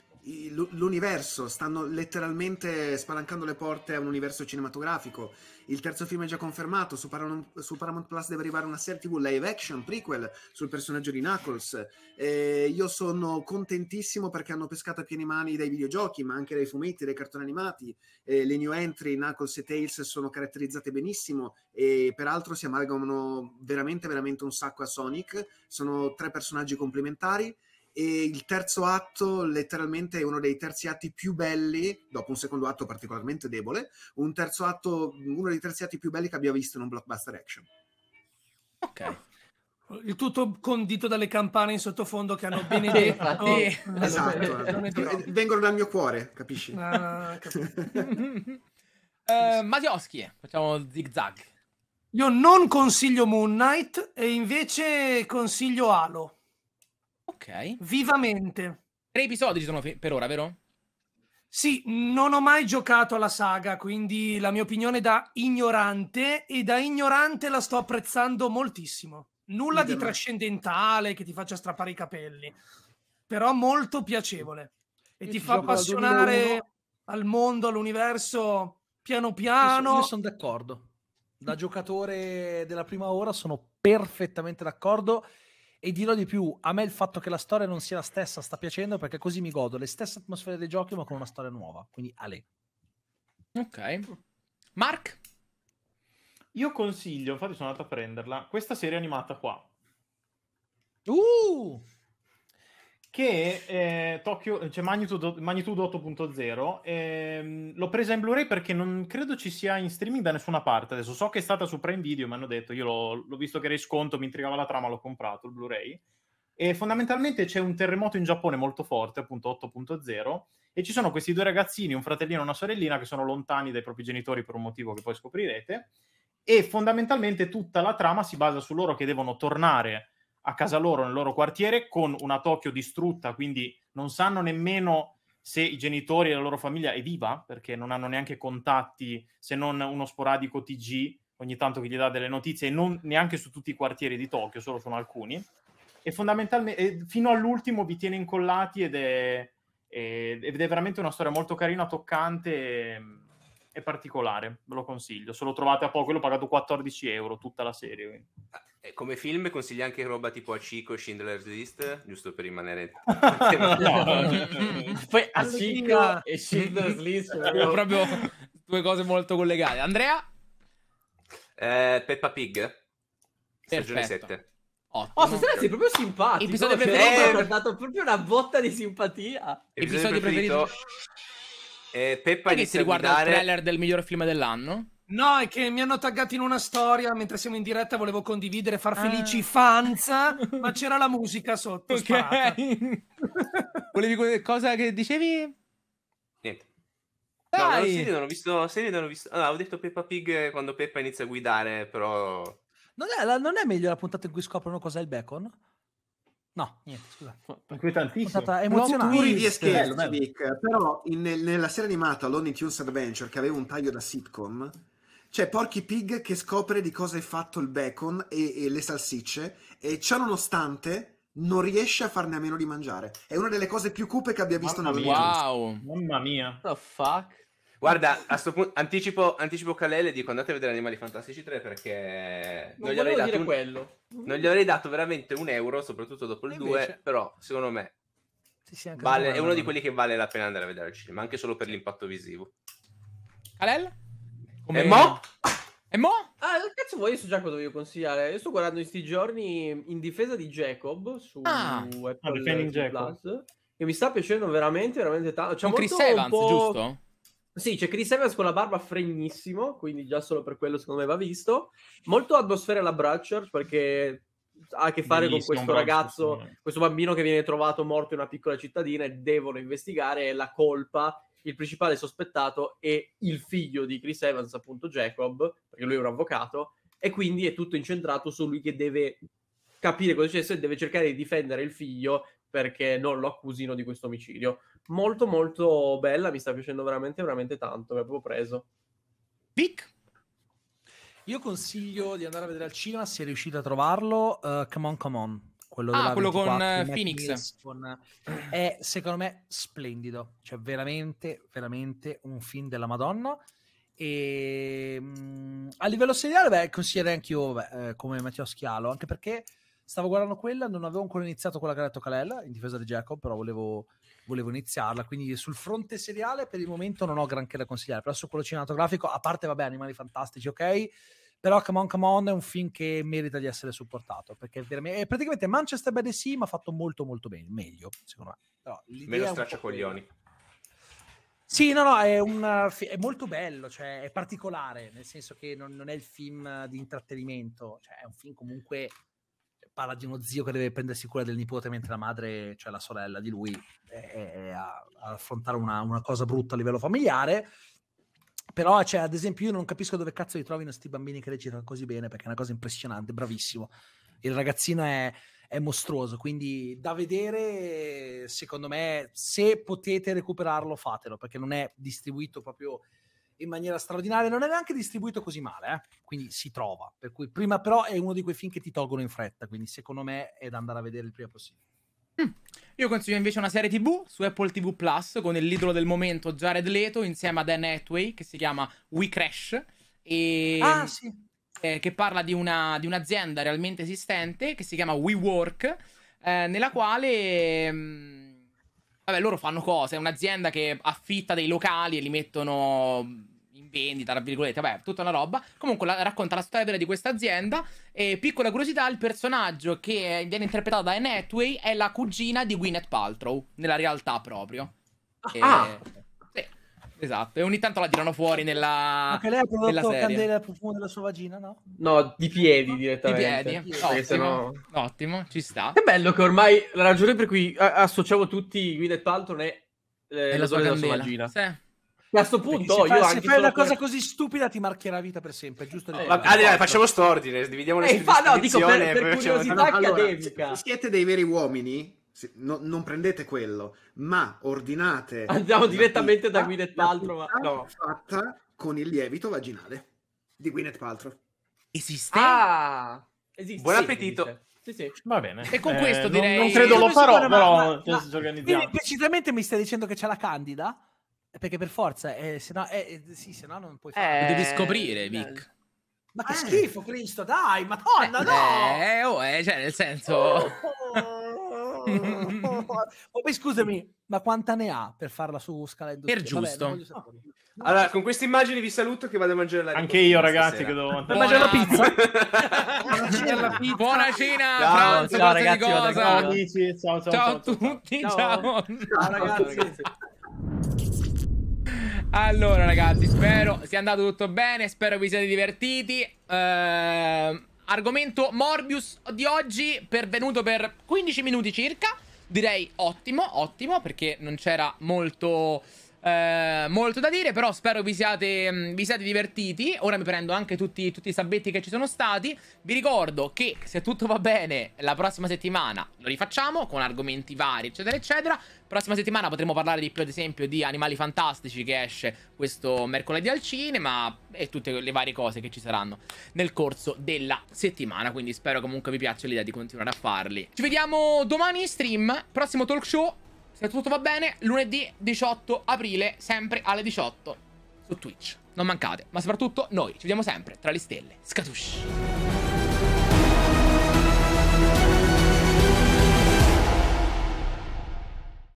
l'universo, stanno letteralmente spalancando le porte a un universo cinematografico. Il terzo film è già confermato, su Paramount, su Paramount Plus deve arrivare una serie TV live action, prequel, sul personaggio di Knuckles. Eh, io sono contentissimo perché hanno pescato a pieni mani dai videogiochi, ma anche dai fumetti, dai cartoni animati. Eh, le new entry, Knuckles e Tails, sono caratterizzate benissimo e peraltro si amalgamano veramente, veramente un sacco a Sonic. Sono tre personaggi complementari e il terzo atto letteralmente è uno dei terzi atti più belli, dopo un secondo atto particolarmente debole, un terzo atto, uno dei terzi atti più belli che abbia visto in un blockbuster action. Ok. Il tutto condito dalle campane in sottofondo che hanno benedetto. Oh, esatto, vengono dal mio cuore, capisci? No, ah, uh, eh, Matioschi, facciamo zig zag. Io non consiglio Moon Knight e invece consiglio Halo. Ok. Vivamente. Tre episodi ci sono per ora, vero? Sì, non ho mai giocato alla saga, quindi la mia opinione da ignorante e da ignorante la sto apprezzando moltissimo. Nulla di trascendentale che ti faccia strappare i capelli, però molto piacevole e io ti fa appassionare al mondo, all'universo piano piano. Io, io sono d'accordo. Da giocatore della prima ora sono perfettamente d'accordo e dirò di più, a me il fatto che la storia non sia la stessa sta piacendo perché così mi godo le stesse atmosfere dei giochi ma con una storia nuova. Quindi Ale. Ok. Mark? Io consiglio, infatti sono andato a prenderla, questa serie animata qua. Uh! che eh, Tokyo, cioè Magnitude, Magnitude 8.0 ehm, l'ho presa in Blu-ray perché non credo ci sia in streaming da nessuna parte adesso so che è stata su Prime Video mi hanno detto io l'ho, l'ho visto che era in sconto mi intrigava la trama l'ho comprato il Blu-ray e fondamentalmente c'è un terremoto in Giappone molto forte appunto 8.0 e ci sono questi due ragazzini un fratellino e una sorellina che sono lontani dai propri genitori per un motivo che poi scoprirete e fondamentalmente tutta la trama si basa su loro che devono tornare a casa loro, nel loro quartiere, con una Tokyo distrutta, quindi non sanno nemmeno se i genitori e la loro famiglia è viva, perché non hanno neanche contatti, se non uno sporadico TG ogni tanto che gli dà delle notizie, e non neanche su tutti i quartieri di Tokyo, solo sono alcuni. E fondamentalmente, fino all'ultimo vi tiene incollati ed è, è, ed è veramente una storia molto carina, toccante e, e particolare. Ve lo consiglio. Se lo trovate a poco, l'ho pagato 14 euro tutta la serie. Quindi. Eh, come film consigli anche roba tipo A Cico e Schindler's List, giusto per rimanere no. Poi Cico e Schindler's List sono eh, proprio due cose molto collegate. Andrea? Eh, Peppa Pig. Stagione 7. Ottimo. Oh, stasera sei proprio simpatico. Episodio cioè, preferito. È... dato proprio una botta di simpatia. Episodio, Episodio preferito. preferito. Eh, Peppa Perché inizia si riguarda guidare... il trailer del migliore film dell'anno? No, è che mi hanno taggato in una storia mentre siamo in diretta, volevo condividere, far ah. felici i ah. fans, ma c'era la musica sotto. Ok. Volevi qualcosa che dicevi? Niente. No, Dai. No, non ho visto, serie non ho visto. Ah, ho detto Peppa Pig eh, quando Peppa inizia a guidare, però non è, la, non è meglio la puntata in cui scoprono cos'è il bacon? No, niente, scusa. Inquietantissimo. È emozionante. Puri di però in, nella serie animata Lonnie Tunes Adventure, cioè, che aveva un taglio da sitcom, c'è Porky Pig che scopre di cosa è fatto il bacon e, e le salsicce e ciò nonostante non riesce a farne a meno di mangiare. È una delle cose più cupe che abbia visto nella mia. vita. Wow! Mamma mia! What the fuck? Guarda, a sto punto anticipo, anticipo Calele e dico andate a vedere Animali Fantastici 3 perché non, non gli, avrei dato un... quello. non gli avrei dato veramente un euro, soprattutto dopo il Invece... 2, però secondo me sì, sì, vale, è uno di quelli che vale la pena andare a vedere al cinema, anche solo per l'impatto visivo. Calele? Come... E mo? E mo? Ah, che cazzo vuoi? Io so già cosa voglio consigliare. Io sto guardando in questi giorni in difesa di Jacob su ah, ah Apple ah, Defending Jacob. che mi sta piacendo veramente, veramente tanto. C'è un con Chris Evans, giusto? Sì, c'è Chris Evans con la barba fregnissimo, quindi già solo per quello secondo me va visto. Molto atmosfera alla Bratcher perché ha a che fare Bellissimo, con questo ragazzo, questo bambino che viene trovato morto in una piccola cittadina e devono investigare la colpa il principale sospettato è il figlio di Chris Evans, appunto Jacob, perché lui è un avvocato, e quindi è tutto incentrato su lui che deve capire cosa è successo e deve cercare di difendere il figlio perché non lo accusino di questo omicidio. Molto molto bella, mi sta piacendo veramente veramente tanto, mi ha proprio preso. Pic? Io consiglio di andare a vedere al cinema se riuscite a trovarlo, uh, Come On Come On, quello, ah, quello 24, con eh, Phoenix. Con... È eh, eh, secondo me splendido, cioè veramente, veramente un film della Madonna. E ehm, mh, a livello seriale, beh, consiglierei anch'io beh, come Matteo Schialo, anche perché stavo guardando quella, non avevo ancora iniziato quella che ha detto Calella in difesa di Jacob, però volevo, volevo, iniziarla. Quindi sul fronte seriale per il momento non ho granché da consigliare, però su quello cinematografico, a parte, vabbè, Animali Fantastici, ok? però Come On Come On è un film che merita di essere supportato, perché veramente, praticamente Manchester by the Sea mi ha fatto molto molto bene, meglio secondo me. Però, straccio coglioni Sì, no, no, è, un, è, molto bello, cioè è particolare, nel senso che non, non è il film di intrattenimento, cioè è un film comunque cioè, parla di uno zio che deve prendersi cura del nipote mentre la madre, cioè la sorella di lui, è, è a, a affrontare una, una, cosa brutta a livello familiare però, cioè, ad esempio, io non capisco dove cazzo li trovino questi bambini che recitano così bene, perché è una cosa impressionante, bravissimo. Il ragazzino è, è mostruoso, quindi da vedere, secondo me, se potete recuperarlo, fatelo, perché non è distribuito proprio in maniera straordinaria, non è neanche distribuito così male, eh? quindi si trova. Per cui prima però è uno di quei film che ti tolgono in fretta, quindi secondo me è da andare a vedere il prima possibile. Mm. Io consiglio invece una serie TV su Apple TV Plus con il libro del momento Jared Leto insieme a Dan Hathaway che si chiama We Crash. E... Ah, sì. eh, che parla di, una, di, un'azienda realmente esistente che si chiama WeWork, eh, nella quale. Mh, mm, vabbè, loro fanno cose. È un'azienda che affitta dei locali e li mettono vendita, tra virgolette, vabbè, tutta una roba. Comunque la, racconta la storia vera di questa azienda. E piccola curiosità, il personaggio che viene interpretato da Anne Hathaway è la cugina di Gwyneth Paltrow, nella realtà proprio. E... Ah. Sì, esatto, e ogni tanto la tirano fuori nella. Anche lei ha prodotto candele al profumo della sua vagina, no? No, di piedi direttamente. Di piedi, ottimo, sennò... ottimo, ci sta. È bello che ormai la ragione per cui associamo tutti Gwyneth Paltrow è eh, la, la sua, sua vagina. Sì a questo punto, se, fa, se fai una cosa per... così stupida, ti marcherà la vita per sempre, giusto? Eh, va, ah, facciamo st'ordine, dividiamo le eh, fa, no, dico per, per curiosità accademica. Allora, siete dei veri uomini? No, non prendete quello, ma ordinate. Andiamo direttamente pizza, da Gwyneth Paltrow. No. Fatta con il lievito vaginale di Gwyneth Paltrow. Esiste? Ah, esiste. Buon appetito. Esiste. Sì, sì. Va bene. E con eh, questo direi. Non, non credo lo farò, ma, però. Ma, ma, precisamente mi stai dicendo che c'è la candida? Eh, perché per forza, eh, se no, eh, eh sì, se no non puoi fare. Eh, Lo devi scoprire, Vic. Ma che schifo, Cristo, dai, madonna, no! Eh, oh, cioè, nel senso... Oh, Poi oh, scusami, ma quanta ne ha per farla su scala industriale? Per giusto. Vabbè, ah. Allora, con queste immagini vi saluto che vado a mangiare la pizza. Anche io, ragazzi, che devo mangiare. la pizza. Buona cena, ciao, pranzo, ciao, ragazzi, ciao, amici, ciao, ciao, ciao, a tutti, ciao. Ciao, ciao ragazzi. Ciao, ragazzi. Allora ragazzi, spero sia andato tutto bene, spero vi siate divertiti. Eh, argomento Morbius di oggi, pervenuto per 15 minuti circa. Direi ottimo, ottimo, perché non c'era molto eh, molto da dire, però spero vi siate, mm, vi siate divertiti. Ora mi prendo anche tutti, tutti, i sabbetti che ci sono stati. Vi ricordo che se tutto va bene, la prossima settimana lo rifacciamo con argomenti vari, eccetera, eccetera. Prossima settimana potremo parlare di più, ad esempio, di Animali Fantastici che esce questo mercoledì al cinema e tutte le varie cose che ci saranno nel corso della settimana. Quindi spero comunque vi piaccia l'idea di continuare a farli. Ci vediamo domani in stream, prossimo talk show se tutto va bene, lunedì 18 aprile, sempre alle 18 su Twitch. Non mancate, ma soprattutto noi ci vediamo sempre tra le stelle. Scatush!